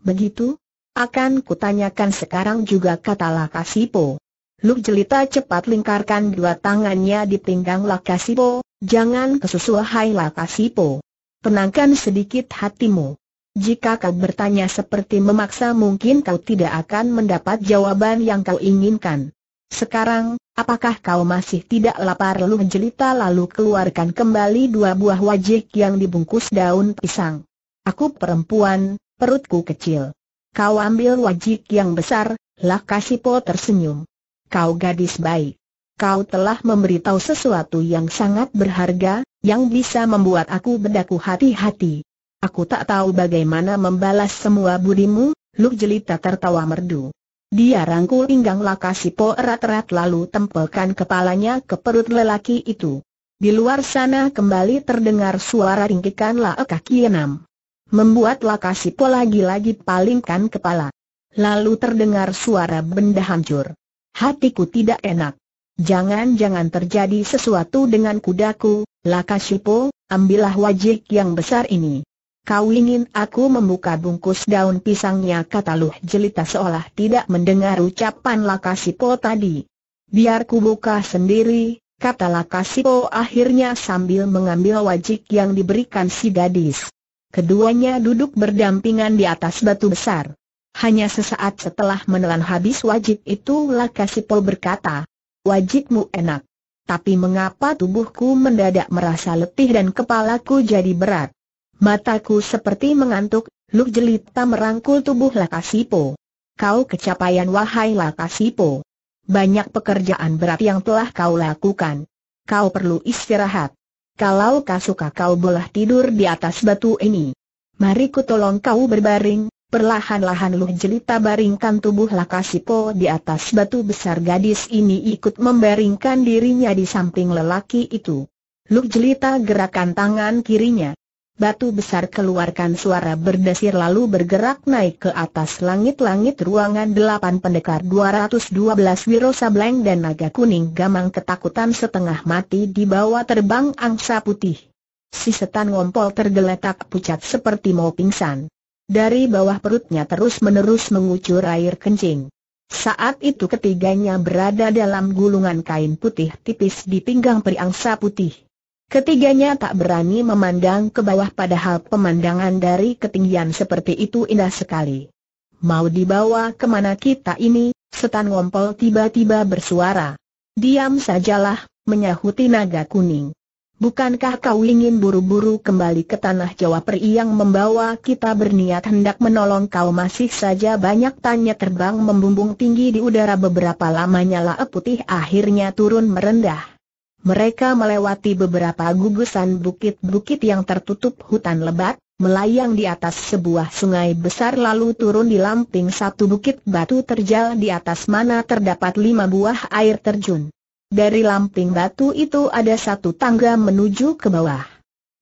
Begitu? Akan kutanyakan sekarang juga kata Lakasipo. Luk Jelita cepat lingkarkan dua tangannya di pinggang Lakasipo, jangan kesusuhai Lakasipo tenangkan sedikit hatimu. Jika kau bertanya seperti memaksa mungkin kau tidak akan mendapat jawaban yang kau inginkan. Sekarang, apakah kau masih tidak lapar Lalu menjelita lalu keluarkan kembali dua buah wajik yang dibungkus daun pisang. Aku perempuan, perutku kecil. Kau ambil wajik yang besar, lah kasih po tersenyum. Kau gadis baik kau telah memberitahu sesuatu yang sangat berharga, yang bisa membuat aku berdaku hati-hati. Aku tak tahu bagaimana membalas semua budimu, Luk Jelita tertawa merdu. Dia rangkul pinggang Lakasipo erat-erat lalu tempelkan kepalanya ke perut lelaki itu. Di luar sana kembali terdengar suara ringkikan kaki enam. Membuat Lakasipo lagi-lagi palingkan kepala. Lalu terdengar suara benda hancur. Hatiku tidak enak. Jangan-jangan terjadi sesuatu dengan kudaku, Lakashipo, ambillah wajik yang besar ini. Kau ingin aku membuka bungkus daun pisangnya kata Luh Jelita seolah tidak mendengar ucapan Lakasipo tadi. Biar ku buka sendiri, kata Lakasipo akhirnya sambil mengambil wajik yang diberikan si gadis. Keduanya duduk berdampingan di atas batu besar. Hanya sesaat setelah menelan habis wajik itu Lakasipo berkata, wajibmu enak. Tapi mengapa tubuhku mendadak merasa letih dan kepalaku jadi berat? Mataku seperti mengantuk, Luk Jelita merangkul tubuh Lakasipo. Kau kecapaian wahai Lakasipo. Banyak pekerjaan berat yang telah kau lakukan. Kau perlu istirahat. Kalau kau suka kau boleh tidur di atas batu ini. Mari ku tolong kau berbaring, Perlahan-lahan Luh Jelita baringkan tubuh Lakasipo di atas batu besar gadis ini ikut membaringkan dirinya di samping lelaki itu. Luh Jelita gerakan tangan kirinya. Batu besar keluarkan suara berdesir lalu bergerak naik ke atas langit-langit ruangan delapan pendekar 212 Wiro Sableng dan Naga Kuning Gamang ketakutan setengah mati di bawah terbang angsa putih. Si setan ngompol tergeletak pucat seperti mau pingsan. Dari bawah perutnya terus-menerus mengucur air kencing. Saat itu ketiganya berada dalam gulungan kain putih tipis di pinggang periangsa putih. Ketiganya tak berani memandang ke bawah padahal pemandangan dari ketinggian seperti itu indah sekali. Mau dibawa kemana kita ini? Setan ngompol tiba-tiba bersuara. Diam sajalah, menyahuti naga kuning. Bukankah kau ingin buru-buru kembali ke tanah Jawa Peri yang membawa kita berniat hendak menolong kau masih saja banyak tanya terbang membumbung tinggi di udara beberapa lamanya lae putih akhirnya turun merendah. Mereka melewati beberapa gugusan bukit-bukit yang tertutup hutan lebat, melayang di atas sebuah sungai besar lalu turun di lamping satu bukit batu terjal di atas mana terdapat lima buah air terjun. Dari lamping batu itu ada satu tangga menuju ke bawah.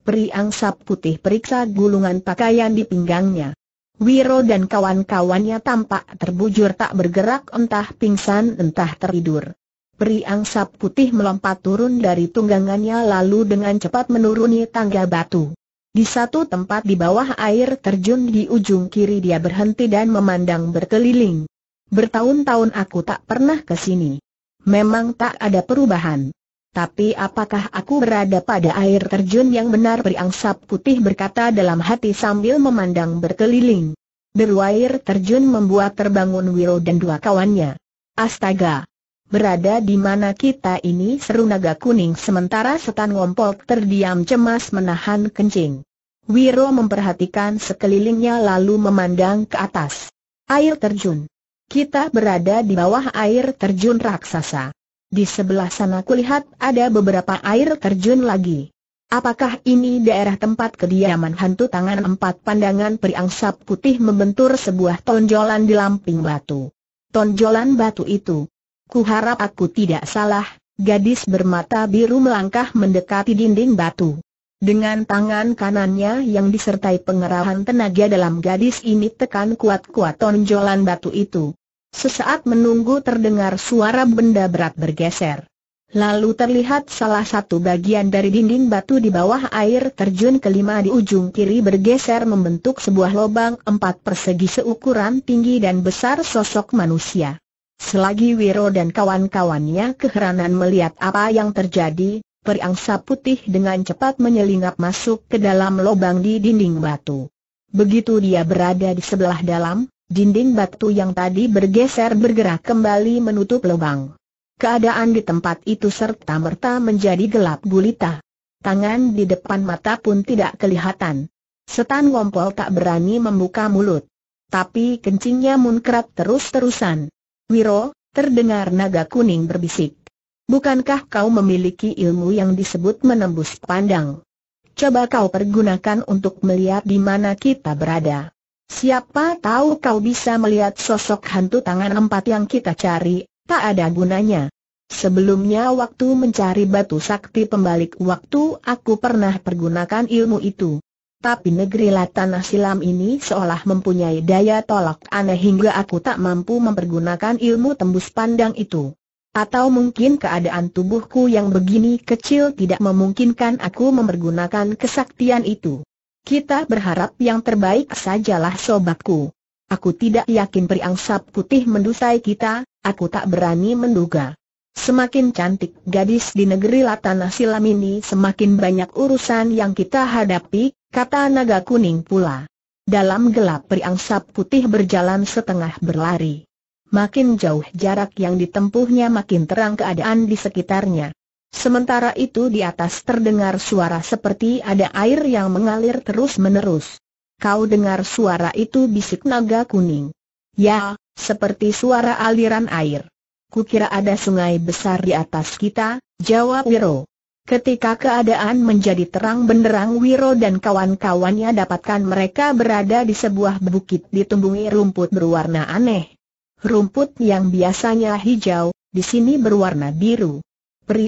Peri angsa putih periksa gulungan pakaian di pinggangnya. Wiro dan kawan-kawannya tampak terbujur tak bergerak entah pingsan entah teridur. Peri angsa putih melompat turun dari tunggangannya lalu dengan cepat menuruni tangga batu. Di satu tempat di bawah air terjun di ujung kiri dia berhenti dan memandang berkeliling. Bertahun-tahun aku tak pernah ke sini memang tak ada perubahan. Tapi apakah aku berada pada air terjun yang benar Sap putih berkata dalam hati sambil memandang berkeliling. Deru air terjun membuat terbangun Wiro dan dua kawannya. Astaga! Berada di mana kita ini seru naga kuning sementara setan ngompol terdiam cemas menahan kencing. Wiro memperhatikan sekelilingnya lalu memandang ke atas. Air terjun. Kita berada di bawah air terjun raksasa. Di sebelah sana kulihat ada beberapa air terjun lagi. Apakah ini daerah tempat kediaman hantu tangan empat pandangan periangsap putih membentur sebuah tonjolan di lamping batu? Tonjolan batu itu. Kuharap aku tidak salah, gadis bermata biru melangkah mendekati dinding batu. Dengan tangan kanannya yang disertai pengerahan tenaga dalam gadis ini tekan kuat-kuat tonjolan batu itu. Sesaat menunggu terdengar suara benda berat bergeser. Lalu terlihat salah satu bagian dari dinding batu di bawah air terjun kelima di ujung kiri bergeser membentuk sebuah lubang empat persegi seukuran tinggi dan besar sosok manusia. Selagi Wiro dan kawan-kawannya keheranan melihat apa yang terjadi, periangsa putih dengan cepat menyelinap masuk ke dalam lubang di dinding batu. Begitu dia berada di sebelah dalam, dinding batu yang tadi bergeser bergerak kembali menutup lubang. Keadaan di tempat itu serta-merta menjadi gelap gulita. Tangan di depan mata pun tidak kelihatan. Setan Ngompol tak berani membuka mulut. Tapi kencingnya munkrat terus-terusan. Wiro, terdengar naga kuning berbisik. Bukankah kau memiliki ilmu yang disebut menembus pandang? Coba kau pergunakan untuk melihat di mana kita berada. Siapa tahu kau bisa melihat sosok hantu tangan empat yang kita cari, tak ada gunanya. Sebelumnya waktu mencari batu sakti pembalik waktu aku pernah pergunakan ilmu itu. Tapi negeri latanah silam ini seolah mempunyai daya tolak aneh hingga aku tak mampu mempergunakan ilmu tembus pandang itu. Atau mungkin keadaan tubuhku yang begini kecil tidak memungkinkan aku mempergunakan kesaktian itu. Kita berharap yang terbaik sajalah sobatku. Aku tidak yakin periangsap putih mendusai kita, aku tak berani menduga. Semakin cantik gadis di negeri Latana Silam ini semakin banyak urusan yang kita hadapi, kata naga kuning pula. Dalam gelap periangsap putih berjalan setengah berlari. Makin jauh jarak yang ditempuhnya makin terang keadaan di sekitarnya. Sementara itu di atas terdengar suara seperti ada air yang mengalir terus-menerus. Kau dengar suara itu bisik naga kuning. Ya, seperti suara aliran air. Kukira ada sungai besar di atas kita, jawab Wiro. Ketika keadaan menjadi terang benderang Wiro dan kawan-kawannya dapatkan mereka berada di sebuah bukit ditumbuhi rumput berwarna aneh. Rumput yang biasanya hijau, di sini berwarna biru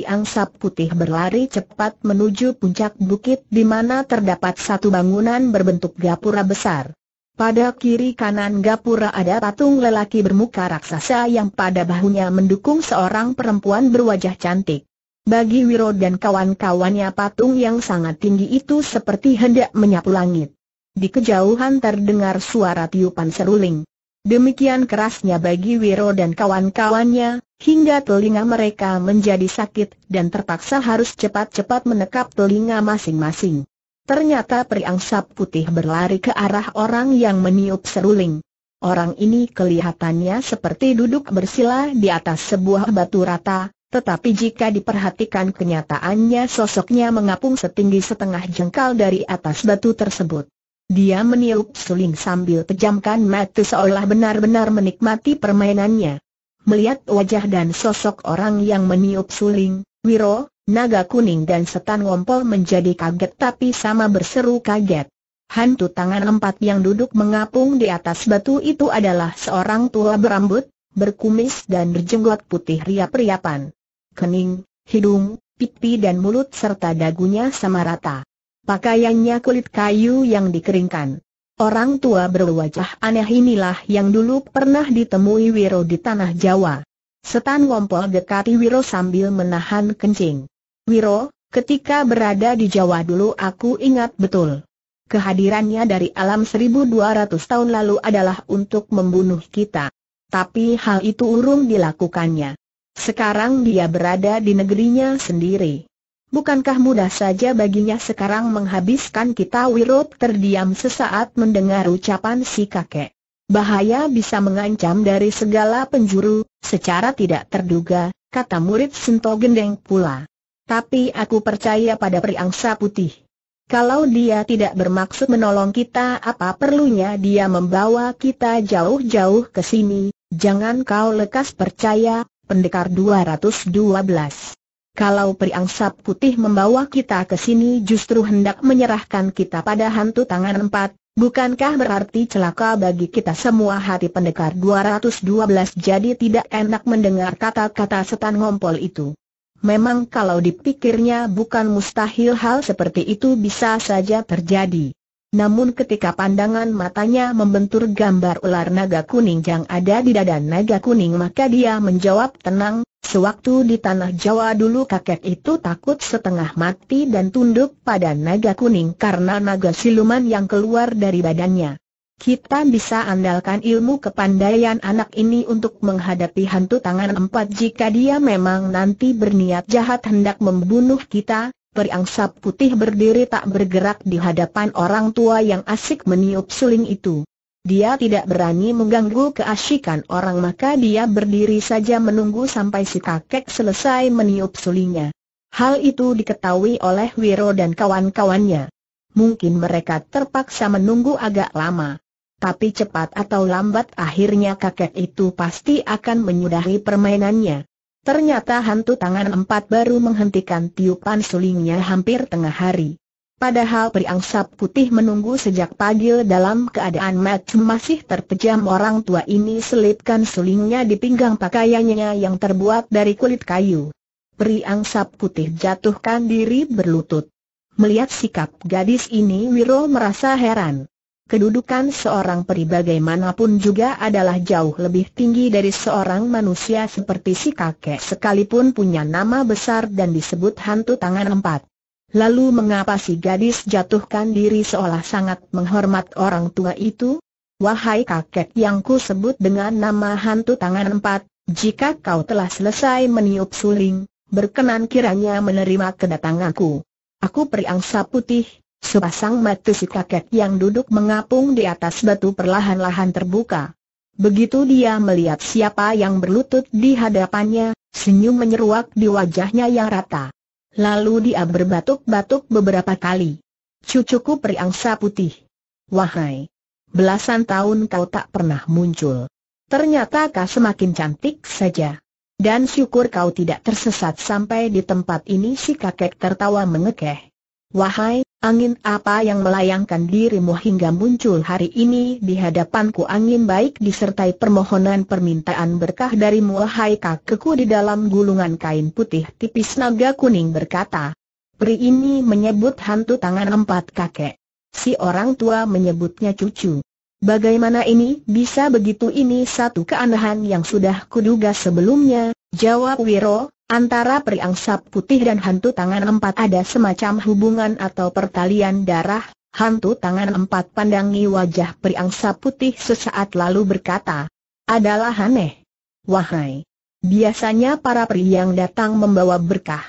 angsa putih berlari cepat menuju puncak bukit di mana terdapat satu bangunan berbentuk gapura besar. Pada kiri kanan gapura ada patung lelaki bermuka raksasa yang pada bahunya mendukung seorang perempuan berwajah cantik. Bagi Wiro dan kawan-kawannya patung yang sangat tinggi itu seperti hendak menyapu langit. Di kejauhan terdengar suara tiupan seruling. Demikian kerasnya bagi Wiro dan kawan-kawannya, hingga telinga mereka menjadi sakit dan terpaksa harus cepat-cepat menekap telinga masing-masing. Ternyata periangsap putih berlari ke arah orang yang meniup seruling. Orang ini kelihatannya seperti duduk bersila di atas sebuah batu rata, tetapi jika diperhatikan kenyataannya sosoknya mengapung setinggi setengah jengkal dari atas batu tersebut. Dia meniup suling sambil pejamkan mata seolah benar-benar menikmati permainannya. Melihat wajah dan sosok orang yang meniup suling, Wiro, Naga Kuning dan Setan Ngompol menjadi kaget tapi sama berseru kaget. Hantu tangan empat yang duduk mengapung di atas batu itu adalah seorang tua berambut, berkumis dan berjenggot putih riap-riapan. Kening, hidung, pipi dan mulut serta dagunya sama rata. Pakaiannya kulit kayu yang dikeringkan. Orang tua berwajah aneh inilah yang dulu pernah ditemui Wiro di tanah Jawa. Setan ngompol dekati Wiro sambil menahan kencing. Wiro, ketika berada di Jawa dulu aku ingat betul. Kehadirannya dari alam 1200 tahun lalu adalah untuk membunuh kita. Tapi hal itu urung dilakukannya. Sekarang dia berada di negerinya sendiri. Bukankah mudah saja baginya sekarang menghabiskan kita Wirot terdiam sesaat mendengar ucapan si kakek. Bahaya bisa mengancam dari segala penjuru, secara tidak terduga, kata murid Sento Gendeng pula. Tapi aku percaya pada periangsa Putih. Kalau dia tidak bermaksud menolong kita apa perlunya dia membawa kita jauh-jauh ke sini, jangan kau lekas percaya, pendekar 212. Kalau periangsap Putih membawa kita ke sini justru hendak menyerahkan kita pada hantu tangan empat, bukankah berarti celaka bagi kita semua hati pendekar 212 jadi tidak enak mendengar kata-kata setan ngompol itu. Memang kalau dipikirnya bukan mustahil hal seperti itu bisa saja terjadi. Namun ketika pandangan matanya membentur gambar ular naga kuning yang ada di dada naga kuning maka dia menjawab tenang, Sewaktu di tanah Jawa dulu kakek itu takut setengah mati dan tunduk pada naga kuning karena naga siluman yang keluar dari badannya. Kita bisa andalkan ilmu kepandaian anak ini untuk menghadapi hantu tangan empat jika dia memang nanti berniat jahat hendak membunuh kita, periangsa putih berdiri tak bergerak di hadapan orang tua yang asik meniup suling itu. Dia tidak berani mengganggu keasyikan orang maka dia berdiri saja menunggu sampai si kakek selesai meniup sulinya. Hal itu diketahui oleh Wiro dan kawan-kawannya. Mungkin mereka terpaksa menunggu agak lama. Tapi cepat atau lambat akhirnya kakek itu pasti akan menyudahi permainannya. Ternyata hantu tangan empat baru menghentikan tiupan sulingnya hampir tengah hari. Padahal periangsa putih menunggu sejak pagi dalam keadaan macam masih terpejam orang tua ini selipkan sulingnya di pinggang pakaiannya yang terbuat dari kulit kayu. Periangsa putih jatuhkan diri berlutut. Melihat sikap gadis ini Wiro merasa heran. Kedudukan seorang peri bagaimanapun juga adalah jauh lebih tinggi dari seorang manusia seperti si kakek sekalipun punya nama besar dan disebut hantu tangan empat. Lalu mengapa si gadis jatuhkan diri seolah sangat menghormat orang tua itu? Wahai kakek yang ku sebut dengan nama hantu tangan empat, jika kau telah selesai meniup suling, berkenan kiranya menerima kedatanganku. Aku periangsa putih, sepasang mata si kakek yang duduk mengapung di atas batu perlahan-lahan terbuka. Begitu dia melihat siapa yang berlutut di hadapannya, senyum menyeruak di wajahnya yang rata. Lalu dia berbatuk-batuk beberapa kali. Cucuku periangsa putih. Wahai! Belasan tahun kau tak pernah muncul. Ternyata kau semakin cantik saja. Dan syukur kau tidak tersesat sampai di tempat ini si kakek tertawa mengekeh. Wahai, Angin apa yang melayangkan dirimu hingga muncul hari ini di hadapanku angin baik disertai permohonan permintaan berkah darimu hai keku di dalam gulungan kain putih tipis naga kuning berkata. Pri ini menyebut hantu tangan empat kakek. Si orang tua menyebutnya cucu. Bagaimana ini bisa begitu ini satu keanehan yang sudah kuduga sebelumnya, jawab Wiro, Antara periangsa putih dan hantu tangan empat ada semacam hubungan atau pertalian darah, hantu tangan empat pandangi wajah periangsa putih sesaat lalu berkata, adalah aneh. Wahai, biasanya para peri yang datang membawa berkah.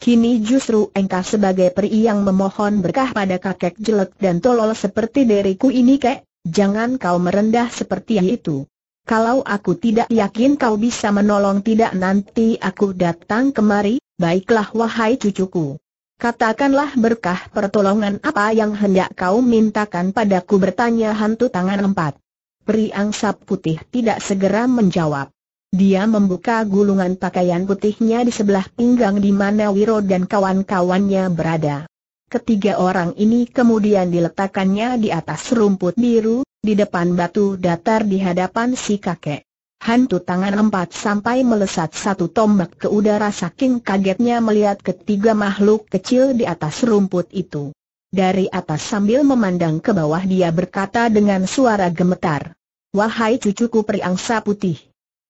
Kini justru engkau sebagai peri yang memohon berkah pada kakek jelek dan tolol seperti diriku ini kek, jangan kau merendah seperti itu. Kalau aku tidak yakin kau bisa menolong tidak nanti aku datang kemari, baiklah wahai cucuku. Katakanlah berkah pertolongan apa yang hendak kau mintakan padaku bertanya hantu tangan empat. Peri angsa putih tidak segera menjawab. Dia membuka gulungan pakaian putihnya di sebelah pinggang di mana Wiro dan kawan-kawannya berada. Ketiga orang ini kemudian diletakkannya di atas rumput biru, di depan batu datar di hadapan si kakek. Hantu tangan empat sampai melesat satu tombak ke udara saking kagetnya melihat ketiga makhluk kecil di atas rumput itu. Dari atas sambil memandang ke bawah dia berkata dengan suara gemetar. Wahai cucuku periangsa putih.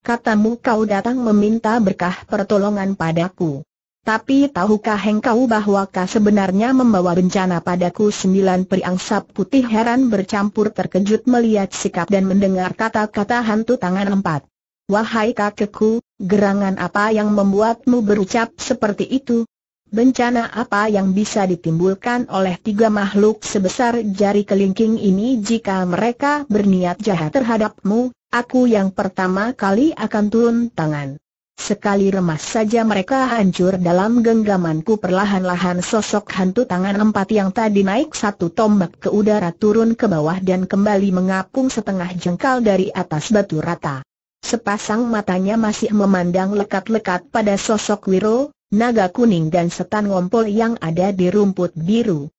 Katamu kau datang meminta berkah pertolongan padaku. Tapi tahukah engkau bahwa kau sebenarnya membawa bencana padaku sembilan periangsap putih heran bercampur terkejut melihat sikap dan mendengar kata-kata hantu tangan empat. Wahai kakekku, gerangan apa yang membuatmu berucap seperti itu? Bencana apa yang bisa ditimbulkan oleh tiga makhluk sebesar jari kelingking ini jika mereka berniat jahat terhadapmu, aku yang pertama kali akan turun tangan. Sekali remas saja mereka hancur dalam genggamanku perlahan-lahan sosok hantu tangan empat yang tadi naik satu tombak ke udara turun ke bawah dan kembali mengapung setengah jengkal dari atas batu rata. Sepasang matanya masih memandang lekat-lekat pada sosok Wiro, naga kuning dan setan ngompol yang ada di rumput biru.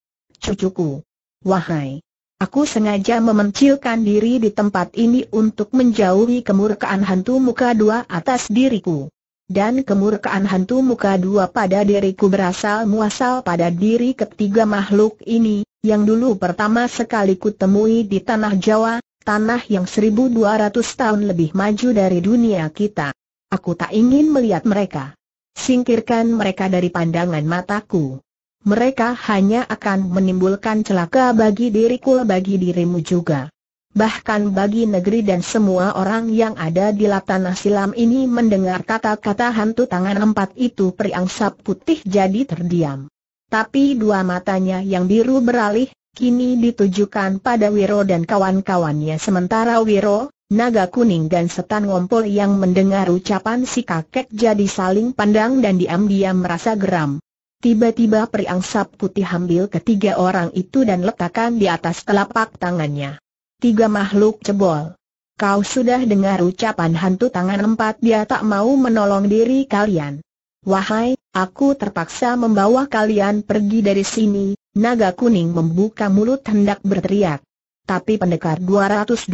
Cucuku! Wahai! Aku sengaja memencilkan diri di tempat ini untuk menjauhi kemurkaan hantu muka dua atas diriku. Dan kemurkaan hantu muka dua pada diriku berasal muasal pada diri ketiga makhluk ini, yang dulu pertama sekali kutemui di tanah Jawa, tanah yang 1200 tahun lebih maju dari dunia kita. Aku tak ingin melihat mereka. Singkirkan mereka dari pandangan mataku mereka hanya akan menimbulkan celaka bagi diriku bagi dirimu juga. Bahkan bagi negeri dan semua orang yang ada di lapangan silam ini mendengar kata-kata hantu tangan empat itu periangsap putih jadi terdiam. Tapi dua matanya yang biru beralih, kini ditujukan pada Wiro dan kawan-kawannya sementara Wiro, naga kuning dan setan ngompol yang mendengar ucapan si kakek jadi saling pandang dan diam-diam merasa geram. Tiba-tiba periangsap putih ambil ketiga orang itu dan letakkan di atas telapak tangannya. Tiga makhluk cebol. Kau sudah dengar ucapan hantu tangan empat dia tak mau menolong diri kalian. Wahai, aku terpaksa membawa kalian pergi dari sini, naga kuning membuka mulut hendak berteriak. Tapi pendekar 212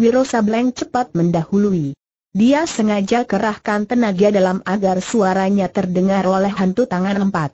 Wiro Sableng cepat mendahului. Dia sengaja kerahkan tenaga dalam agar suaranya terdengar oleh hantu tangan empat.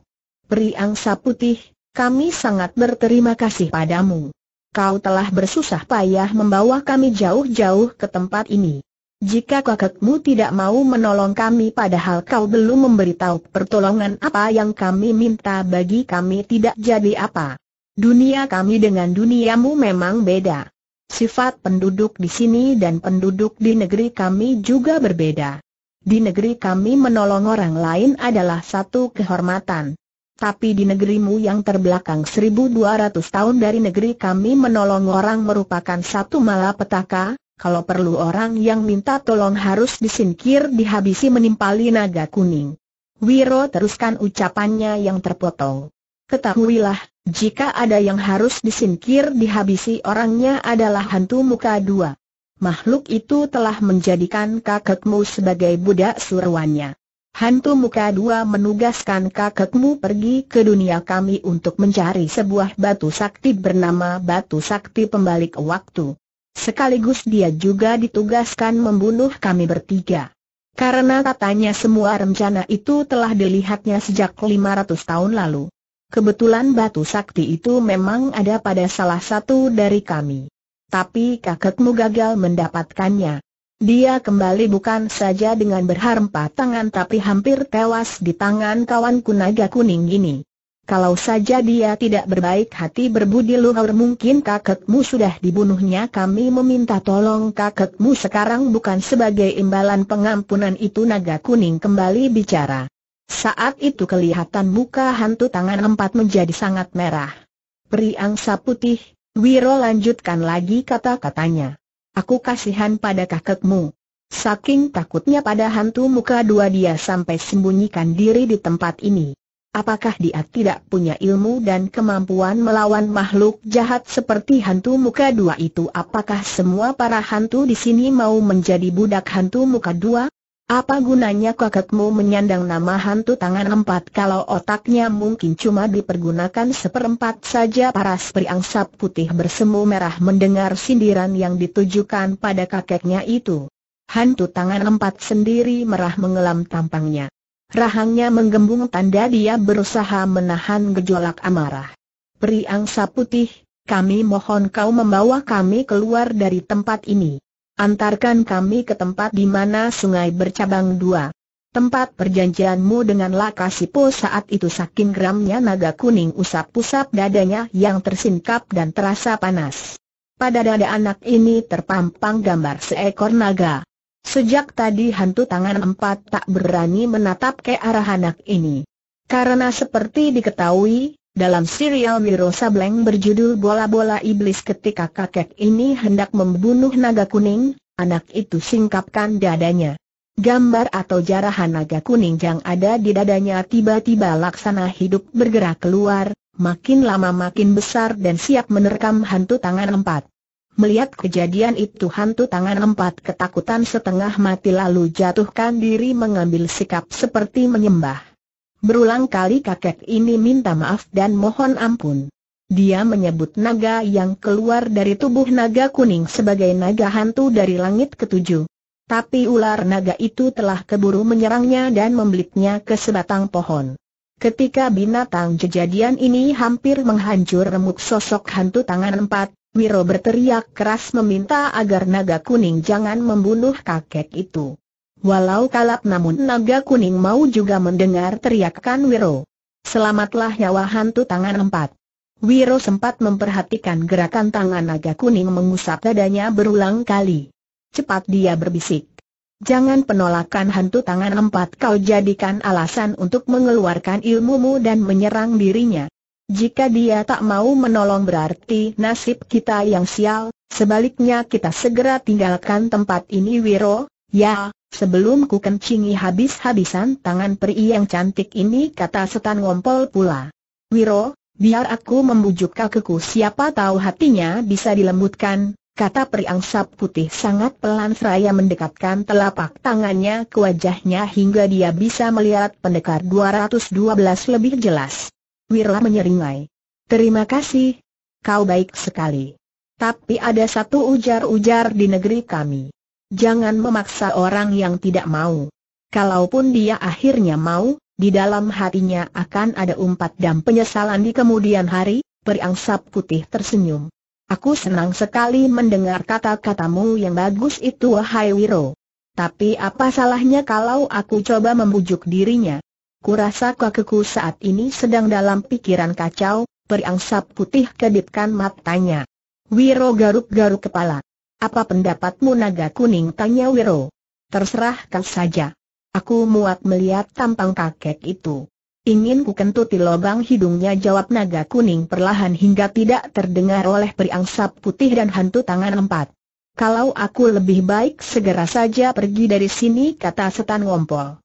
Angsa Putih, kami sangat berterima kasih padamu. Kau telah bersusah payah membawa kami jauh-jauh ke tempat ini. Jika kakekmu tidak mau menolong kami padahal kau belum memberitahu pertolongan apa yang kami minta bagi kami tidak jadi apa. Dunia kami dengan duniamu memang beda. Sifat penduduk di sini dan penduduk di negeri kami juga berbeda. Di negeri kami menolong orang lain adalah satu kehormatan tapi di negerimu yang terbelakang 1200 tahun dari negeri kami menolong orang merupakan satu malapetaka, kalau perlu orang yang minta tolong harus disingkir dihabisi menimpali naga kuning. Wiro teruskan ucapannya yang terpotong. Ketahuilah, jika ada yang harus disingkir dihabisi orangnya adalah hantu muka dua. Makhluk itu telah menjadikan kakekmu sebagai budak suruhannya. Hantu muka dua menugaskan kakekmu pergi ke dunia kami untuk mencari sebuah batu sakti bernama batu sakti pembalik waktu. Sekaligus dia juga ditugaskan membunuh kami bertiga. Karena katanya semua rencana itu telah dilihatnya sejak 500 tahun lalu. Kebetulan batu sakti itu memang ada pada salah satu dari kami. Tapi kakekmu gagal mendapatkannya. Dia kembali bukan saja dengan berharap tangan tapi hampir tewas di tangan kawan kunaga kuning ini. Kalau saja dia tidak berbaik hati berbudi luhur mungkin kakekmu sudah dibunuhnya kami meminta tolong kakekmu sekarang bukan sebagai imbalan pengampunan itu naga kuning kembali bicara. Saat itu kelihatan muka hantu tangan empat menjadi sangat merah. Peri angsa putih, Wiro lanjutkan lagi kata-katanya. Aku kasihan pada kakekmu. Saking takutnya pada hantu muka dua dia sampai sembunyikan diri di tempat ini. Apakah dia tidak punya ilmu dan kemampuan melawan makhluk jahat seperti hantu muka dua itu? Apakah semua para hantu di sini mau menjadi budak hantu muka dua? Apa gunanya kakekmu menyandang nama hantu tangan empat kalau otaknya mungkin cuma dipergunakan seperempat saja paras angsa putih bersemu merah mendengar sindiran yang ditujukan pada kakeknya itu. Hantu tangan empat sendiri merah mengelam tampangnya. Rahangnya menggembung tanda dia berusaha menahan gejolak amarah. Priangsa putih, kami mohon kau membawa kami keluar dari tempat ini. Antarkan kami ke tempat di mana sungai bercabang dua. Tempat perjanjianmu dengan Lakasipo saat itu saking geramnya naga kuning usap-usap dadanya yang tersingkap dan terasa panas. Pada dada anak ini terpampang gambar seekor naga. Sejak tadi hantu tangan empat tak berani menatap ke arah anak ini. Karena seperti diketahui, dalam serial Wiro Sableng berjudul Bola-Bola Iblis ketika kakek ini hendak membunuh naga kuning, anak itu singkapkan dadanya. Gambar atau jarahan naga kuning yang ada di dadanya tiba-tiba laksana hidup bergerak keluar, makin lama makin besar dan siap menerkam hantu tangan empat. Melihat kejadian itu hantu tangan empat ketakutan setengah mati lalu jatuhkan diri mengambil sikap seperti menyembah. Berulang kali kakek ini minta maaf dan mohon ampun. Dia menyebut naga yang keluar dari tubuh naga kuning sebagai naga hantu dari langit ketujuh. Tapi ular naga itu telah keburu menyerangnya dan membelitnya ke sebatang pohon. Ketika binatang kejadian ini hampir menghancur remuk sosok hantu tangan empat, Wiro berteriak keras meminta agar naga kuning jangan membunuh kakek itu. Walau kalap namun naga kuning mau juga mendengar teriakan Wiro. Selamatlah nyawa hantu tangan empat. Wiro sempat memperhatikan gerakan tangan naga kuning mengusap dadanya berulang kali. Cepat dia berbisik. Jangan penolakan hantu tangan empat kau jadikan alasan untuk mengeluarkan ilmumu dan menyerang dirinya. Jika dia tak mau menolong berarti nasib kita yang sial, sebaliknya kita segera tinggalkan tempat ini Wiro, Ya, sebelum ku kencingi habis-habisan tangan peri yang cantik ini kata setan ngompol pula. Wiro, biar aku membujuk kakiku siapa tahu hatinya bisa dilembutkan, kata peri angsap putih sangat pelan seraya mendekatkan telapak tangannya ke wajahnya hingga dia bisa melihat pendekar 212 lebih jelas. Wiro menyeringai. Terima kasih. Kau baik sekali. Tapi ada satu ujar-ujar di negeri kami. Jangan memaksa orang yang tidak mau. Kalaupun dia akhirnya mau, di dalam hatinya akan ada umpat dan penyesalan di kemudian hari, periangsap putih tersenyum. Aku senang sekali mendengar kata-katamu yang bagus itu wahai Wiro. Tapi apa salahnya kalau aku coba membujuk dirinya? Kurasa kakeku saat ini sedang dalam pikiran kacau, periangsap putih kedipkan matanya. Wiro garuk-garuk kepala. Apa pendapatmu naga kuning tanya Wiro? Terserah kau saja. Aku muat melihat tampang kakek itu. Ingin ku kentuti lubang hidungnya jawab naga kuning perlahan hingga tidak terdengar oleh periangsap putih dan hantu tangan empat. Kalau aku lebih baik segera saja pergi dari sini kata setan ngompol.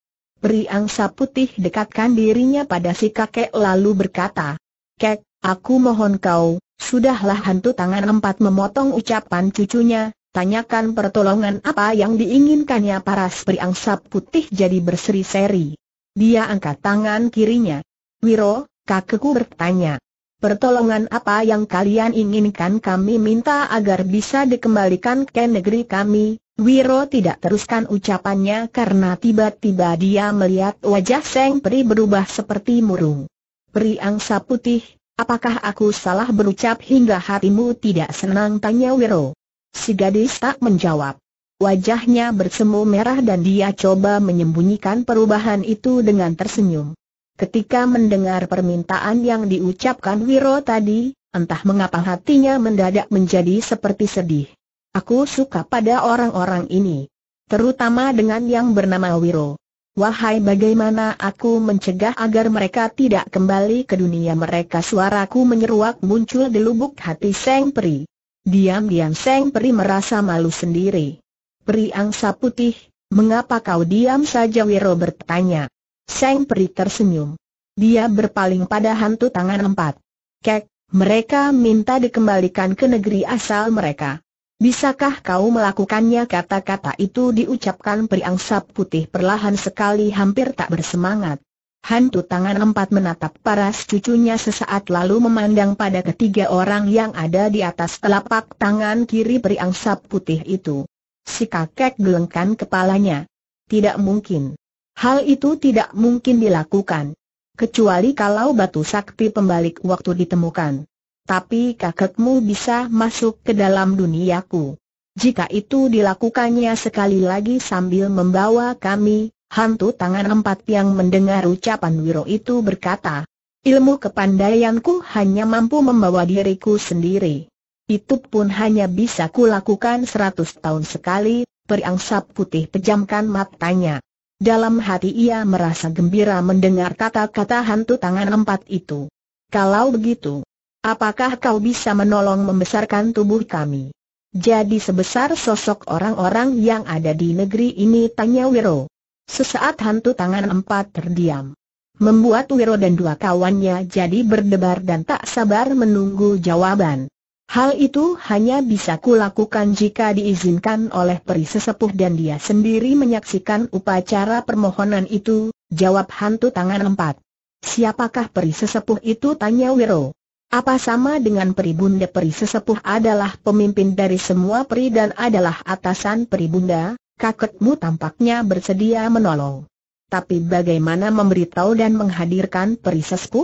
angsa putih dekatkan dirinya pada si kakek lalu berkata, Kek, Aku mohon kau, sudahlah hantu tangan empat memotong ucapan cucunya, tanyakan pertolongan apa yang diinginkannya paras angsa putih jadi berseri-seri. Dia angkat tangan kirinya. Wiro, kakekku bertanya. Pertolongan apa yang kalian inginkan kami minta agar bisa dikembalikan ke negeri kami? Wiro tidak teruskan ucapannya karena tiba-tiba dia melihat wajah Seng Peri berubah seperti murung. Peri angsa putih, Apakah aku salah berucap hingga hatimu tidak senang? Tanya Wiro. Si gadis tak menjawab. Wajahnya bersemu merah dan dia coba menyembunyikan perubahan itu dengan tersenyum. Ketika mendengar permintaan yang diucapkan Wiro tadi, entah mengapa hatinya mendadak menjadi seperti sedih. Aku suka pada orang-orang ini. Terutama dengan yang bernama Wiro. Wahai bagaimana aku mencegah agar mereka tidak kembali ke dunia mereka Suaraku menyeruak muncul di lubuk hati Seng Peri Diam-diam Seng Peri merasa malu sendiri Peri angsa putih, mengapa kau diam saja Wiro bertanya Seng Peri tersenyum Dia berpaling pada hantu tangan empat Kek, mereka minta dikembalikan ke negeri asal mereka Bisakah kau melakukannya kata-kata itu diucapkan priangsap Sap Putih perlahan sekali hampir tak bersemangat. Hantu tangan empat menatap paras cucunya sesaat lalu memandang pada ketiga orang yang ada di atas telapak tangan kiri priangsap Sap Putih itu. Si kakek gelengkan kepalanya. Tidak mungkin. Hal itu tidak mungkin dilakukan. Kecuali kalau batu sakti pembalik waktu ditemukan tapi kakekmu bisa masuk ke dalam duniaku. Jika itu dilakukannya sekali lagi sambil membawa kami, hantu tangan empat yang mendengar ucapan Wiro itu berkata, ilmu kepandaianku hanya mampu membawa diriku sendiri. Itu pun hanya bisa kulakukan seratus tahun sekali, periangsap putih pejamkan matanya. Dalam hati ia merasa gembira mendengar kata-kata hantu tangan empat itu. Kalau begitu, Apakah kau bisa menolong membesarkan tubuh kami? Jadi sebesar sosok orang-orang yang ada di negeri ini tanya Wiro. Sesaat hantu tangan empat terdiam. Membuat Wiro dan dua kawannya jadi berdebar dan tak sabar menunggu jawaban. Hal itu hanya bisa kulakukan jika diizinkan oleh peri sesepuh dan dia sendiri menyaksikan upacara permohonan itu, jawab hantu tangan empat. Siapakah peri sesepuh itu tanya Wiro. Apa sama dengan peribunda peri sesepuh adalah pemimpin dari semua peri dan adalah atasan peribunda, kakekmu tampaknya bersedia menolong. Tapi bagaimana memberitahu dan menghadirkan peri sesepuh?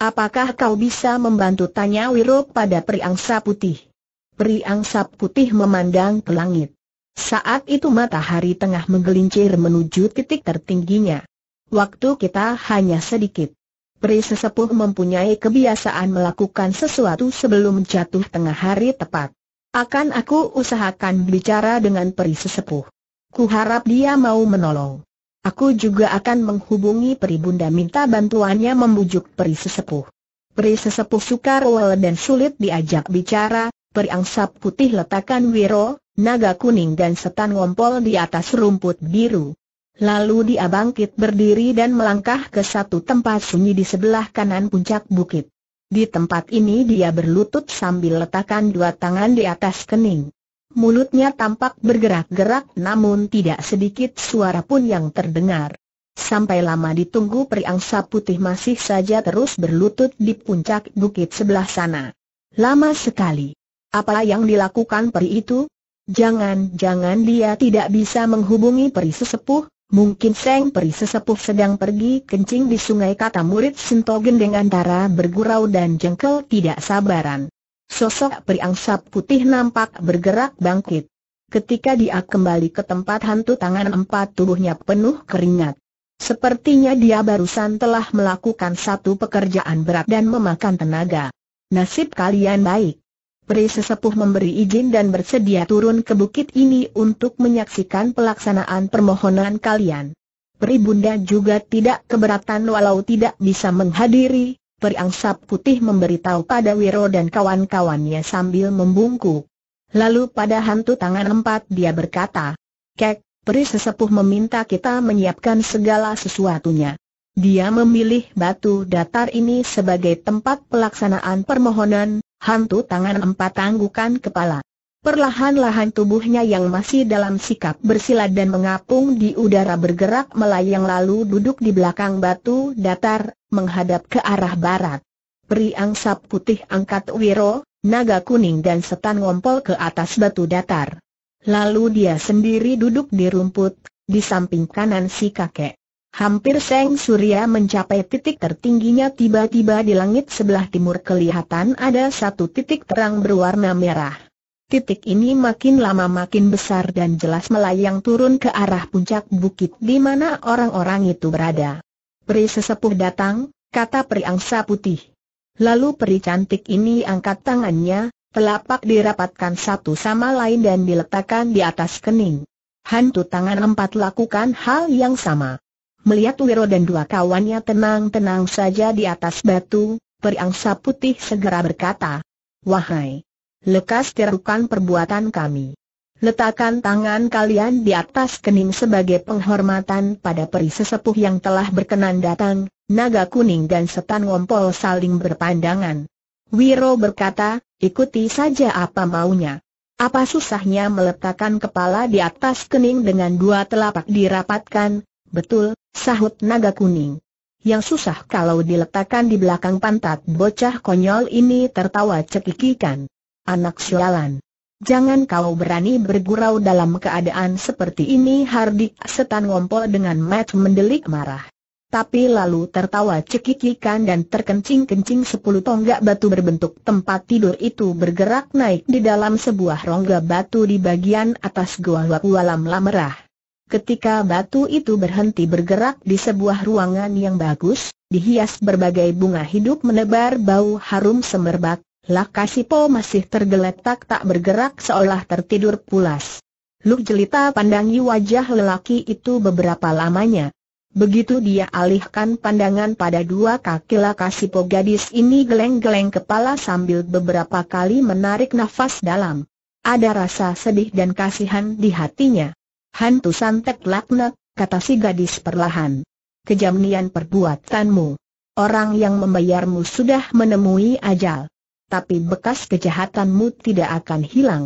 Apakah kau bisa membantu tanya Wiro pada peri angsa putih? Peri angsa putih memandang ke langit. Saat itu matahari tengah menggelincir menuju titik tertingginya. Waktu kita hanya sedikit. Pri sesepuh mempunyai kebiasaan melakukan sesuatu sebelum jatuh tengah hari tepat. Akan aku usahakan bicara dengan Pri sesepuh. Kuharap dia mau menolong. Aku juga akan menghubungi Pri Bunda minta bantuannya membujuk Pri sesepuh. Pri sesepuh sukar wala dan sulit diajak bicara, Pri angsap putih letakkan wiro, naga kuning dan setan ngompol di atas rumput biru. Lalu dia bangkit berdiri dan melangkah ke satu tempat sunyi di sebelah kanan puncak bukit. Di tempat ini dia berlutut sambil letakkan dua tangan di atas kening. Mulutnya tampak bergerak-gerak namun tidak sedikit suara pun yang terdengar. Sampai lama ditunggu periangsa putih masih saja terus berlutut di puncak bukit sebelah sana. Lama sekali. Apa yang dilakukan peri itu? Jangan-jangan dia tidak bisa menghubungi peri sesepuh, Mungkin Seng Peri sesepuh sedang pergi kencing di sungai kata murid Sinto Gendeng antara bergurau dan jengkel tidak sabaran. Sosok periangsap putih nampak bergerak bangkit. Ketika dia kembali ke tempat hantu tangan empat tubuhnya penuh keringat. Sepertinya dia barusan telah melakukan satu pekerjaan berat dan memakan tenaga. Nasib kalian baik. Pri sesepuh memberi izin dan bersedia turun ke bukit ini untuk menyaksikan pelaksanaan permohonan kalian. Pri Bunda juga tidak keberatan walau tidak bisa menghadiri, Pri Angsap Putih memberitahu pada Wiro dan kawan-kawannya sambil membungkuk. Lalu pada hantu tangan empat dia berkata, Kek, Pri sesepuh meminta kita menyiapkan segala sesuatunya. Dia memilih batu datar ini sebagai tempat pelaksanaan permohonan, hantu tangan empat tanggukan kepala. Perlahan-lahan tubuhnya yang masih dalam sikap bersilat dan mengapung di udara bergerak melayang lalu duduk di belakang batu datar, menghadap ke arah barat. Peri angsap putih angkat wiro, naga kuning dan setan ngompol ke atas batu datar. Lalu dia sendiri duduk di rumput, di samping kanan si kakek. Hampir Seng Surya mencapai titik tertingginya tiba-tiba di langit sebelah timur kelihatan ada satu titik terang berwarna merah. Titik ini makin lama makin besar dan jelas melayang turun ke arah puncak bukit di mana orang-orang itu berada. Peri sesepuh datang, kata peri angsa putih. Lalu peri cantik ini angkat tangannya, telapak dirapatkan satu sama lain dan diletakkan di atas kening. Hantu tangan empat lakukan hal yang sama. Melihat Wiro dan dua kawannya tenang-tenang saja di atas batu, periangsa putih segera berkata, Wahai, lekas tirukan perbuatan kami. Letakkan tangan kalian di atas kening sebagai penghormatan pada peri sesepuh yang telah berkenan datang, naga kuning dan setan ngompol saling berpandangan. Wiro berkata, ikuti saja apa maunya. Apa susahnya meletakkan kepala di atas kening dengan dua telapak dirapatkan, Betul, sahut naga kuning. Yang susah kalau diletakkan di belakang pantat bocah konyol ini tertawa cekikikan. Anak sialan. Jangan kau berani bergurau dalam keadaan seperti ini Hardik setan ngompol dengan Matt mendelik marah. Tapi lalu tertawa cekikikan dan terkencing-kencing sepuluh tonggak batu berbentuk tempat tidur itu bergerak naik di dalam sebuah rongga batu di bagian atas gua Wakualam Lamerah. Ketika batu itu berhenti bergerak di sebuah ruangan yang bagus, dihias berbagai bunga hidup menebar bau harum semerbak, Lakasipo masih tergeletak tak bergerak seolah tertidur pulas. Luk jelita pandangi wajah lelaki itu beberapa lamanya. Begitu dia alihkan pandangan pada dua kaki Lakasipo gadis ini geleng-geleng kepala sambil beberapa kali menarik nafas dalam. Ada rasa sedih dan kasihan di hatinya. Hantu santet laknat, kata si gadis perlahan. Kejam Kejamnian perbuatanmu. Orang yang membayarmu sudah menemui ajal. Tapi bekas kejahatanmu tidak akan hilang.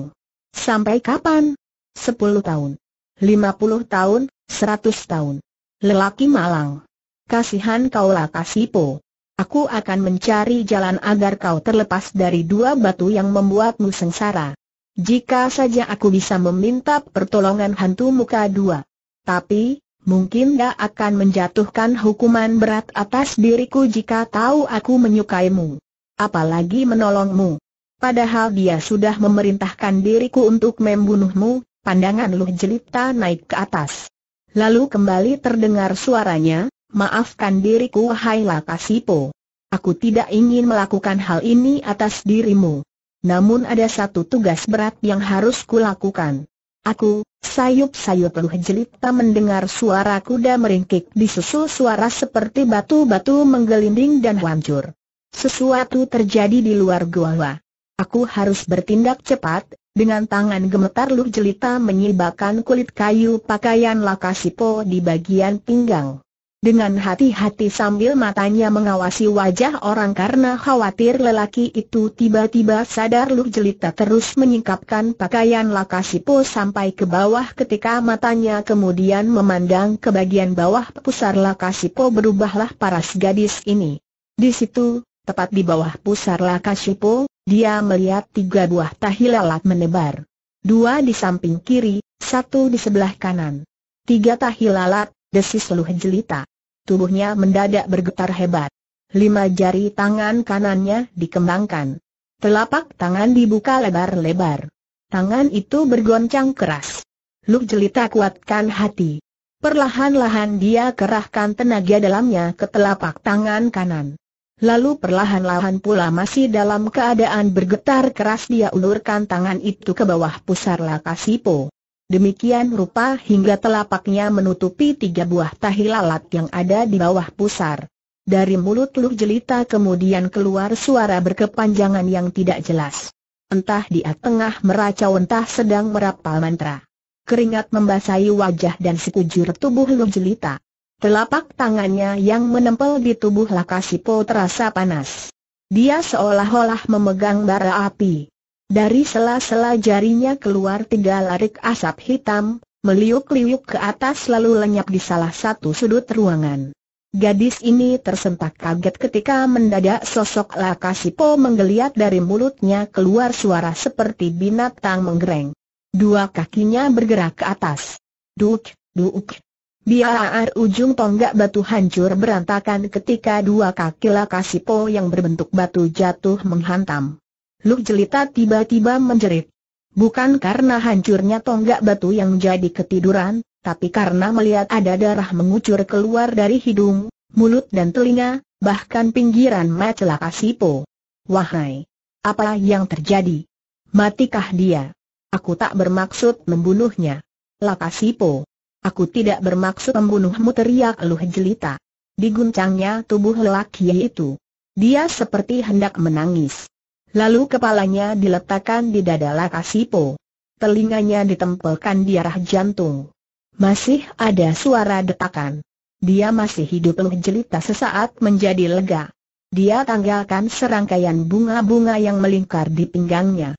Sampai kapan? Sepuluh tahun. Lima puluh tahun, seratus tahun. Lelaki malang. Kasihan kaulah kasipo. Aku akan mencari jalan agar kau terlepas dari dua batu yang membuatmu sengsara. Jika saja aku bisa meminta pertolongan hantu muka dua. Tapi, mungkin gak akan menjatuhkan hukuman berat atas diriku jika tahu aku menyukaimu. Apalagi menolongmu. Padahal dia sudah memerintahkan diriku untuk membunuhmu, pandangan Luh Jelita naik ke atas. Lalu kembali terdengar suaranya, maafkan diriku wahai Lakasipo. Aku tidak ingin melakukan hal ini atas dirimu namun ada satu tugas berat yang harus kulakukan. Aku, sayup-sayup Luh Jelita mendengar suara kuda meringkik disusul suara seperti batu-batu menggelinding dan hancur. Sesuatu terjadi di luar gua. Aku harus bertindak cepat, dengan tangan gemetar Luh Jelita menyibakan kulit kayu pakaian Lakasipo di bagian pinggang. Dengan hati-hati sambil matanya mengawasi wajah orang karena khawatir lelaki itu tiba-tiba sadar luh Jelita terus menyingkapkan pakaian Lakasipo sampai ke bawah ketika matanya kemudian memandang ke bagian bawah pusar Lakasipo berubahlah paras gadis ini. Di situ, tepat di bawah pusar Lakasipo, dia melihat tiga buah tahi lalat menebar. Dua di samping kiri, satu di sebelah kanan. Tiga tahi lalat, desis Luh Jelita tubuhnya mendadak bergetar hebat. Lima jari tangan kanannya dikembangkan. Telapak tangan dibuka lebar-lebar. Tangan itu bergoncang keras. Luk jelita kuatkan hati. Perlahan-lahan dia kerahkan tenaga dalamnya ke telapak tangan kanan. Lalu perlahan-lahan pula masih dalam keadaan bergetar keras dia ulurkan tangan itu ke bawah pusar Lakasipo. Demikian rupa hingga telapaknya menutupi tiga buah tahi lalat yang ada di bawah pusar. Dari mulut Luh Jelita kemudian keluar suara berkepanjangan yang tidak jelas. Entah dia tengah meracau entah sedang merapal mantra. Keringat membasahi wajah dan sekujur tubuh Luh Jelita. Telapak tangannya yang menempel di tubuh Lakasipo terasa panas. Dia seolah-olah memegang bara api. Dari sela-sela jarinya keluar tiga larik asap hitam, meliuk-liuk ke atas lalu lenyap di salah satu sudut ruangan. Gadis ini tersentak kaget ketika mendadak sosok Lakasipo menggeliat dari mulutnya keluar suara seperti binatang menggereng. Dua kakinya bergerak ke atas. Duk, duk. Biar ujung tonggak batu hancur berantakan ketika dua kaki Lakasipo yang berbentuk batu jatuh menghantam. Luk Jelita tiba-tiba menjerit. Bukan karena hancurnya tonggak batu yang jadi ketiduran, tapi karena melihat ada darah mengucur keluar dari hidung, mulut dan telinga, bahkan pinggiran mat kasipo. Wahai! Apa yang terjadi? Matikah dia? Aku tak bermaksud membunuhnya. Lakasipo. Aku tidak bermaksud membunuhmu teriak Luh Jelita. Diguncangnya tubuh lelaki itu. Dia seperti hendak menangis. Lalu kepalanya diletakkan di dada Lakasipo. Telinganya ditempelkan di arah jantung. Masih ada suara detakan. Dia masih hidup luh jelita sesaat menjadi lega. Dia tanggalkan serangkaian bunga-bunga yang melingkar di pinggangnya.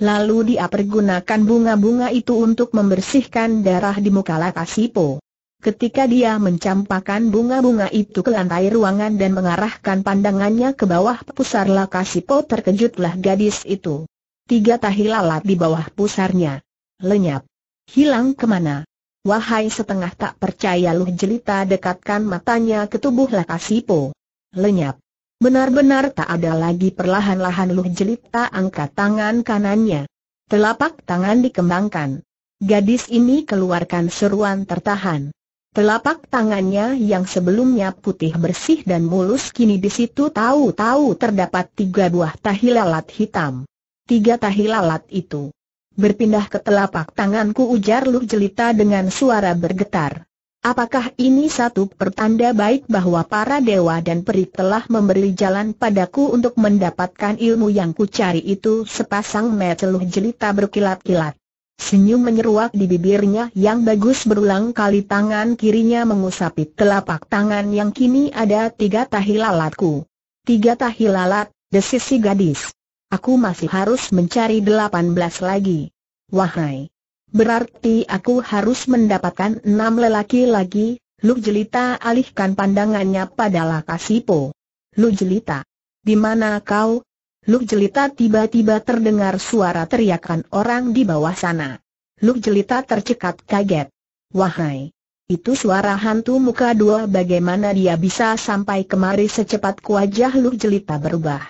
Lalu dia pergunakan bunga-bunga itu untuk membersihkan darah di muka Lakasipo. Ketika dia mencampakkan bunga-bunga itu ke lantai ruangan dan mengarahkan pandangannya ke bawah pusar Lakasipo terkejutlah gadis itu. Tiga tahi lalat di bawah pusarnya. Lenyap. Hilang kemana? Wahai setengah tak percaya luh jelita dekatkan matanya ke tubuh Lakasipo. Lenyap. Benar-benar tak ada lagi perlahan-lahan luh jelita angkat tangan kanannya. Telapak tangan dikembangkan. Gadis ini keluarkan seruan tertahan. Telapak tangannya yang sebelumnya putih bersih dan mulus kini di situ tahu-tahu terdapat tiga buah tahi lalat hitam. Tiga tahi lalat itu berpindah ke telapak tanganku ujar Luh Jelita dengan suara bergetar. Apakah ini satu pertanda baik bahwa para dewa dan peri telah memberi jalan padaku untuk mendapatkan ilmu yang kucari itu sepasang mata Luh Jelita berkilat-kilat. Senyum menyeruak di bibirnya yang bagus berulang kali tangan kirinya mengusapi telapak tangan yang kini ada tiga tahi lalatku. Tiga tahi lalat, desis si gadis. Aku masih harus mencari delapan belas lagi. Wahai. Berarti aku harus mendapatkan enam lelaki lagi, Lu Jelita alihkan pandangannya pada Lakasipo. Lu Jelita. Di mana kau, Luk Jelita tiba-tiba terdengar suara teriakan orang di bawah sana. Luk Jelita tercekat kaget. Wahai! Itu suara hantu muka dua bagaimana dia bisa sampai kemari secepat ke wajah Luk Jelita berubah.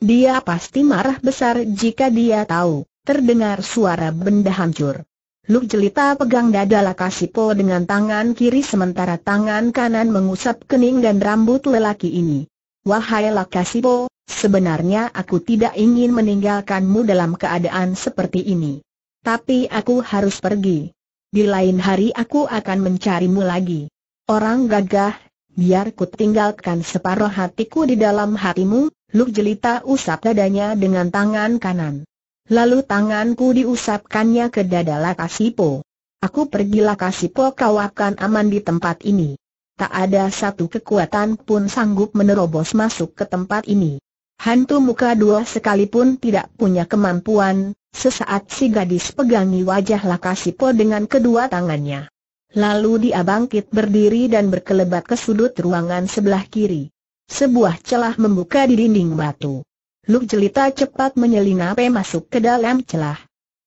Dia pasti marah besar jika dia tahu, terdengar suara benda hancur. Luk Jelita pegang dada Lakasipo dengan tangan kiri sementara tangan kanan mengusap kening dan rambut lelaki ini. Wahai Lakasibo, sebenarnya aku tidak ingin meninggalkanmu dalam keadaan seperti ini. Tapi aku harus pergi. Di lain hari aku akan mencarimu lagi. Orang gagah, biar ku tinggalkan separuh hatiku di dalam hatimu, Luk jelita usap dadanya dengan tangan kanan. Lalu tanganku diusapkannya ke dada Lakasipo. Aku pergilah Kasipo kau akan aman di tempat ini tak ada satu kekuatan pun sanggup menerobos masuk ke tempat ini. Hantu muka dua sekalipun tidak punya kemampuan, sesaat si gadis pegangi wajah Lakasipo dengan kedua tangannya. Lalu dia bangkit berdiri dan berkelebat ke sudut ruangan sebelah kiri. Sebuah celah membuka di dinding batu. Luk jelita cepat menyelinap masuk ke dalam celah.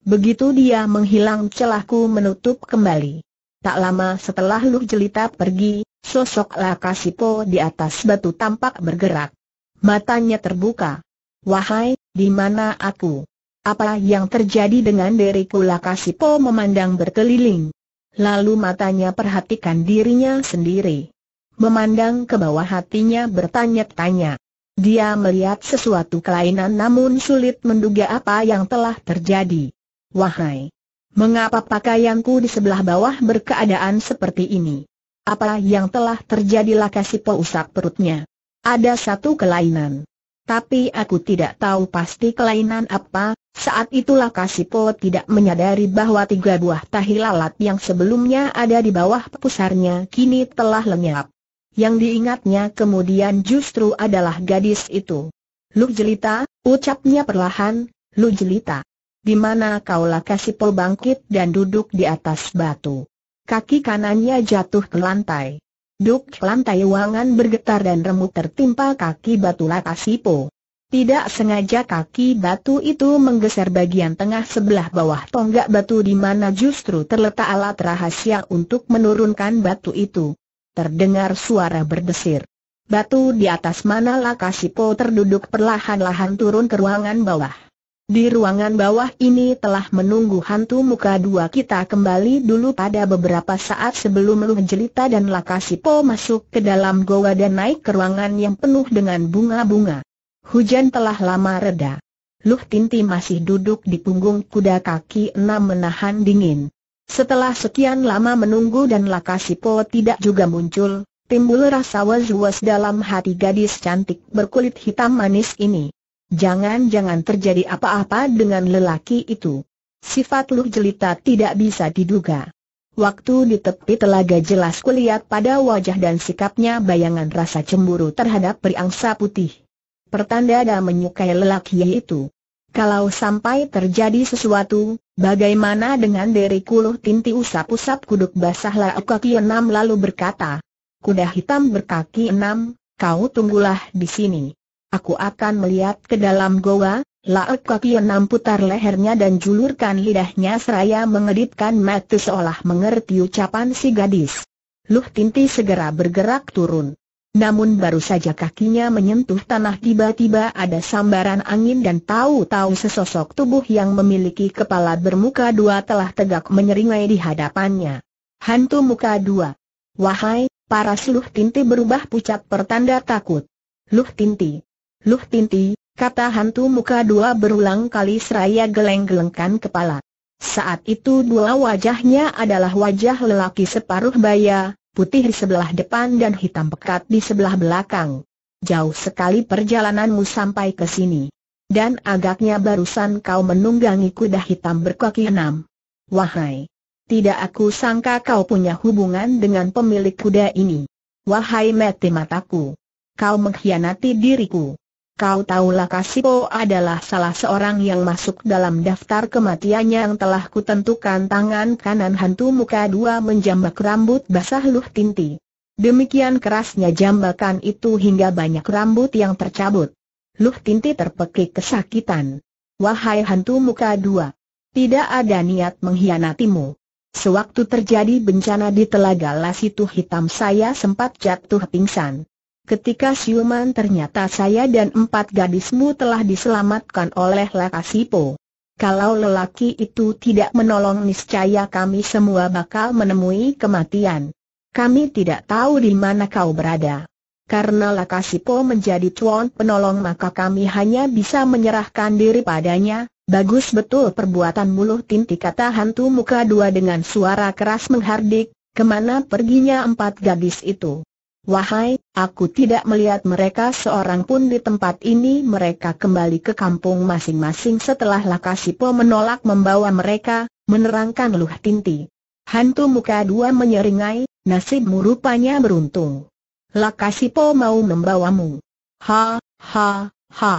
Begitu dia menghilang celahku menutup kembali. Tak lama setelah Luk jelita pergi, Sosok Lakasipo di atas batu tampak bergerak. Matanya terbuka. Wahai, di mana aku? Apa yang terjadi dengan diriku Lakasipo memandang berkeliling. Lalu matanya perhatikan dirinya sendiri. Memandang ke bawah hatinya bertanya-tanya. Dia melihat sesuatu kelainan namun sulit menduga apa yang telah terjadi. Wahai, mengapa pakaianku di sebelah bawah berkeadaan seperti ini? Apa yang telah terjadi po usap perutnya. Ada satu kelainan. Tapi aku tidak tahu pasti kelainan apa, saat itulah Kasipo tidak menyadari bahwa tiga buah tahi lalat yang sebelumnya ada di bawah pusarnya kini telah lenyap. Yang diingatnya kemudian justru adalah gadis itu. Lu jelita, ucapnya perlahan, lu jelita. Di mana kaulah Kasipo bangkit dan duduk di atas batu. Kaki kanannya jatuh ke lantai. Duk lantai wangan bergetar dan remuk tertimpa kaki batu Lakasipo. Tidak sengaja kaki batu itu menggeser bagian tengah sebelah bawah tonggak batu di mana justru terletak alat rahasia untuk menurunkan batu itu. Terdengar suara berdesir. Batu di atas mana Lakasipo terduduk perlahan-lahan turun ke ruangan bawah. Di ruangan bawah ini telah menunggu hantu muka dua kita kembali dulu pada beberapa saat sebelum Luh Jelita dan Lakasipo masuk ke dalam goa dan naik ke ruangan yang penuh dengan bunga-bunga. Hujan telah lama reda. Luh Tinti masih duduk di punggung kuda kaki enam menahan dingin. Setelah sekian lama menunggu dan Lakasipo tidak juga muncul, timbul rasa was-was dalam hati gadis cantik berkulit hitam manis ini. Jangan-jangan terjadi apa-apa dengan lelaki itu. Sifat Luh Jelita tidak bisa diduga. Waktu di tepi telaga jelas kulihat pada wajah dan sikapnya bayangan rasa cemburu terhadap periangsa putih. Pertanda ada menyukai lelaki itu. Kalau sampai terjadi sesuatu, bagaimana dengan dari kuluh tinti usap-usap kuduk basah lau kaki enam lalu berkata, Kuda hitam berkaki enam, kau tunggulah di sini. Aku akan melihat ke dalam goa, Laek kaki enam putar lehernya dan julurkan lidahnya seraya mengedipkan mata seolah mengerti ucapan si gadis. Luh Tinti segera bergerak turun. Namun baru saja kakinya menyentuh tanah tiba-tiba ada sambaran angin dan tahu-tahu sesosok tubuh yang memiliki kepala bermuka dua telah tegak menyeringai di hadapannya. Hantu muka dua. Wahai, para seluh Tinti berubah pucat pertanda takut. Luh Tinti, Luh Pinti, kata hantu muka dua berulang kali seraya geleng-gelengkan kepala. Saat itu dua wajahnya adalah wajah lelaki separuh baya, putih di sebelah depan dan hitam pekat di sebelah belakang. Jauh sekali perjalananmu sampai ke sini. Dan agaknya barusan kau menunggangi kuda hitam berkaki enam. Wahai! Tidak aku sangka kau punya hubungan dengan pemilik kuda ini. Wahai mati mataku! Kau mengkhianati diriku. Kau tahulah Kasipo adalah salah seorang yang masuk dalam daftar kematiannya yang telah kutentukan tangan kanan hantu muka dua menjambak rambut basah Luh Tinti. Demikian kerasnya jambakan itu hingga banyak rambut yang tercabut. Luh Tinti terpekik kesakitan. Wahai hantu muka dua, tidak ada niat mengkhianatimu. Sewaktu terjadi bencana di Telaga Lasitu Hitam saya sempat jatuh pingsan. Ketika siuman ternyata saya dan empat gadismu telah diselamatkan oleh Lakasipo. Kalau lelaki itu tidak menolong niscaya kami semua bakal menemui kematian. Kami tidak tahu di mana kau berada. Karena Lakasipo menjadi tuan penolong maka kami hanya bisa menyerahkan diri padanya, Bagus betul perbuatan muluh tinti kata hantu muka dua dengan suara keras menghardik, kemana perginya empat gadis itu. Wahai, aku tidak melihat mereka seorang pun di tempat ini Mereka kembali ke kampung masing-masing setelah Lakasipo menolak membawa mereka, menerangkan Luh Tinti Hantu muka dua menyeringai, nasibmu rupanya beruntung Lakasipo mau membawamu Ha, ha, ha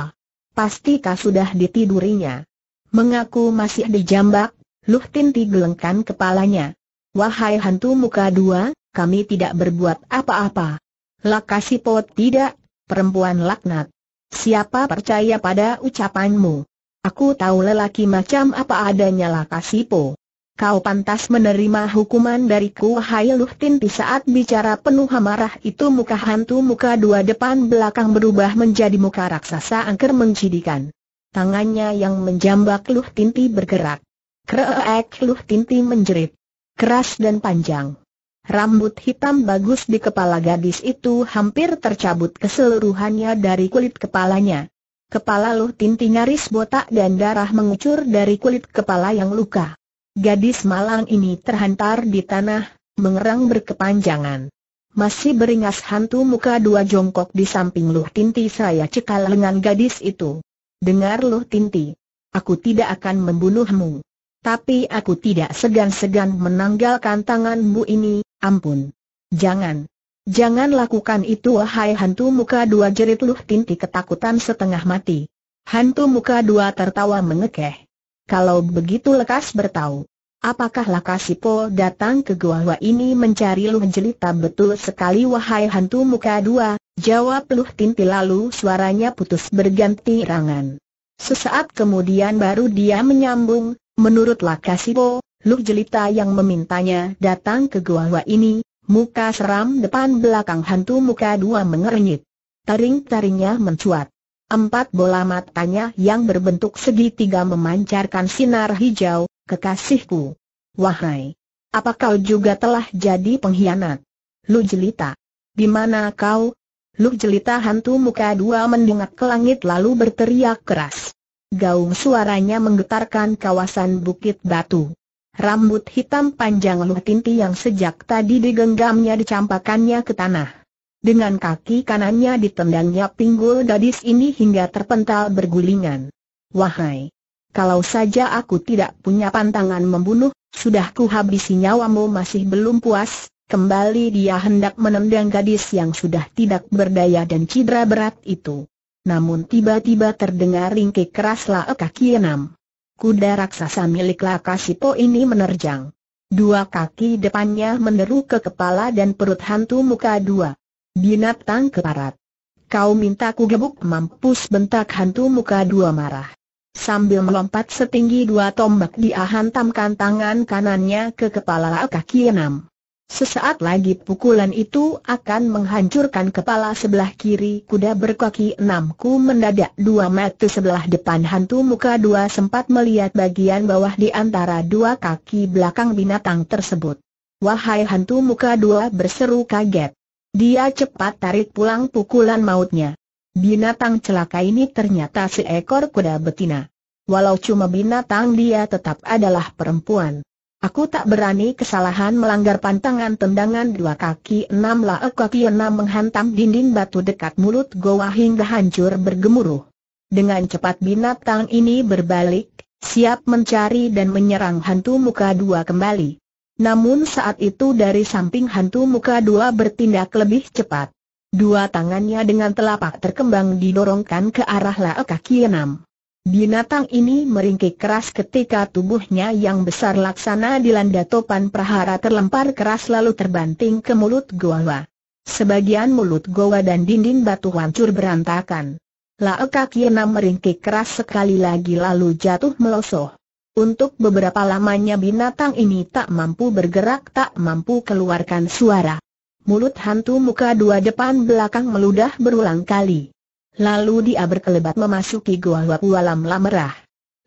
Pastikah sudah ditidurinya? Mengaku masih dijambak, Luh Tinti gelengkan kepalanya Wahai hantu muka dua, kami tidak berbuat apa-apa. Lakasipo tidak, perempuan laknat. Siapa percaya pada ucapanmu? Aku tahu lelaki macam apa adanya Lakasipo. Kau pantas menerima hukuman dariku Hai Luhtin di saat bicara penuh amarah itu muka hantu muka dua depan belakang berubah menjadi muka raksasa angker mencidikan. Tangannya yang menjambak Luhtinti bergerak. Kreek Luhtinti menjerit. Keras dan panjang. Rambut hitam bagus di kepala gadis itu hampir tercabut keseluruhannya dari kulit kepalanya. Kepala Luh Tinti nyaris botak dan darah mengucur dari kulit kepala yang luka. Gadis malang ini terhantar di tanah, mengerang berkepanjangan. Masih beringas hantu muka dua jongkok di samping Luh Tinti saya cekal lengan gadis itu. Dengar Luh Tinti, aku tidak akan membunuhmu. Tapi aku tidak segan-segan menanggalkan tanganmu ini, ampun. Jangan. Jangan lakukan itu wahai hantu muka dua jerit Luh Tinti ketakutan setengah mati. Hantu muka dua tertawa mengekeh. Kalau begitu lekas bertau. Apakah Lakasipo datang ke gua ini mencari Luh Jelita betul sekali wahai hantu muka dua, jawab Luh Tinti lalu suaranya putus berganti rangan. Sesaat kemudian baru dia menyambung, Menurut Lakasibo, Luk Jelita yang memintanya datang ke gua gua ini, muka seram depan belakang hantu muka dua mengerenyit, Taring-taringnya mencuat. Empat bola matanya yang berbentuk segitiga memancarkan sinar hijau, kekasihku. Wahai, apa kau juga telah jadi pengkhianat? Lu jelita. Di mana kau? Lu jelita hantu muka dua mendengar ke langit lalu berteriak keras gaung suaranya menggetarkan kawasan bukit batu. Rambut hitam panjang Lu Tinti yang sejak tadi digenggamnya dicampakannya ke tanah. Dengan kaki kanannya ditendangnya pinggul gadis ini hingga terpental bergulingan. Wahai! Kalau saja aku tidak punya pantangan membunuh, sudah ku habisi nyawamu masih belum puas, kembali dia hendak menendang gadis yang sudah tidak berdaya dan cedera berat itu. Namun tiba-tiba terdengar ringkih keras laek kaki enam. Kuda raksasa milik Lakasipo ini menerjang. Dua kaki depannya meneru ke kepala dan perut hantu muka dua. Binatang keparat. Kau minta ku gebuk mampus bentak hantu muka dua marah. Sambil melompat setinggi dua tombak dia hantamkan tangan kanannya ke kepala kaki enam. Sesaat lagi pukulan itu akan menghancurkan kepala sebelah kiri kuda berkaki enamku mendadak dua mata sebelah depan hantu muka dua sempat melihat bagian bawah di antara dua kaki belakang binatang tersebut. Wahai hantu muka dua berseru kaget. Dia cepat tarik pulang pukulan mautnya. Binatang celaka ini ternyata seekor kuda betina. Walau cuma binatang dia tetap adalah perempuan. Aku tak berani kesalahan melanggar pantangan tendangan dua kaki enam lae kaki enam menghantam dinding batu dekat mulut goa hingga hancur bergemuruh. Dengan cepat binatang ini berbalik, siap mencari dan menyerang hantu muka dua kembali. Namun saat itu dari samping hantu muka dua bertindak lebih cepat. Dua tangannya dengan telapak terkembang didorongkan ke arah lae kaki enam. Binatang ini meringkik keras ketika tubuhnya yang besar laksana dilanda topan prahara terlempar keras lalu terbanting ke mulut goa. Sebagian mulut goa dan dinding batu hancur berantakan. Laekak Yena meringkik keras sekali lagi lalu jatuh melosoh. Untuk beberapa lamanya binatang ini tak mampu bergerak tak mampu keluarkan suara. Mulut hantu muka dua depan belakang meludah berulang kali. Lalu dia berkelebat memasuki gua Wapua Walam Merah.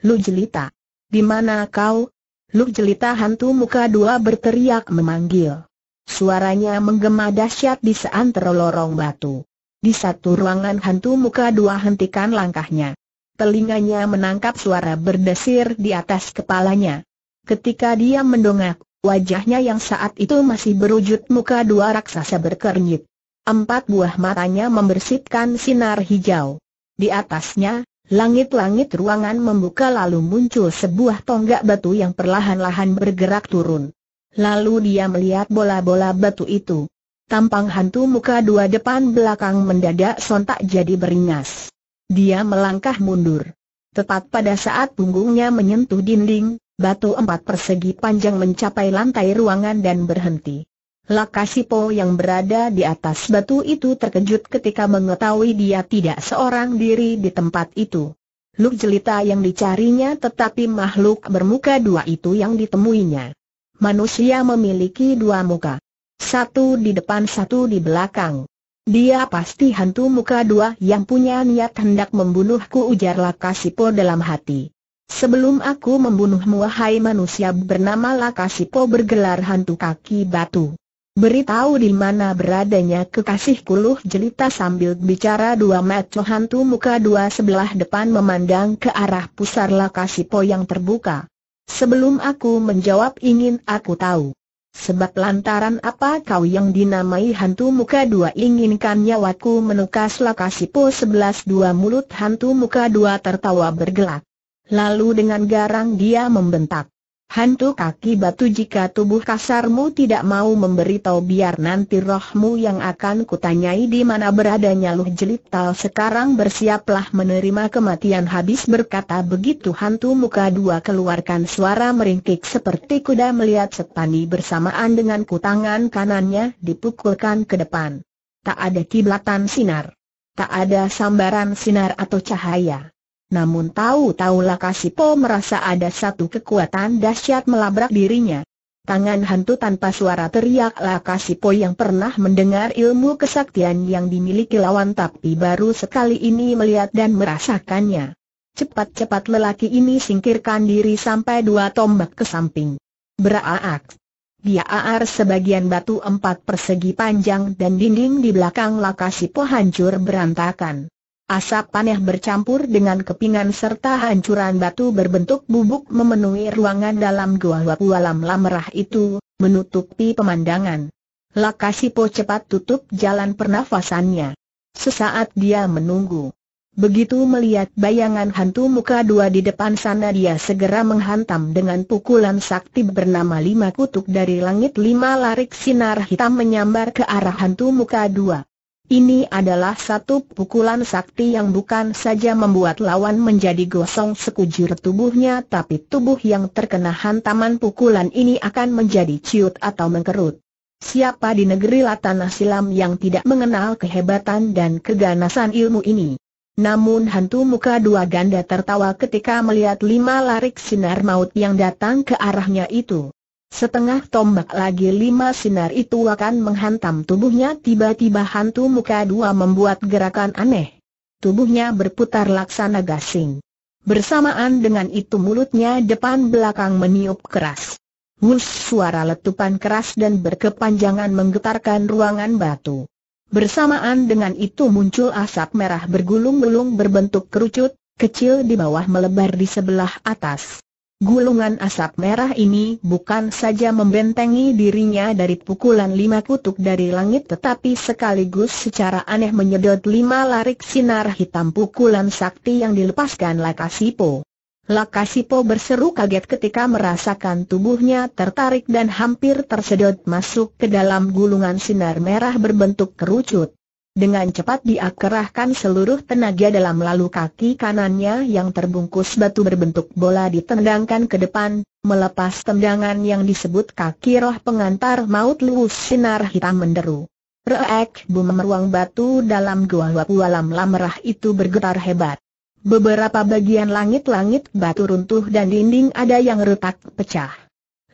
Lu jelita. Di mana kau? Lu jelita hantu muka dua berteriak memanggil. Suaranya menggema dahsyat di seantero lorong batu. Di satu ruangan hantu muka dua hentikan langkahnya. Telinganya menangkap suara berdesir di atas kepalanya. Ketika dia mendongak, wajahnya yang saat itu masih berwujud muka dua raksasa berkernyit. Empat buah matanya membersihkan sinar hijau. Di atasnya, langit-langit ruangan membuka lalu muncul sebuah tonggak batu yang perlahan-lahan bergerak turun. Lalu dia melihat bola-bola batu itu. Tampang hantu muka dua depan belakang mendadak sontak jadi beringas. Dia melangkah mundur. Tepat pada saat punggungnya menyentuh dinding, batu empat persegi panjang mencapai lantai ruangan dan berhenti. Lakasipo yang berada di atas batu itu terkejut ketika mengetahui dia tidak seorang diri di tempat itu. Luk jelita yang dicarinya tetapi makhluk bermuka dua itu yang ditemuinya. Manusia memiliki dua muka. Satu di depan satu di belakang. Dia pasti hantu muka dua yang punya niat hendak membunuhku ujar Lakasipo dalam hati. Sebelum aku membunuhmu wahai manusia bernama Lakasipo bergelar hantu kaki batu. Beritahu di mana beradanya kekasih kuluh jelita sambil bicara dua mata hantu muka dua sebelah depan memandang ke arah pusar po yang terbuka. Sebelum aku menjawab ingin aku tahu. Sebab lantaran apa kau yang dinamai hantu muka dua inginkan nyawaku menukas po sebelas dua mulut hantu muka dua tertawa bergelak. Lalu dengan garang dia membentak. Hantu kaki batu jika tubuh kasarmu tidak mau memberitahu biar nanti rohmu yang akan kutanyai di mana beradanya Luh Jelit Tal sekarang bersiaplah menerima kematian habis berkata begitu hantu muka dua keluarkan suara meringkik seperti kuda melihat setani bersamaan dengan kutangan kanannya dipukulkan ke depan. Tak ada kiblatan sinar. Tak ada sambaran sinar atau cahaya. Namun tahu-tahu Lakasipo merasa ada satu kekuatan dahsyat melabrak dirinya. Tangan hantu tanpa suara teriak Lakasipo yang pernah mendengar ilmu kesaktian yang dimiliki lawan tapi baru sekali ini melihat dan merasakannya. Cepat-cepat lelaki ini singkirkan diri sampai dua tombak ke samping. Beraak. Dia aar sebagian batu empat persegi panjang dan dinding di belakang Lakasipo hancur berantakan. Asap panah bercampur dengan kepingan serta hancuran batu berbentuk bubuk memenuhi ruangan dalam gua wapualam lamerah itu, menutupi pemandangan. Lakasipo cepat tutup jalan pernafasannya. Sesaat dia menunggu. Begitu melihat bayangan hantu muka dua di depan sana dia segera menghantam dengan pukulan sakti bernama lima kutuk dari langit lima larik sinar hitam menyambar ke arah hantu muka dua. Ini adalah satu pukulan sakti yang bukan saja membuat lawan menjadi gosong sekujur tubuhnya tapi tubuh yang terkena hantaman pukulan ini akan menjadi ciut atau mengkerut. Siapa di negeri latanah Silam yang tidak mengenal kehebatan dan keganasan ilmu ini? Namun hantu muka dua ganda tertawa ketika melihat lima larik sinar maut yang datang ke arahnya itu. Setengah tombak lagi lima sinar itu akan menghantam tubuhnya tiba-tiba hantu muka dua membuat gerakan aneh. Tubuhnya berputar laksana gasing. Bersamaan dengan itu mulutnya depan belakang meniup keras. Wus suara letupan keras dan berkepanjangan menggetarkan ruangan batu. Bersamaan dengan itu muncul asap merah bergulung-gulung berbentuk kerucut, kecil di bawah melebar di sebelah atas. Gulungan asap merah ini bukan saja membentengi dirinya dari pukulan lima kutuk dari langit tetapi sekaligus secara aneh menyedot lima larik sinar hitam pukulan sakti yang dilepaskan Lakasipo. Lakasipo berseru kaget ketika merasakan tubuhnya tertarik dan hampir tersedot masuk ke dalam gulungan sinar merah berbentuk kerucut. Dengan cepat dia seluruh tenaga dalam lalu kaki kanannya yang terbungkus batu berbentuk bola ditendangkan ke depan, melepas tendangan yang disebut kaki roh pengantar maut luus sinar hitam menderu. Reek bumi meruang batu dalam gua wapualam lamerah itu bergetar hebat. Beberapa bagian langit-langit batu runtuh dan dinding ada yang retak pecah.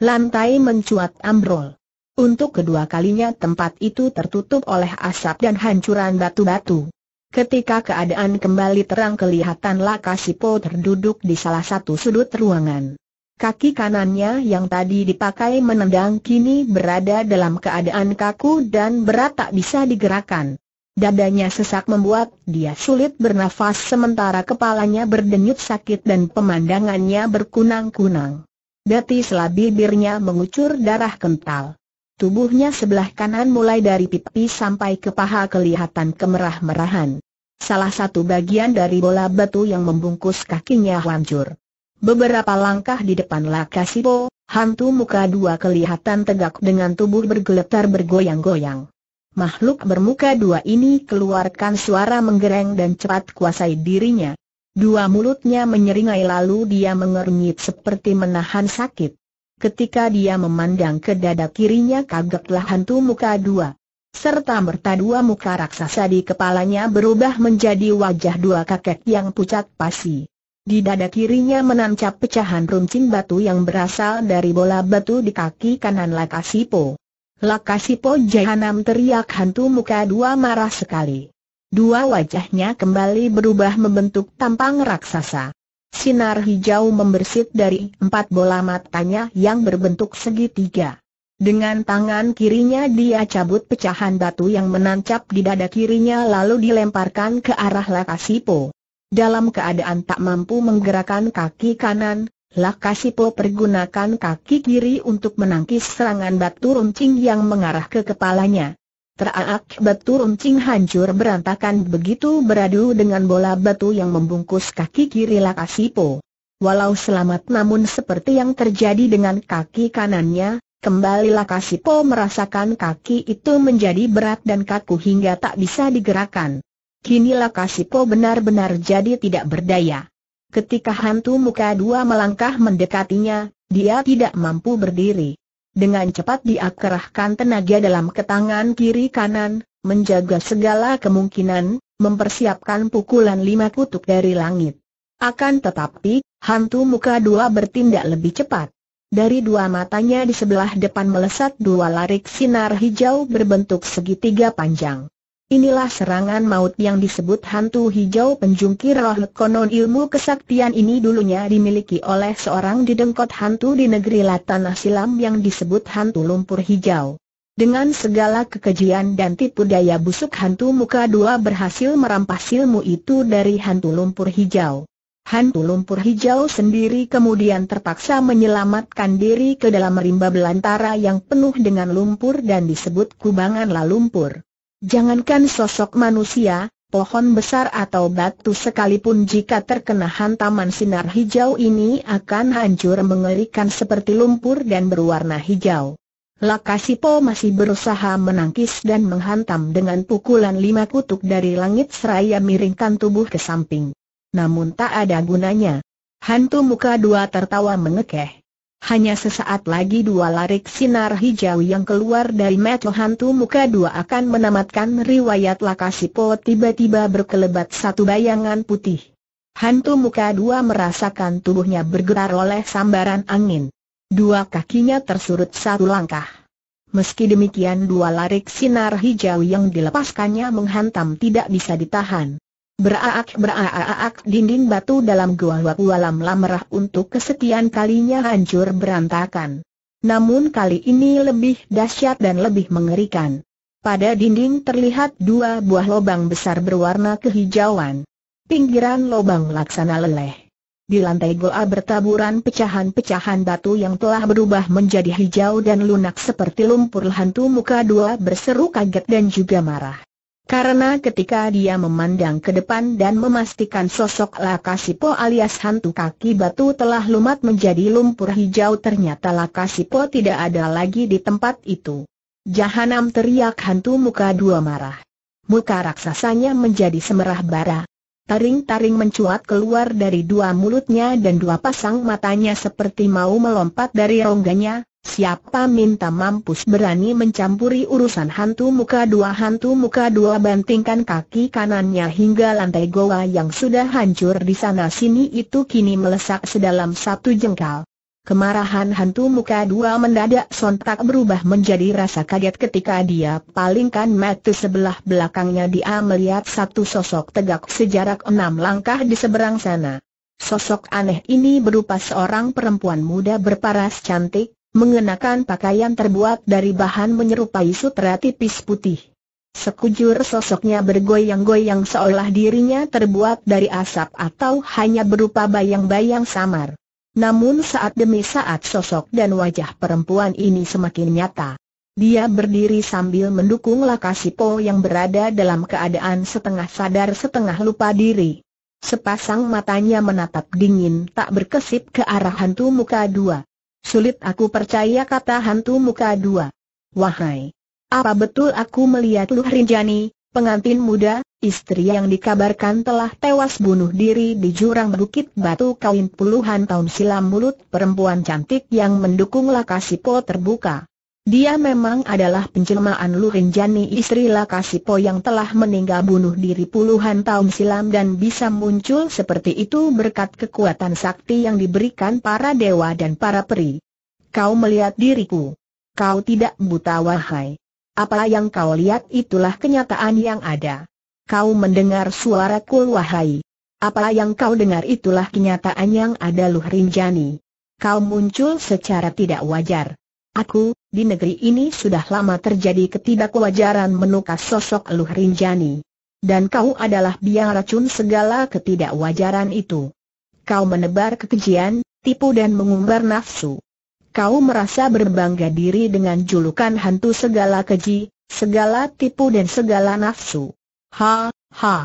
Lantai mencuat ambrol. Untuk kedua kalinya tempat itu tertutup oleh asap dan hancuran batu-batu. Ketika keadaan kembali terang kelihatanlah Kasipo terduduk di salah satu sudut ruangan. Kaki kanannya yang tadi dipakai menendang kini berada dalam keadaan kaku dan berat tak bisa digerakkan. Dadanya sesak membuat dia sulit bernafas sementara kepalanya berdenyut sakit dan pemandangannya berkunang-kunang. Dati sela bibirnya mengucur darah kental. Tubuhnya sebelah kanan mulai dari pipi sampai ke paha kelihatan kemerah-merahan. Salah satu bagian dari bola batu yang membungkus kakinya hancur. Beberapa langkah di depan Lakasipo, hantu muka dua kelihatan tegak dengan tubuh bergeletar bergoyang-goyang. Makhluk bermuka dua ini keluarkan suara menggereng dan cepat kuasai dirinya. Dua mulutnya menyeringai lalu dia mengernyit seperti menahan sakit. Ketika dia memandang ke dada kirinya kagetlah hantu muka dua. Serta merta dua muka raksasa di kepalanya berubah menjadi wajah dua kakek yang pucat pasi. Di dada kirinya menancap pecahan runcing batu yang berasal dari bola batu di kaki kanan Lakasipo. Lakasipo Jahanam teriak hantu muka dua marah sekali. Dua wajahnya kembali berubah membentuk tampang raksasa. Sinar hijau membersit dari empat bola matanya yang berbentuk segitiga. Dengan tangan kirinya dia cabut pecahan batu yang menancap di dada kirinya lalu dilemparkan ke arah Lakasipo. Dalam keadaan tak mampu menggerakkan kaki kanan, Lakasipo pergunakan kaki kiri untuk menangkis serangan batu runcing yang mengarah ke kepalanya. Teraak batu runcing hancur berantakan begitu beradu dengan bola batu yang membungkus kaki kiri Lakasipo. Walau selamat namun seperti yang terjadi dengan kaki kanannya, kembali Lakasipo merasakan kaki itu menjadi berat dan kaku hingga tak bisa digerakkan. Kini Lakasipo benar-benar jadi tidak berdaya. Ketika hantu muka dua melangkah mendekatinya, dia tidak mampu berdiri. Dengan cepat dia kerahkan tenaga dalam ke tangan kiri kanan, menjaga segala kemungkinan, mempersiapkan pukulan lima kutuk dari langit. Akan tetapi, hantu muka dua bertindak lebih cepat. Dari dua matanya di sebelah depan melesat dua larik sinar hijau berbentuk segitiga panjang. Inilah serangan maut yang disebut hantu hijau penjungkir roh konon ilmu kesaktian ini dulunya dimiliki oleh seorang didengkot hantu di negeri Latanah Silam yang disebut hantu lumpur hijau. Dengan segala kekejian dan tipu daya busuk hantu muka dua berhasil merampas ilmu itu dari hantu lumpur hijau. Hantu lumpur hijau sendiri kemudian terpaksa menyelamatkan diri ke dalam rimba belantara yang penuh dengan lumpur dan disebut kubangan la lumpur. Jangankan sosok manusia, pohon besar atau batu sekalipun jika terkena hantaman sinar hijau ini akan hancur mengerikan seperti lumpur dan berwarna hijau. Lakasipo masih berusaha menangkis dan menghantam dengan pukulan lima kutuk dari langit seraya miringkan tubuh ke samping. Namun tak ada gunanya. Hantu muka dua tertawa mengekeh. Hanya sesaat lagi dua larik sinar hijau yang keluar dari mata hantu muka dua akan menamatkan riwayat Lakasipo tiba-tiba berkelebat satu bayangan putih. Hantu muka dua merasakan tubuhnya bergerak oleh sambaran angin. Dua kakinya tersurut satu langkah. Meski demikian dua larik sinar hijau yang dilepaskannya menghantam tidak bisa ditahan. Beraak-beraak dinding batu dalam gua Wakualam Lamrah untuk kesekian kalinya hancur berantakan. Namun kali ini lebih dahsyat dan lebih mengerikan. Pada dinding terlihat dua buah lobang besar berwarna kehijauan. Pinggiran lobang laksana leleh. Di lantai gua bertaburan pecahan-pecahan batu yang telah berubah menjadi hijau dan lunak seperti lumpur hantu muka dua berseru kaget dan juga marah. Karena ketika dia memandang ke depan dan memastikan sosok Lakasipo alias hantu kaki batu telah lumat menjadi lumpur hijau ternyata Lakasipo tidak ada lagi di tempat itu. Jahanam teriak hantu muka dua marah. Muka raksasanya menjadi semerah bara. Taring-taring mencuat keluar dari dua mulutnya dan dua pasang matanya seperti mau melompat dari rongganya, Siapa minta mampus berani mencampuri urusan hantu muka dua Hantu muka dua bantingkan kaki kanannya hingga lantai goa yang sudah hancur di sana sini itu kini melesak sedalam satu jengkal Kemarahan hantu muka dua mendadak sontak berubah menjadi rasa kaget ketika dia palingkan mata sebelah belakangnya dia melihat satu sosok tegak sejarak enam langkah di seberang sana. Sosok aneh ini berupa seorang perempuan muda berparas cantik, mengenakan pakaian terbuat dari bahan menyerupai sutra tipis putih. Sekujur sosoknya bergoyang-goyang seolah dirinya terbuat dari asap atau hanya berupa bayang-bayang samar. Namun saat demi saat sosok dan wajah perempuan ini semakin nyata. Dia berdiri sambil mendukung Lakasipo yang berada dalam keadaan setengah sadar setengah lupa diri. Sepasang matanya menatap dingin tak berkesip ke arah hantu muka dua. Sulit aku percaya kata hantu muka dua. Wahai, apa betul aku melihat Luh Rinjani, pengantin muda, istri yang dikabarkan telah tewas bunuh diri di jurang bukit batu kawin puluhan tahun silam mulut perempuan cantik yang mendukung Lakasipo terbuka. Dia memang adalah penjelmaan Lurinjani istri Lakasipo yang telah meninggal bunuh diri puluhan tahun silam dan bisa muncul seperti itu berkat kekuatan sakti yang diberikan para dewa dan para peri. Kau melihat diriku. Kau tidak buta wahai. Apa yang kau lihat itulah kenyataan yang ada. Kau mendengar suara kul wahai. Apa yang kau dengar itulah kenyataan yang ada Lurinjani. Kau muncul secara tidak wajar. Aku, di negeri ini sudah lama terjadi ketidakwajaran menukas sosok Luh Rinjani. Dan kau adalah biang racun segala ketidakwajaran itu. Kau menebar kekejian, tipu dan mengumbar nafsu. Kau merasa berbangga diri dengan julukan hantu segala keji, segala tipu dan segala nafsu. Ha, ha.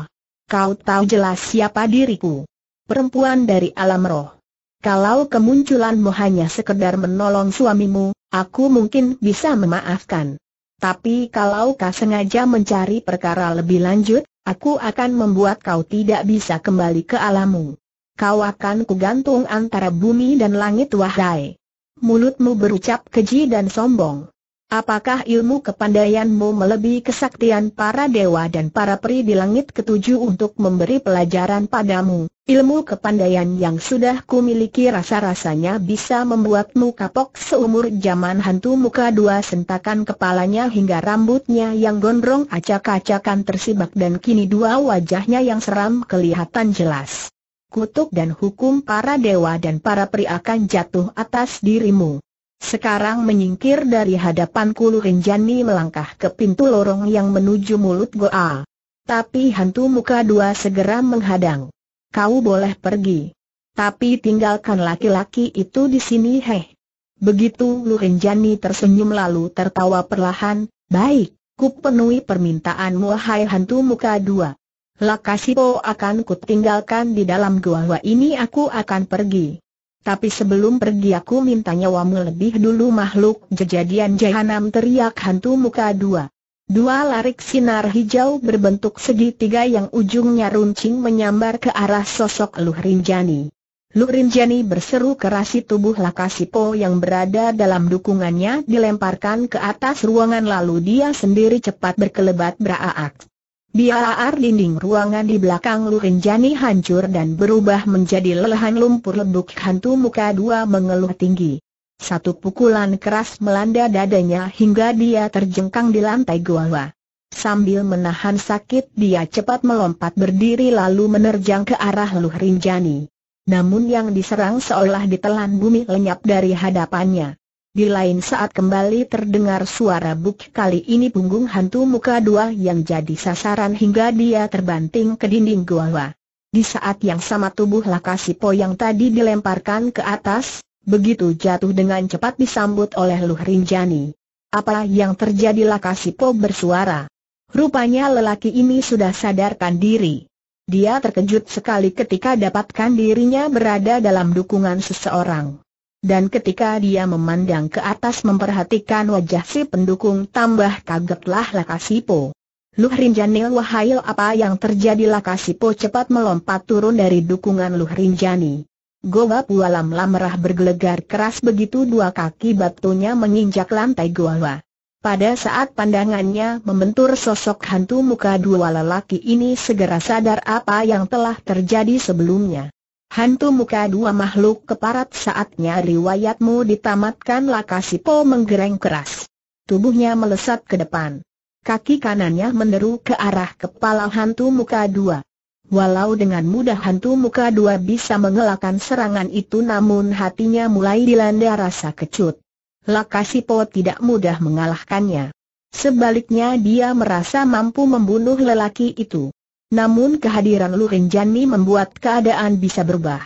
Kau tahu jelas siapa diriku. Perempuan dari alam roh. Kalau kemunculanmu hanya sekedar menolong suamimu, aku mungkin bisa memaafkan. Tapi kalau kau sengaja mencari perkara lebih lanjut, aku akan membuat kau tidak bisa kembali ke alammu. Kau akan kugantung antara bumi dan langit wahai. Mulutmu berucap keji dan sombong. Apakah ilmu kepandaianmu melebihi kesaktian para dewa dan para peri di langit ketujuh untuk memberi pelajaran padamu? Ilmu kepandaian yang sudah kumiliki rasa-rasanya bisa membuatmu kapok seumur zaman hantu muka dua sentakan kepalanya hingga rambutnya yang gondrong acak-acakan tersibak dan kini dua wajahnya yang seram kelihatan jelas. Kutuk dan hukum para dewa dan para peri akan jatuh atas dirimu. Sekarang menyingkir dari hadapanku Lurinjani melangkah ke pintu lorong yang menuju mulut goa. Tapi hantu muka dua segera menghadang. Kau boleh pergi. Tapi tinggalkan laki-laki itu di sini heh. Begitu Lurinjani tersenyum lalu tertawa perlahan, baik, ku penuhi permintaanmu hai hantu muka dua. Lakasipo oh, akan ku tinggalkan di dalam gua gua ini aku akan pergi. Tapi sebelum pergi aku minta nyawamu lebih dulu makhluk jejadian jahanam teriak hantu muka dua. Dua larik sinar hijau berbentuk segitiga yang ujungnya runcing menyambar ke arah sosok Luh Rinjani. Luh Rinjani berseru keras tubuh Lakasipo yang berada dalam dukungannya dilemparkan ke atas ruangan lalu dia sendiri cepat berkelebat beraak. Biar dinding ruangan di belakang Lurinjani hancur dan berubah menjadi lelahan lumpur lebuk hantu muka dua mengeluh tinggi. Satu pukulan keras melanda dadanya hingga dia terjengkang di lantai gua. Sambil menahan sakit dia cepat melompat berdiri lalu menerjang ke arah Lu Rinjani. Namun yang diserang seolah ditelan bumi lenyap dari hadapannya. Di lain saat kembali terdengar suara buk kali ini punggung hantu muka dua yang jadi sasaran hingga dia terbanting ke dinding gua. Di saat yang sama tubuh Lakasi Po yang tadi dilemparkan ke atas, begitu jatuh dengan cepat disambut oleh Luh Rinjani. Apa yang terjadi Lakasi Po bersuara. Rupanya lelaki ini sudah sadarkan diri. Dia terkejut sekali ketika dapatkan dirinya berada dalam dukungan seseorang. Dan ketika dia memandang ke atas memperhatikan wajah si pendukung tambah kagetlah Lakasipo. Luhrin Janil wahai apa yang terjadi Lakasipo cepat melompat turun dari dukungan Luhrin Jani. Goa Pualam merah bergelegar keras begitu dua kaki batunya menginjak lantai goa. Pada saat pandangannya membentur sosok hantu muka dua lelaki ini segera sadar apa yang telah terjadi sebelumnya. Hantu muka dua makhluk keparat saatnya riwayatmu ditamatkan Lakasipo menggereng keras. Tubuhnya melesat ke depan. Kaki kanannya meneru ke arah kepala hantu muka dua. Walau dengan mudah hantu muka dua bisa mengelakkan serangan itu namun hatinya mulai dilanda rasa kecut. Lakasipo tidak mudah mengalahkannya. Sebaliknya dia merasa mampu membunuh lelaki itu. Namun kehadiran Lurin Jani membuat keadaan bisa berubah.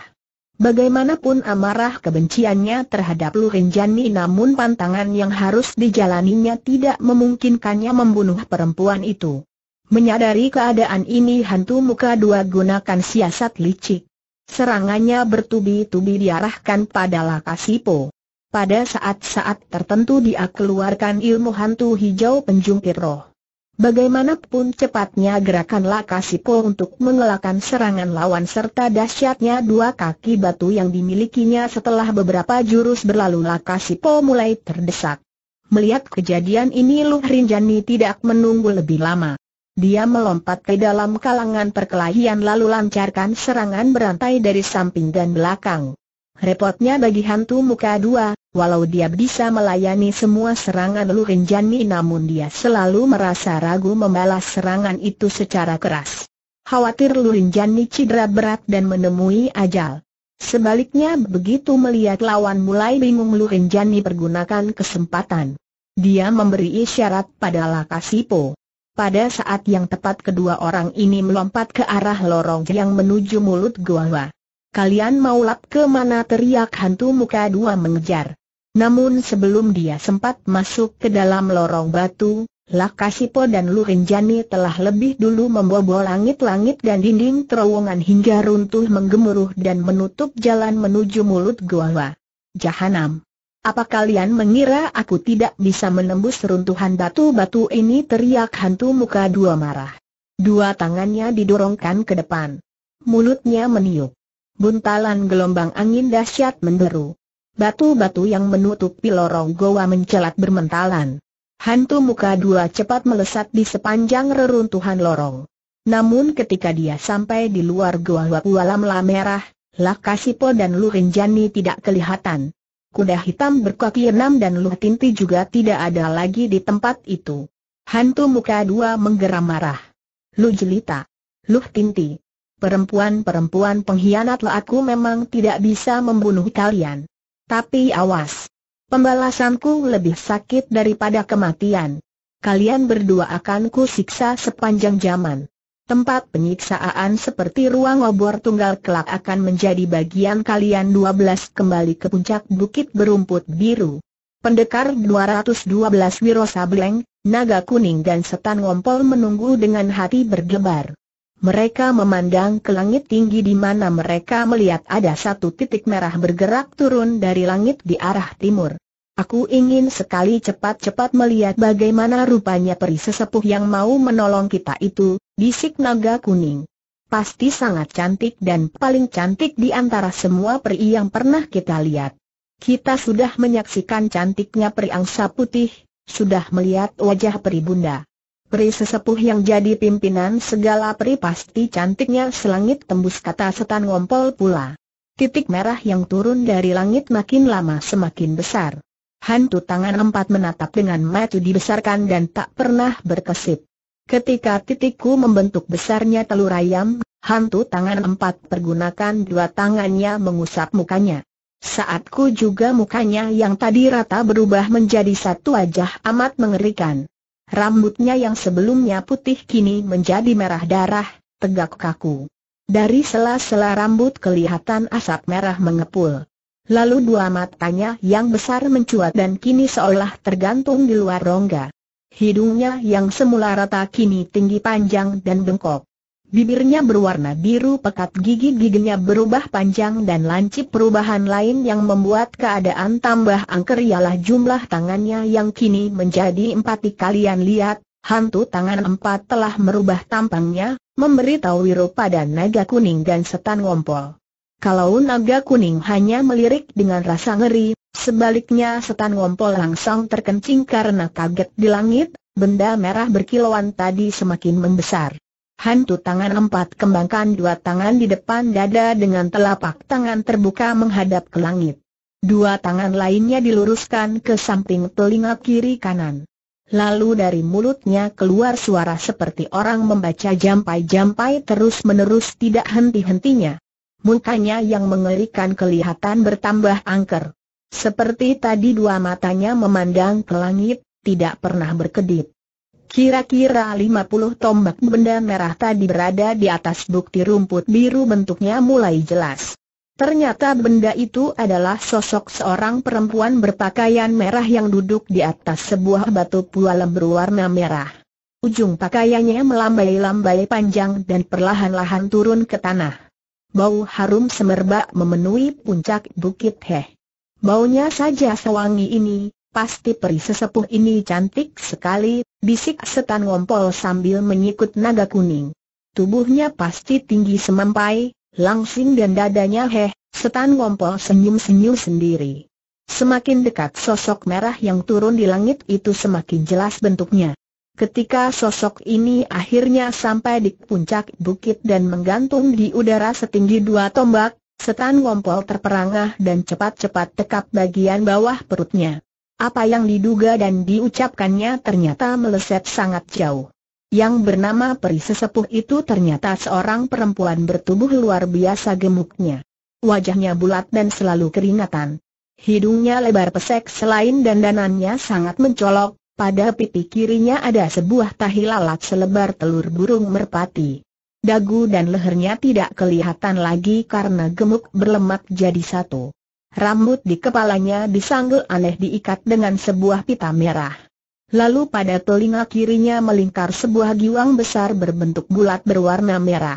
Bagaimanapun amarah kebenciannya terhadap Lurin Jani namun pantangan yang harus dijalaninya tidak memungkinkannya membunuh perempuan itu. Menyadari keadaan ini hantu muka dua gunakan siasat licik. Serangannya bertubi-tubi diarahkan pada Lakasipo. Pada saat-saat tertentu dia keluarkan ilmu hantu hijau penjungkir roh. Bagaimanapun cepatnya gerakan Lakasipo untuk mengelakkan serangan lawan serta dahsyatnya dua kaki batu yang dimilikinya setelah beberapa jurus berlalu Lakasipo mulai terdesak. Melihat kejadian ini Lu Rinjani tidak menunggu lebih lama. Dia melompat ke dalam kalangan perkelahian lalu lancarkan serangan berantai dari samping dan belakang. Repotnya bagi hantu muka dua, walau dia bisa melayani semua serangan Lu Renjani namun dia selalu merasa ragu membalas serangan itu secara keras. Khawatir Lu Renjani cedera berat dan menemui ajal. Sebaliknya begitu melihat lawan mulai bingung Lu Renjani pergunakan kesempatan. Dia memberi isyarat pada Lakasipo. Pada saat yang tepat kedua orang ini melompat ke arah lorong yang menuju mulut gua. Kalian mau lap ke mana teriak hantu muka dua mengejar. Namun sebelum dia sempat masuk ke dalam lorong batu, Lakasipo dan Lurinjani telah lebih dulu membobol langit-langit dan dinding terowongan hingga runtuh menggemuruh dan menutup jalan menuju mulut gua. Jahanam. Apa kalian mengira aku tidak bisa menembus runtuhan batu-batu ini teriak hantu muka dua marah. Dua tangannya didorongkan ke depan. Mulutnya meniup buntalan gelombang angin dahsyat menderu. Batu-batu yang menutupi lorong goa mencelat bermentalan. Hantu muka dua cepat melesat di sepanjang reruntuhan lorong. Namun ketika dia sampai di luar goa Wapualam La Merah, Lakasipo dan Lurinjani tidak kelihatan. Kuda hitam berkaki enam dan Luh Tinti juga tidak ada lagi di tempat itu. Hantu muka dua menggeram marah. Lu jelita. Luh Tinti. Perempuan-perempuan pengkhianat! aku memang tidak bisa membunuh kalian. Tapi awas. Pembalasanku lebih sakit daripada kematian. Kalian berdua akan kusiksa sepanjang zaman. Tempat penyiksaan seperti ruang obor tunggal kelak akan menjadi bagian kalian 12 kembali ke puncak bukit berumput biru. Pendekar 212 Wiro Sableng, Naga Kuning dan Setan Ngompol menunggu dengan hati bergebar. Mereka memandang ke langit tinggi di mana mereka melihat ada satu titik merah bergerak turun dari langit di arah timur. Aku ingin sekali cepat-cepat melihat bagaimana rupanya peri sesepuh yang mau menolong kita itu, bisik naga kuning. Pasti sangat cantik dan paling cantik di antara semua peri yang pernah kita lihat. Kita sudah menyaksikan cantiknya peri angsa putih, sudah melihat wajah peri bunda. Peri sesepuh yang jadi pimpinan segala peri pasti cantiknya selangit tembus kata setan ngompol pula. Titik merah yang turun dari langit makin lama semakin besar. Hantu tangan empat menatap dengan mata dibesarkan dan tak pernah berkesip. Ketika titikku membentuk besarnya telur ayam, hantu tangan empat pergunakan dua tangannya mengusap mukanya. Saatku juga mukanya yang tadi rata berubah menjadi satu wajah amat mengerikan. Rambutnya yang sebelumnya putih kini menjadi merah darah, tegak kaku. Dari sela-sela rambut kelihatan asap merah mengepul. Lalu dua matanya yang besar mencuat dan kini seolah tergantung di luar rongga. Hidungnya yang semula rata kini tinggi panjang dan bengkok. Bibirnya berwarna biru pekat gigi-giginya berubah panjang dan lancip perubahan lain yang membuat keadaan tambah angker ialah jumlah tangannya yang kini menjadi empat kalian lihat, hantu tangan empat telah merubah tampangnya, memberitahu Wiro pada naga kuning dan setan ngompol. Kalau naga kuning hanya melirik dengan rasa ngeri, sebaliknya setan ngompol langsung terkencing karena kaget di langit, benda merah berkilauan tadi semakin membesar. Hantu tangan empat kembangkan dua tangan di depan dada dengan telapak tangan terbuka menghadap ke langit. Dua tangan lainnya diluruskan ke samping telinga kiri kanan. Lalu dari mulutnya keluar suara seperti orang membaca jampai-jampai terus-menerus tidak henti-hentinya. Mukanya yang mengerikan kelihatan bertambah angker. Seperti tadi dua matanya memandang ke langit, tidak pernah berkedip. Kira-kira 50 tombak benda merah tadi berada di atas bukti rumput biru bentuknya mulai jelas. Ternyata benda itu adalah sosok seorang perempuan berpakaian merah yang duduk di atas sebuah batu pualam berwarna merah. Ujung pakaiannya melambai-lambai panjang dan perlahan-lahan turun ke tanah. Bau harum semerbak memenuhi puncak Bukit Heh. Baunya saja sewangi ini, Pasti peri sesepuh ini cantik sekali, bisik setan ngompol sambil menyikut naga kuning. Tubuhnya pasti tinggi semampai, langsing dan dadanya heh, setan ngompol senyum-senyum sendiri. Semakin dekat sosok merah yang turun di langit itu semakin jelas bentuknya. Ketika sosok ini akhirnya sampai di puncak bukit dan menggantung di udara setinggi dua tombak, setan ngompol terperangah dan cepat-cepat tekap bagian bawah perutnya. Apa yang diduga dan diucapkannya ternyata meleset sangat jauh. Yang bernama peri sesepuh itu ternyata seorang perempuan bertubuh luar biasa gemuknya. Wajahnya bulat dan selalu keringatan. Hidungnya lebar pesek selain dandanannya sangat mencolok, pada pipi kirinya ada sebuah tahi lalat selebar telur burung merpati. Dagu dan lehernya tidak kelihatan lagi karena gemuk berlemak jadi satu rambut di kepalanya disanggul aneh diikat dengan sebuah pita merah. Lalu pada telinga kirinya melingkar sebuah giwang besar berbentuk bulat berwarna merah.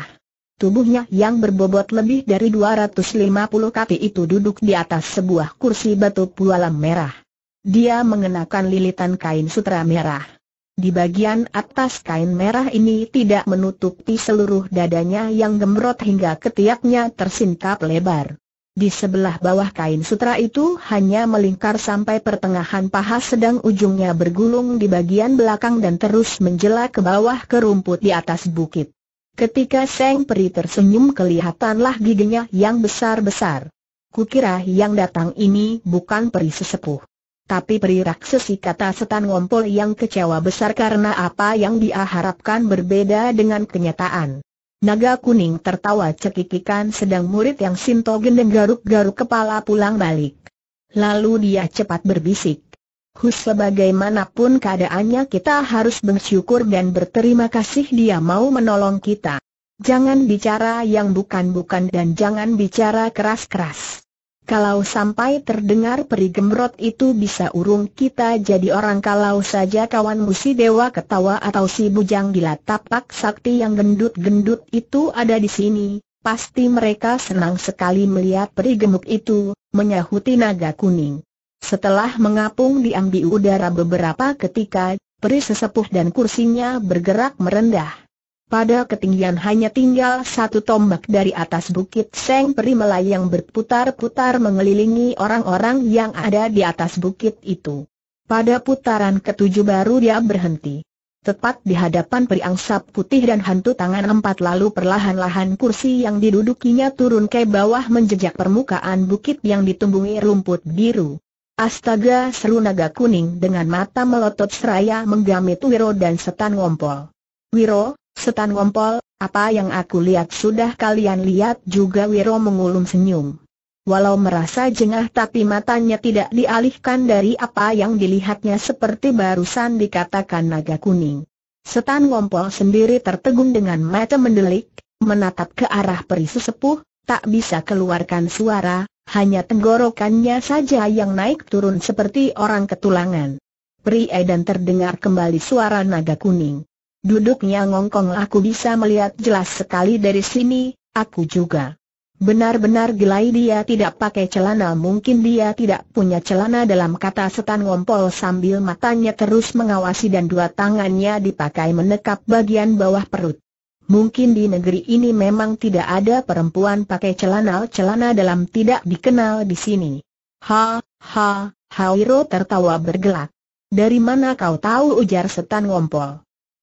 Tubuhnya yang berbobot lebih dari 250 kaki itu duduk di atas sebuah kursi batu pualam merah. Dia mengenakan lilitan kain sutra merah. Di bagian atas kain merah ini tidak menutupi seluruh dadanya yang gemrot hingga ketiaknya tersingkap lebar. Di sebelah bawah kain sutra itu hanya melingkar sampai pertengahan paha sedang ujungnya bergulung di bagian belakang dan terus menjela ke bawah ke rumput di atas bukit. Ketika Seng Peri tersenyum kelihatanlah giginya yang besar-besar. Kukira yang datang ini bukan peri sesepuh. Tapi peri raksesi kata setan ngompol yang kecewa besar karena apa yang dia harapkan berbeda dengan kenyataan. Naga kuning tertawa cekikikan sedang murid yang Sinto gendeng garuk-garuk kepala pulang balik. Lalu dia cepat berbisik. Hus sebagaimanapun keadaannya kita harus bersyukur dan berterima kasih dia mau menolong kita. Jangan bicara yang bukan-bukan dan jangan bicara keras-keras. Kalau sampai terdengar peri gemrot itu bisa urung kita jadi orang kalau saja kawan musi dewa ketawa atau si bujang gila tapak sakti yang gendut-gendut itu ada di sini, pasti mereka senang sekali melihat peri gemuk itu, menyahuti naga kuning. Setelah mengapung diambil udara beberapa ketika, peri sesepuh dan kursinya bergerak merendah. Pada ketinggian hanya tinggal satu tombak dari atas bukit Seng Peri melayang berputar-putar mengelilingi orang-orang yang ada di atas bukit itu. Pada putaran ketujuh baru dia berhenti. Tepat di hadapan peri angsap putih dan hantu tangan empat lalu perlahan-lahan kursi yang didudukinya turun ke bawah menjejak permukaan bukit yang ditumbuhi rumput biru. Astaga seru naga kuning dengan mata melotot seraya menggamit Wiro dan setan ngompol. Wiro, Setan Wompol, apa yang aku lihat sudah kalian lihat juga Wiro mengulung senyum. Walau merasa jengah tapi matanya tidak dialihkan dari apa yang dilihatnya seperti barusan dikatakan naga kuning. Setan Wompol sendiri tertegun dengan mata mendelik, menatap ke arah peri sesepuh, tak bisa keluarkan suara, hanya tenggorokannya saja yang naik turun seperti orang ketulangan. Peri Edan terdengar kembali suara naga kuning. Duduknya ngongkong aku bisa melihat jelas sekali dari sini, aku juga. Benar-benar gelai dia tidak pakai celana mungkin dia tidak punya celana dalam kata setan ngompol sambil matanya terus mengawasi dan dua tangannya dipakai menekap bagian bawah perut. Mungkin di negeri ini memang tidak ada perempuan pakai celana-celana dalam tidak dikenal di sini. Ha, ha, Hawiro tertawa bergelak. Dari mana kau tahu ujar setan ngompol?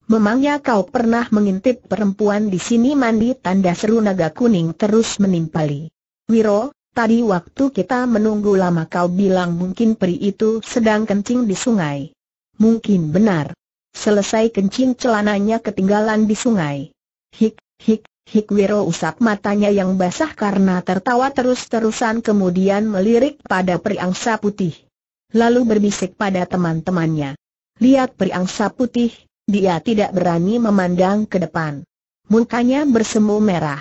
Memangnya kau pernah mengintip perempuan di sini mandi tanda seru naga kuning terus menimpali. Wiro, tadi waktu kita menunggu lama kau bilang mungkin peri itu sedang kencing di sungai. Mungkin benar. Selesai kencing celananya ketinggalan di sungai. Hik, hik, hik Wiro usap matanya yang basah karena tertawa terus-terusan kemudian melirik pada peri angsa putih. Lalu berbisik pada teman-temannya. Lihat peri angsa putih, dia tidak berani memandang ke depan. Mukanya bersemu merah.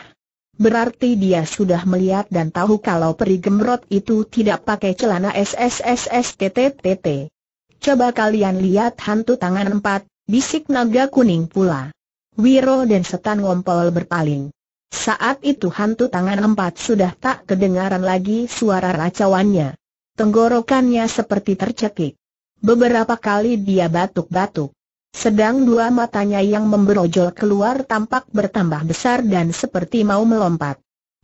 Berarti dia sudah melihat dan tahu kalau peri gemrot itu tidak pakai celana SSSSTTTT. Coba kalian lihat hantu tangan empat, bisik naga kuning pula. Wiro dan setan ngompol berpaling. Saat itu hantu tangan empat sudah tak kedengaran lagi suara racawannya. Tenggorokannya seperti tercekik. Beberapa kali dia batuk-batuk. Sedang dua matanya yang memberojol keluar tampak bertambah besar dan seperti mau melompat.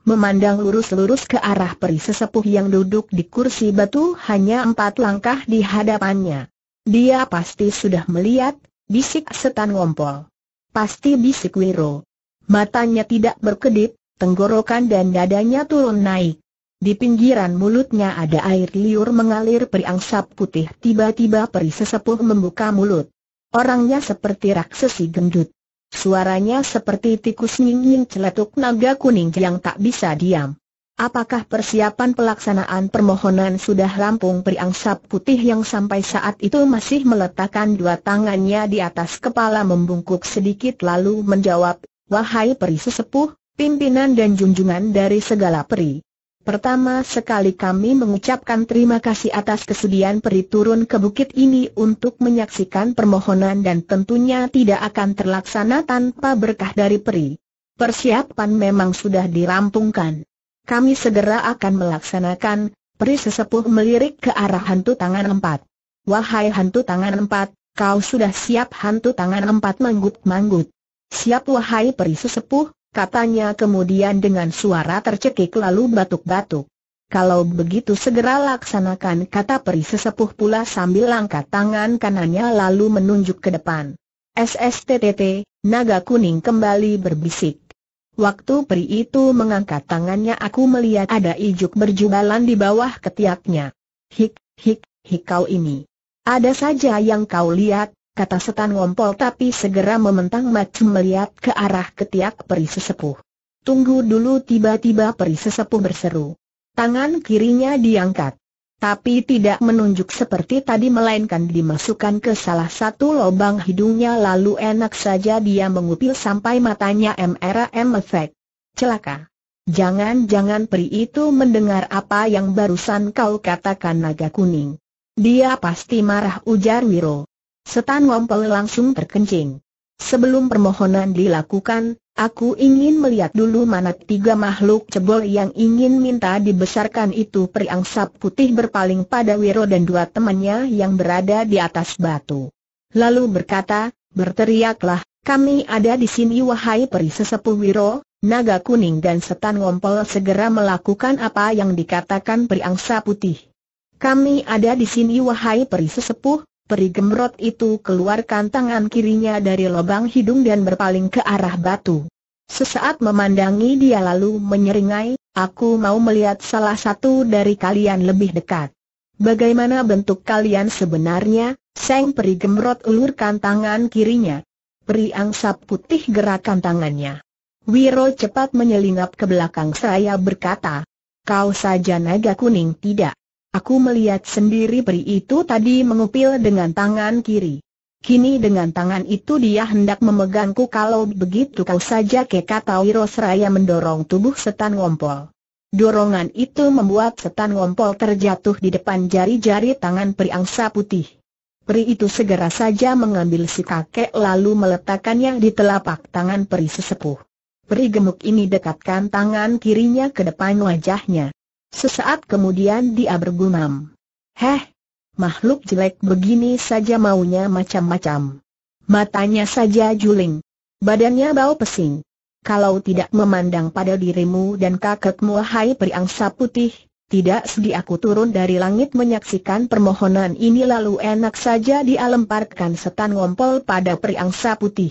Memandang lurus-lurus ke arah peri sesepuh yang duduk di kursi batu hanya empat langkah di hadapannya. Dia pasti sudah melihat, bisik setan ngompol. Pasti bisik Wiro. Matanya tidak berkedip, tenggorokan dan dadanya turun naik. Di pinggiran mulutnya ada air liur mengalir peri sap putih. Tiba-tiba peri sesepuh membuka mulut. Orangnya seperti raksasi gendut. Suaranya seperti tikus nying-nying celetuk naga kuning yang tak bisa diam. Apakah persiapan pelaksanaan permohonan sudah rampung Priangsap putih yang sampai saat itu masih meletakkan dua tangannya di atas kepala membungkuk sedikit lalu menjawab, Wahai peri sesepuh, pimpinan dan junjungan dari segala peri. Pertama sekali kami mengucapkan terima kasih atas kesediaan peri turun ke bukit ini untuk menyaksikan permohonan dan tentunya tidak akan terlaksana tanpa berkah dari peri. Persiapan memang sudah dirampungkan. Kami segera akan melaksanakan, peri sesepuh melirik ke arah hantu tangan empat. Wahai hantu tangan empat, kau sudah siap hantu tangan empat manggut-manggut. Siap wahai peri sesepuh, katanya kemudian dengan suara tercekik lalu batuk-batuk. Kalau begitu segera laksanakan kata peri sesepuh pula sambil angkat tangan kanannya lalu menunjuk ke depan. SSTTT, naga kuning kembali berbisik. Waktu peri itu mengangkat tangannya aku melihat ada ijuk berjubalan di bawah ketiaknya. Hik, hik, hik kau ini. Ada saja yang kau lihat, kata setan ngompol tapi segera mementang macam melihat ke arah ketiak peri sesepuh. Tunggu dulu tiba-tiba peri sesepuh berseru. Tangan kirinya diangkat. Tapi tidak menunjuk seperti tadi melainkan dimasukkan ke salah satu lubang hidungnya lalu enak saja dia mengupil sampai matanya MRM efek. Celaka. Jangan-jangan peri itu mendengar apa yang barusan kau katakan naga kuning. Dia pasti marah ujar Wiro. Setan Wampel langsung terkencing. Sebelum permohonan dilakukan, aku ingin melihat dulu mana tiga makhluk cebol yang ingin minta dibesarkan itu periangsap putih berpaling pada Wiro dan dua temannya yang berada di atas batu. Lalu berkata, berteriaklah, kami ada di sini wahai peri sesepuh Wiro, naga kuning dan setan ngompol segera melakukan apa yang dikatakan periangsa putih. Kami ada di sini wahai peri sesepuh, Peri gemrot itu keluarkan tangan kirinya dari lubang hidung dan berpaling ke arah batu. Sesaat memandangi dia lalu menyeringai, aku mau melihat salah satu dari kalian lebih dekat. Bagaimana bentuk kalian sebenarnya? Seng peri gemrot ulurkan tangan kirinya. Peri angsap putih gerakan tangannya. Wiro cepat menyelinap ke belakang saya berkata, Kau saja naga kuning tidak. Aku melihat sendiri peri itu tadi mengupil dengan tangan kiri. Kini dengan tangan itu dia hendak memegangku kalau begitu kau saja kekata Wiro seraya mendorong tubuh setan ngompol. Dorongan itu membuat setan ngompol terjatuh di depan jari-jari tangan peri angsa putih. Peri itu segera saja mengambil si kakek lalu meletakkannya di telapak tangan peri sesepuh. Peri gemuk ini dekatkan tangan kirinya ke depan wajahnya. Sesaat kemudian dia bergumam. Heh, makhluk jelek begini saja maunya macam-macam. Matanya saja juling. Badannya bau pesing. Kalau tidak memandang pada dirimu dan kakekmu hai periangsa putih, tidak sedih aku turun dari langit menyaksikan permohonan ini lalu enak saja dia lemparkan setan ngompol pada periangsa putih.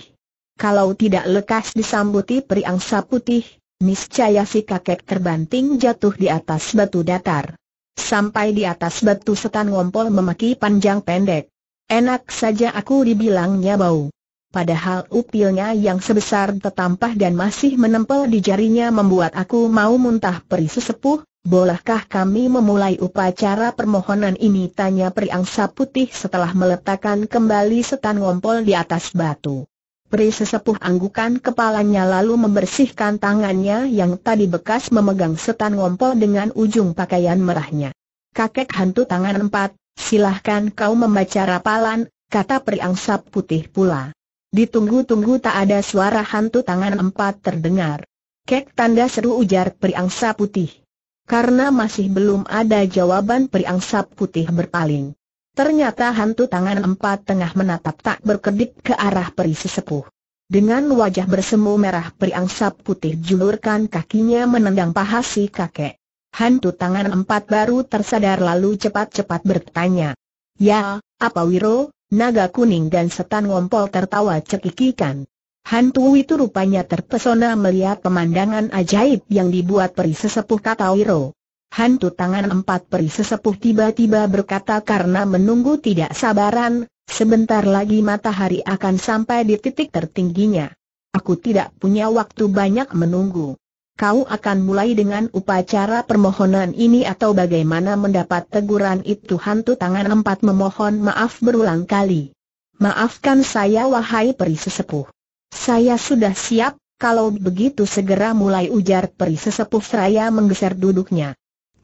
Kalau tidak lekas disambuti periangsa putih, Niscaya si kakek terbanting jatuh di atas batu datar. Sampai di atas batu setan ngompol memaki panjang pendek. Enak saja aku dibilangnya bau. Padahal upilnya yang sebesar tetampah dan masih menempel di jarinya membuat aku mau muntah peri sesepuh, bolehkah kami memulai upacara permohonan ini tanya peri angsa putih setelah meletakkan kembali setan ngompol di atas batu. Pri sesepuh anggukan kepalanya lalu membersihkan tangannya yang tadi bekas memegang setan ngompol dengan ujung pakaian merahnya. Kakek hantu tangan empat, silahkan kau membaca rapalan, kata Pri angsap putih pula. Ditunggu-tunggu tak ada suara hantu tangan empat terdengar. Kek tanda seru ujar Pri angsa putih. Karena masih belum ada jawaban Pri angsa putih berpaling. Ternyata hantu tangan empat tengah menatap tak berkedip ke arah peri sesepuh. Dengan wajah bersemu merah peri angsap putih julurkan kakinya menendang paha si kakek. Hantu tangan empat baru tersadar lalu cepat-cepat bertanya. Ya, apa Wiro, naga kuning dan setan ngompol tertawa cekikikan. Hantu itu rupanya terpesona melihat pemandangan ajaib yang dibuat peri sesepuh kata Wiro. Hantu tangan empat peri sesepuh tiba-tiba berkata karena menunggu tidak sabaran, sebentar lagi matahari akan sampai di titik tertingginya. Aku tidak punya waktu banyak menunggu. Kau akan mulai dengan upacara permohonan ini atau bagaimana mendapat teguran itu hantu tangan empat memohon maaf berulang kali. Maafkan saya wahai peri sesepuh. Saya sudah siap, kalau begitu segera mulai ujar peri sesepuh seraya menggeser duduknya.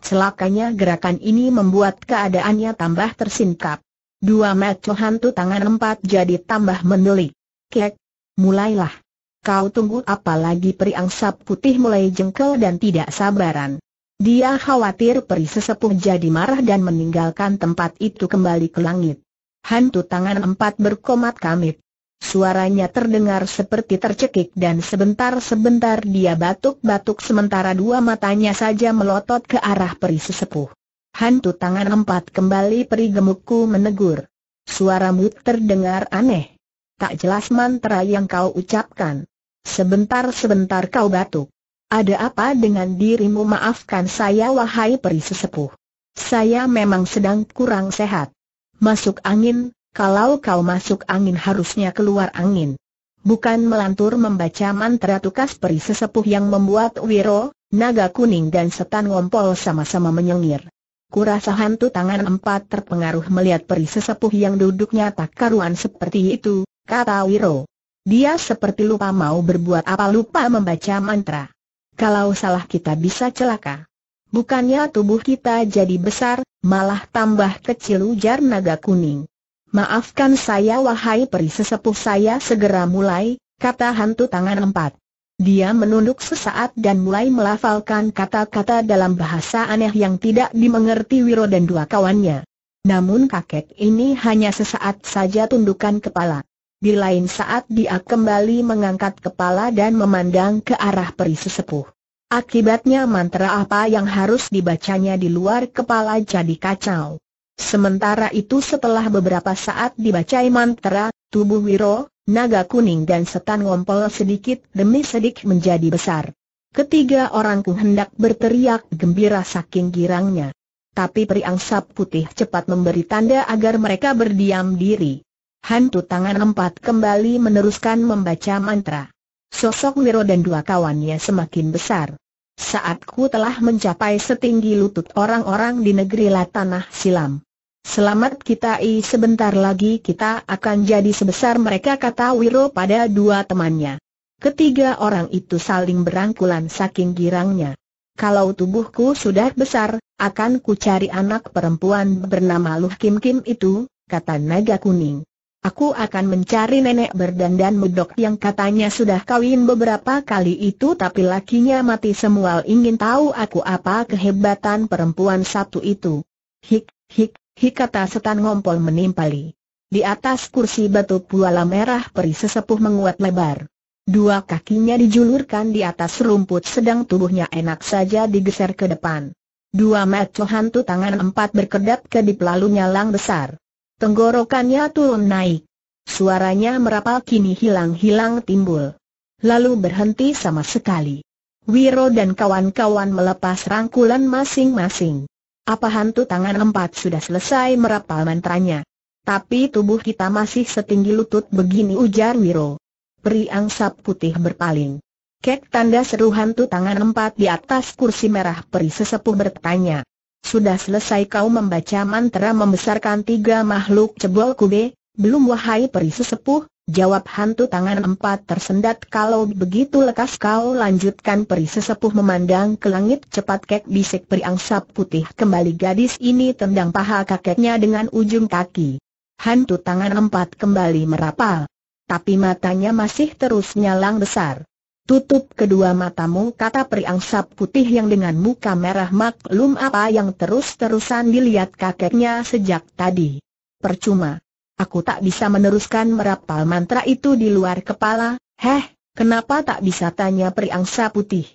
Celakanya gerakan ini membuat keadaannya tambah tersingkap. Dua mata hantu tangan empat jadi tambah menelik. Kek, mulailah. Kau tunggu apalagi angsap putih mulai jengkel dan tidak sabaran. Dia khawatir peri sesepuh jadi marah dan meninggalkan tempat itu kembali ke langit. Hantu tangan empat berkomat kamit. Suaranya terdengar seperti tercekik dan sebentar-sebentar dia batuk-batuk sementara dua matanya saja melotot ke arah peri sesepuh. Hantu tangan empat kembali peri gemukku menegur. Suaramu terdengar aneh. Tak jelas mantra yang kau ucapkan. Sebentar-sebentar kau batuk. Ada apa dengan dirimu maafkan saya wahai peri sesepuh. Saya memang sedang kurang sehat. Masuk angin, kalau kau masuk angin harusnya keluar angin. Bukan melantur membaca mantra tukas peri sesepuh yang membuat Wiro, naga kuning dan setan ngompol sama-sama menyengir. Kurasa hantu tangan empat terpengaruh melihat peri sesepuh yang duduknya tak karuan seperti itu, kata Wiro. Dia seperti lupa mau berbuat apa lupa membaca mantra. Kalau salah kita bisa celaka. Bukannya tubuh kita jadi besar, malah tambah kecil ujar naga kuning. Maafkan saya wahai peri sesepuh saya segera mulai, kata hantu tangan empat. Dia menunduk sesaat dan mulai melafalkan kata-kata dalam bahasa aneh yang tidak dimengerti Wiro dan dua kawannya. Namun kakek ini hanya sesaat saja tundukkan kepala. Di lain saat dia kembali mengangkat kepala dan memandang ke arah peri sesepuh. Akibatnya mantra apa yang harus dibacanya di luar kepala jadi kacau. Sementara itu setelah beberapa saat dibacai mantra, tubuh Wiro, naga kuning dan setan ngompol sedikit demi sedikit menjadi besar. Ketiga orang ku hendak berteriak gembira saking girangnya. Tapi periangsap putih cepat memberi tanda agar mereka berdiam diri. Hantu tangan empat kembali meneruskan membaca mantra. Sosok Wiro dan dua kawannya semakin besar. Saatku telah mencapai setinggi lutut orang-orang di negeri Latanah Silam. Selamat kita i sebentar lagi kita akan jadi sebesar mereka kata Wiro pada dua temannya. Ketiga orang itu saling berangkulan saking girangnya. Kalau tubuhku sudah besar, akan ku cari anak perempuan bernama Luh Kim Kim itu, kata naga kuning. Aku akan mencari nenek berdandan mudok yang katanya sudah kawin beberapa kali itu tapi lakinya mati semua ingin tahu aku apa kehebatan perempuan satu itu. Hik, hik, Hikata setan ngompol menimpali. Di atas kursi batu puala merah peri sesepuh menguat lebar. Dua kakinya dijulurkan di atas rumput sedang tubuhnya enak saja digeser ke depan. Dua mata hantu tangan empat berkedap ke di lalu nyalang besar. Tenggorokannya turun naik. Suaranya merapal kini hilang-hilang timbul. Lalu berhenti sama sekali. Wiro dan kawan-kawan melepas rangkulan masing-masing. Apa hantu tangan empat sudah selesai merapal mantranya? Tapi tubuh kita masih setinggi lutut begini ujar Wiro. Peri angsa putih berpaling. Kek tanda seru hantu tangan empat di atas kursi merah peri sesepuh bertanya. Sudah selesai kau membaca mantra membesarkan tiga makhluk cebol kube, belum wahai peri sesepuh, Jawab hantu tangan empat tersendat kalau begitu lekas kau lanjutkan peri sesepuh memandang ke langit cepat kek bisik peri angsap putih kembali gadis ini tendang paha kakeknya dengan ujung kaki. Hantu tangan empat kembali merapal. Tapi matanya masih terus nyalang besar. Tutup kedua matamu kata peri angsap putih yang dengan muka merah maklum apa yang terus-terusan dilihat kakeknya sejak tadi. Percuma. Aku tak bisa meneruskan merapal mantra itu di luar kepala, heh, kenapa tak bisa tanya periangsa putih?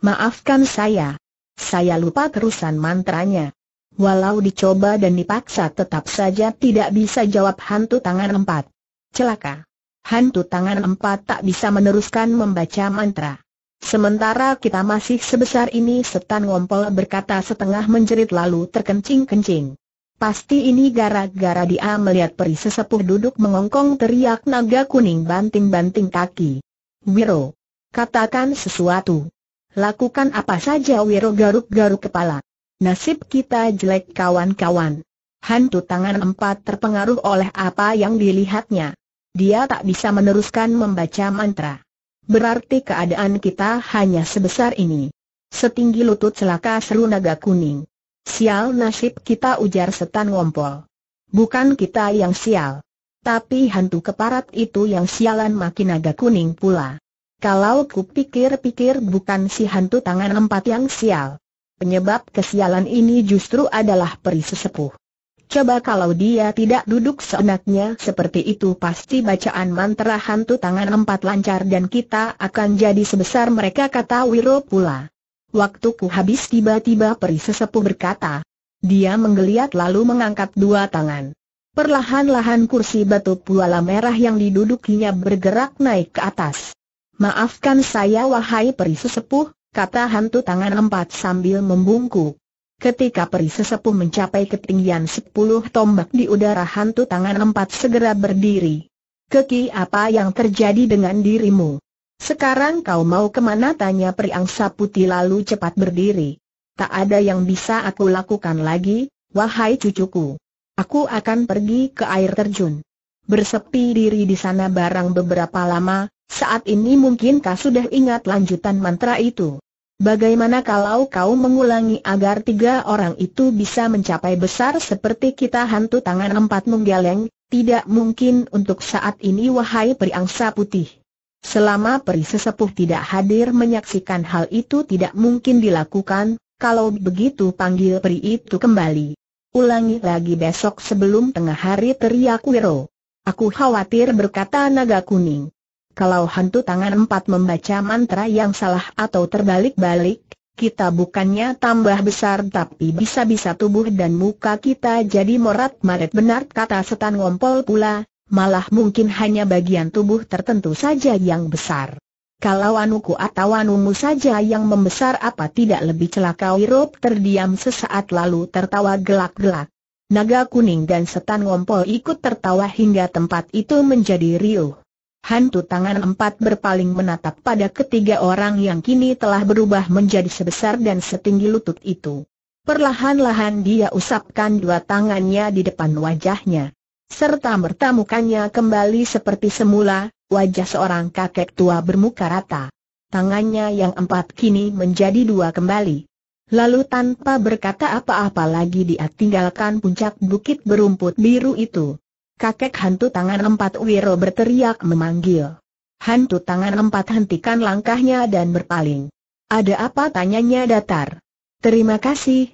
Maafkan saya. Saya lupa terusan mantranya. Walau dicoba dan dipaksa tetap saja tidak bisa jawab hantu tangan empat. Celaka. Hantu tangan empat tak bisa meneruskan membaca mantra. Sementara kita masih sebesar ini setan ngompol berkata setengah menjerit lalu terkencing-kencing. Pasti ini gara-gara dia melihat peri sesepuh duduk mengongkong teriak naga kuning banting-banting kaki. Wiro, katakan sesuatu. Lakukan apa saja Wiro garuk-garuk kepala. Nasib kita jelek kawan-kawan. Hantu tangan empat terpengaruh oleh apa yang dilihatnya. Dia tak bisa meneruskan membaca mantra. Berarti keadaan kita hanya sebesar ini. Setinggi lutut celaka seru naga kuning. Sial nasib kita ujar setan ngompol. Bukan kita yang sial. Tapi hantu keparat itu yang sialan makin agak kuning pula. Kalau ku pikir-pikir bukan si hantu tangan empat yang sial. Penyebab kesialan ini justru adalah peri sesepuh. Coba kalau dia tidak duduk seenaknya seperti itu pasti bacaan mantra hantu tangan empat lancar dan kita akan jadi sebesar mereka kata Wiro pula. Waktuku habis tiba-tiba peri sesepuh berkata. Dia menggeliat lalu mengangkat dua tangan. Perlahan-lahan kursi batu puala merah yang didudukinya bergerak naik ke atas. Maafkan saya wahai peri sesepuh, kata hantu tangan empat sambil membungkuk. Ketika peri sesepuh mencapai ketinggian sepuluh tombak di udara hantu tangan empat segera berdiri. Keki apa yang terjadi dengan dirimu? Sekarang kau mau kemana tanya Priangsa Putih lalu cepat berdiri. Tak ada yang bisa aku lakukan lagi, wahai cucuku. Aku akan pergi ke air terjun. Bersepi diri di sana barang beberapa lama, saat ini mungkin kau sudah ingat lanjutan mantra itu. Bagaimana kalau kau mengulangi agar tiga orang itu bisa mencapai besar seperti kita hantu tangan empat menggeleng, tidak mungkin untuk saat ini wahai Priangsa Putih. Selama peri sesepuh tidak hadir menyaksikan hal itu tidak mungkin dilakukan, kalau begitu panggil peri itu kembali. Ulangi lagi besok sebelum tengah hari teriak Wiro. Aku khawatir berkata naga kuning. Kalau hantu tangan empat membaca mantra yang salah atau terbalik-balik, kita bukannya tambah besar tapi bisa-bisa tubuh dan muka kita jadi morat-maret benar kata setan ngompol pula, malah mungkin hanya bagian tubuh tertentu saja yang besar. Kalau anuku atau anumu saja yang membesar apa tidak lebih celaka Wirop terdiam sesaat lalu tertawa gelak-gelak. Naga kuning dan setan ngompol ikut tertawa hingga tempat itu menjadi riuh. Hantu tangan empat berpaling menatap pada ketiga orang yang kini telah berubah menjadi sebesar dan setinggi lutut itu. Perlahan-lahan dia usapkan dua tangannya di depan wajahnya serta bertamukannya kembali seperti semula, wajah seorang kakek tua bermuka rata. Tangannya yang empat kini menjadi dua kembali. Lalu tanpa berkata apa-apa lagi dia tinggalkan puncak bukit berumput biru itu. Kakek hantu tangan empat Wiro berteriak memanggil. Hantu tangan empat hentikan langkahnya dan berpaling. Ada apa tanyanya datar? Terima kasih,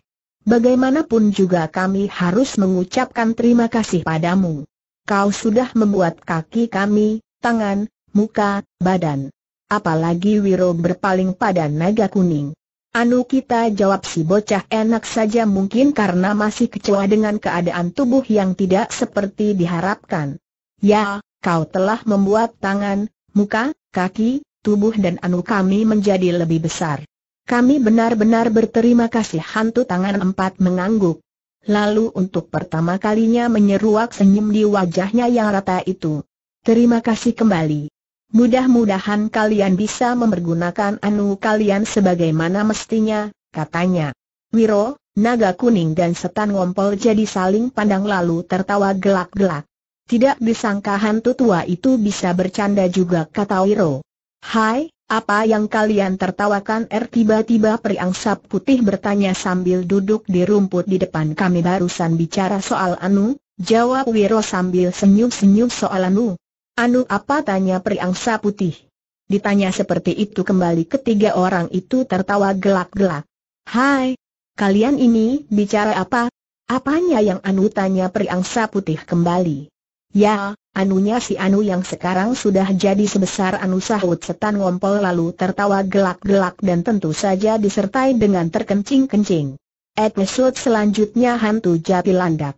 bagaimanapun juga kami harus mengucapkan terima kasih padamu. Kau sudah membuat kaki kami, tangan, muka, badan. Apalagi Wiro berpaling pada naga kuning. Anu kita jawab si bocah enak saja mungkin karena masih kecewa dengan keadaan tubuh yang tidak seperti diharapkan. Ya, kau telah membuat tangan, muka, kaki, tubuh dan anu kami menjadi lebih besar. Kami benar-benar berterima kasih hantu tangan empat mengangguk. Lalu untuk pertama kalinya menyeruak senyum di wajahnya yang rata itu. Terima kasih kembali. Mudah-mudahan kalian bisa mempergunakan anu kalian sebagaimana mestinya, katanya. Wiro, naga kuning dan setan ngompol jadi saling pandang lalu tertawa gelak-gelak. Tidak disangka hantu tua itu bisa bercanda juga kata Wiro. Hai, apa yang kalian tertawakan? Er tiba-tiba periangsap putih bertanya sambil duduk di rumput di depan kami barusan bicara soal Anu, jawab Wiro sambil senyum-senyum soal Anu. Anu apa tanya periangsa putih? Ditanya seperti itu kembali ketiga orang itu tertawa gelak-gelak. Hai, kalian ini bicara apa? Apanya yang Anu tanya periangsa putih kembali? Ya, anunya si anu yang sekarang sudah jadi sebesar anu sahut setan ngompol lalu tertawa gelak-gelak dan tentu saja disertai dengan terkencing-kencing. Episode selanjutnya hantu jati landak.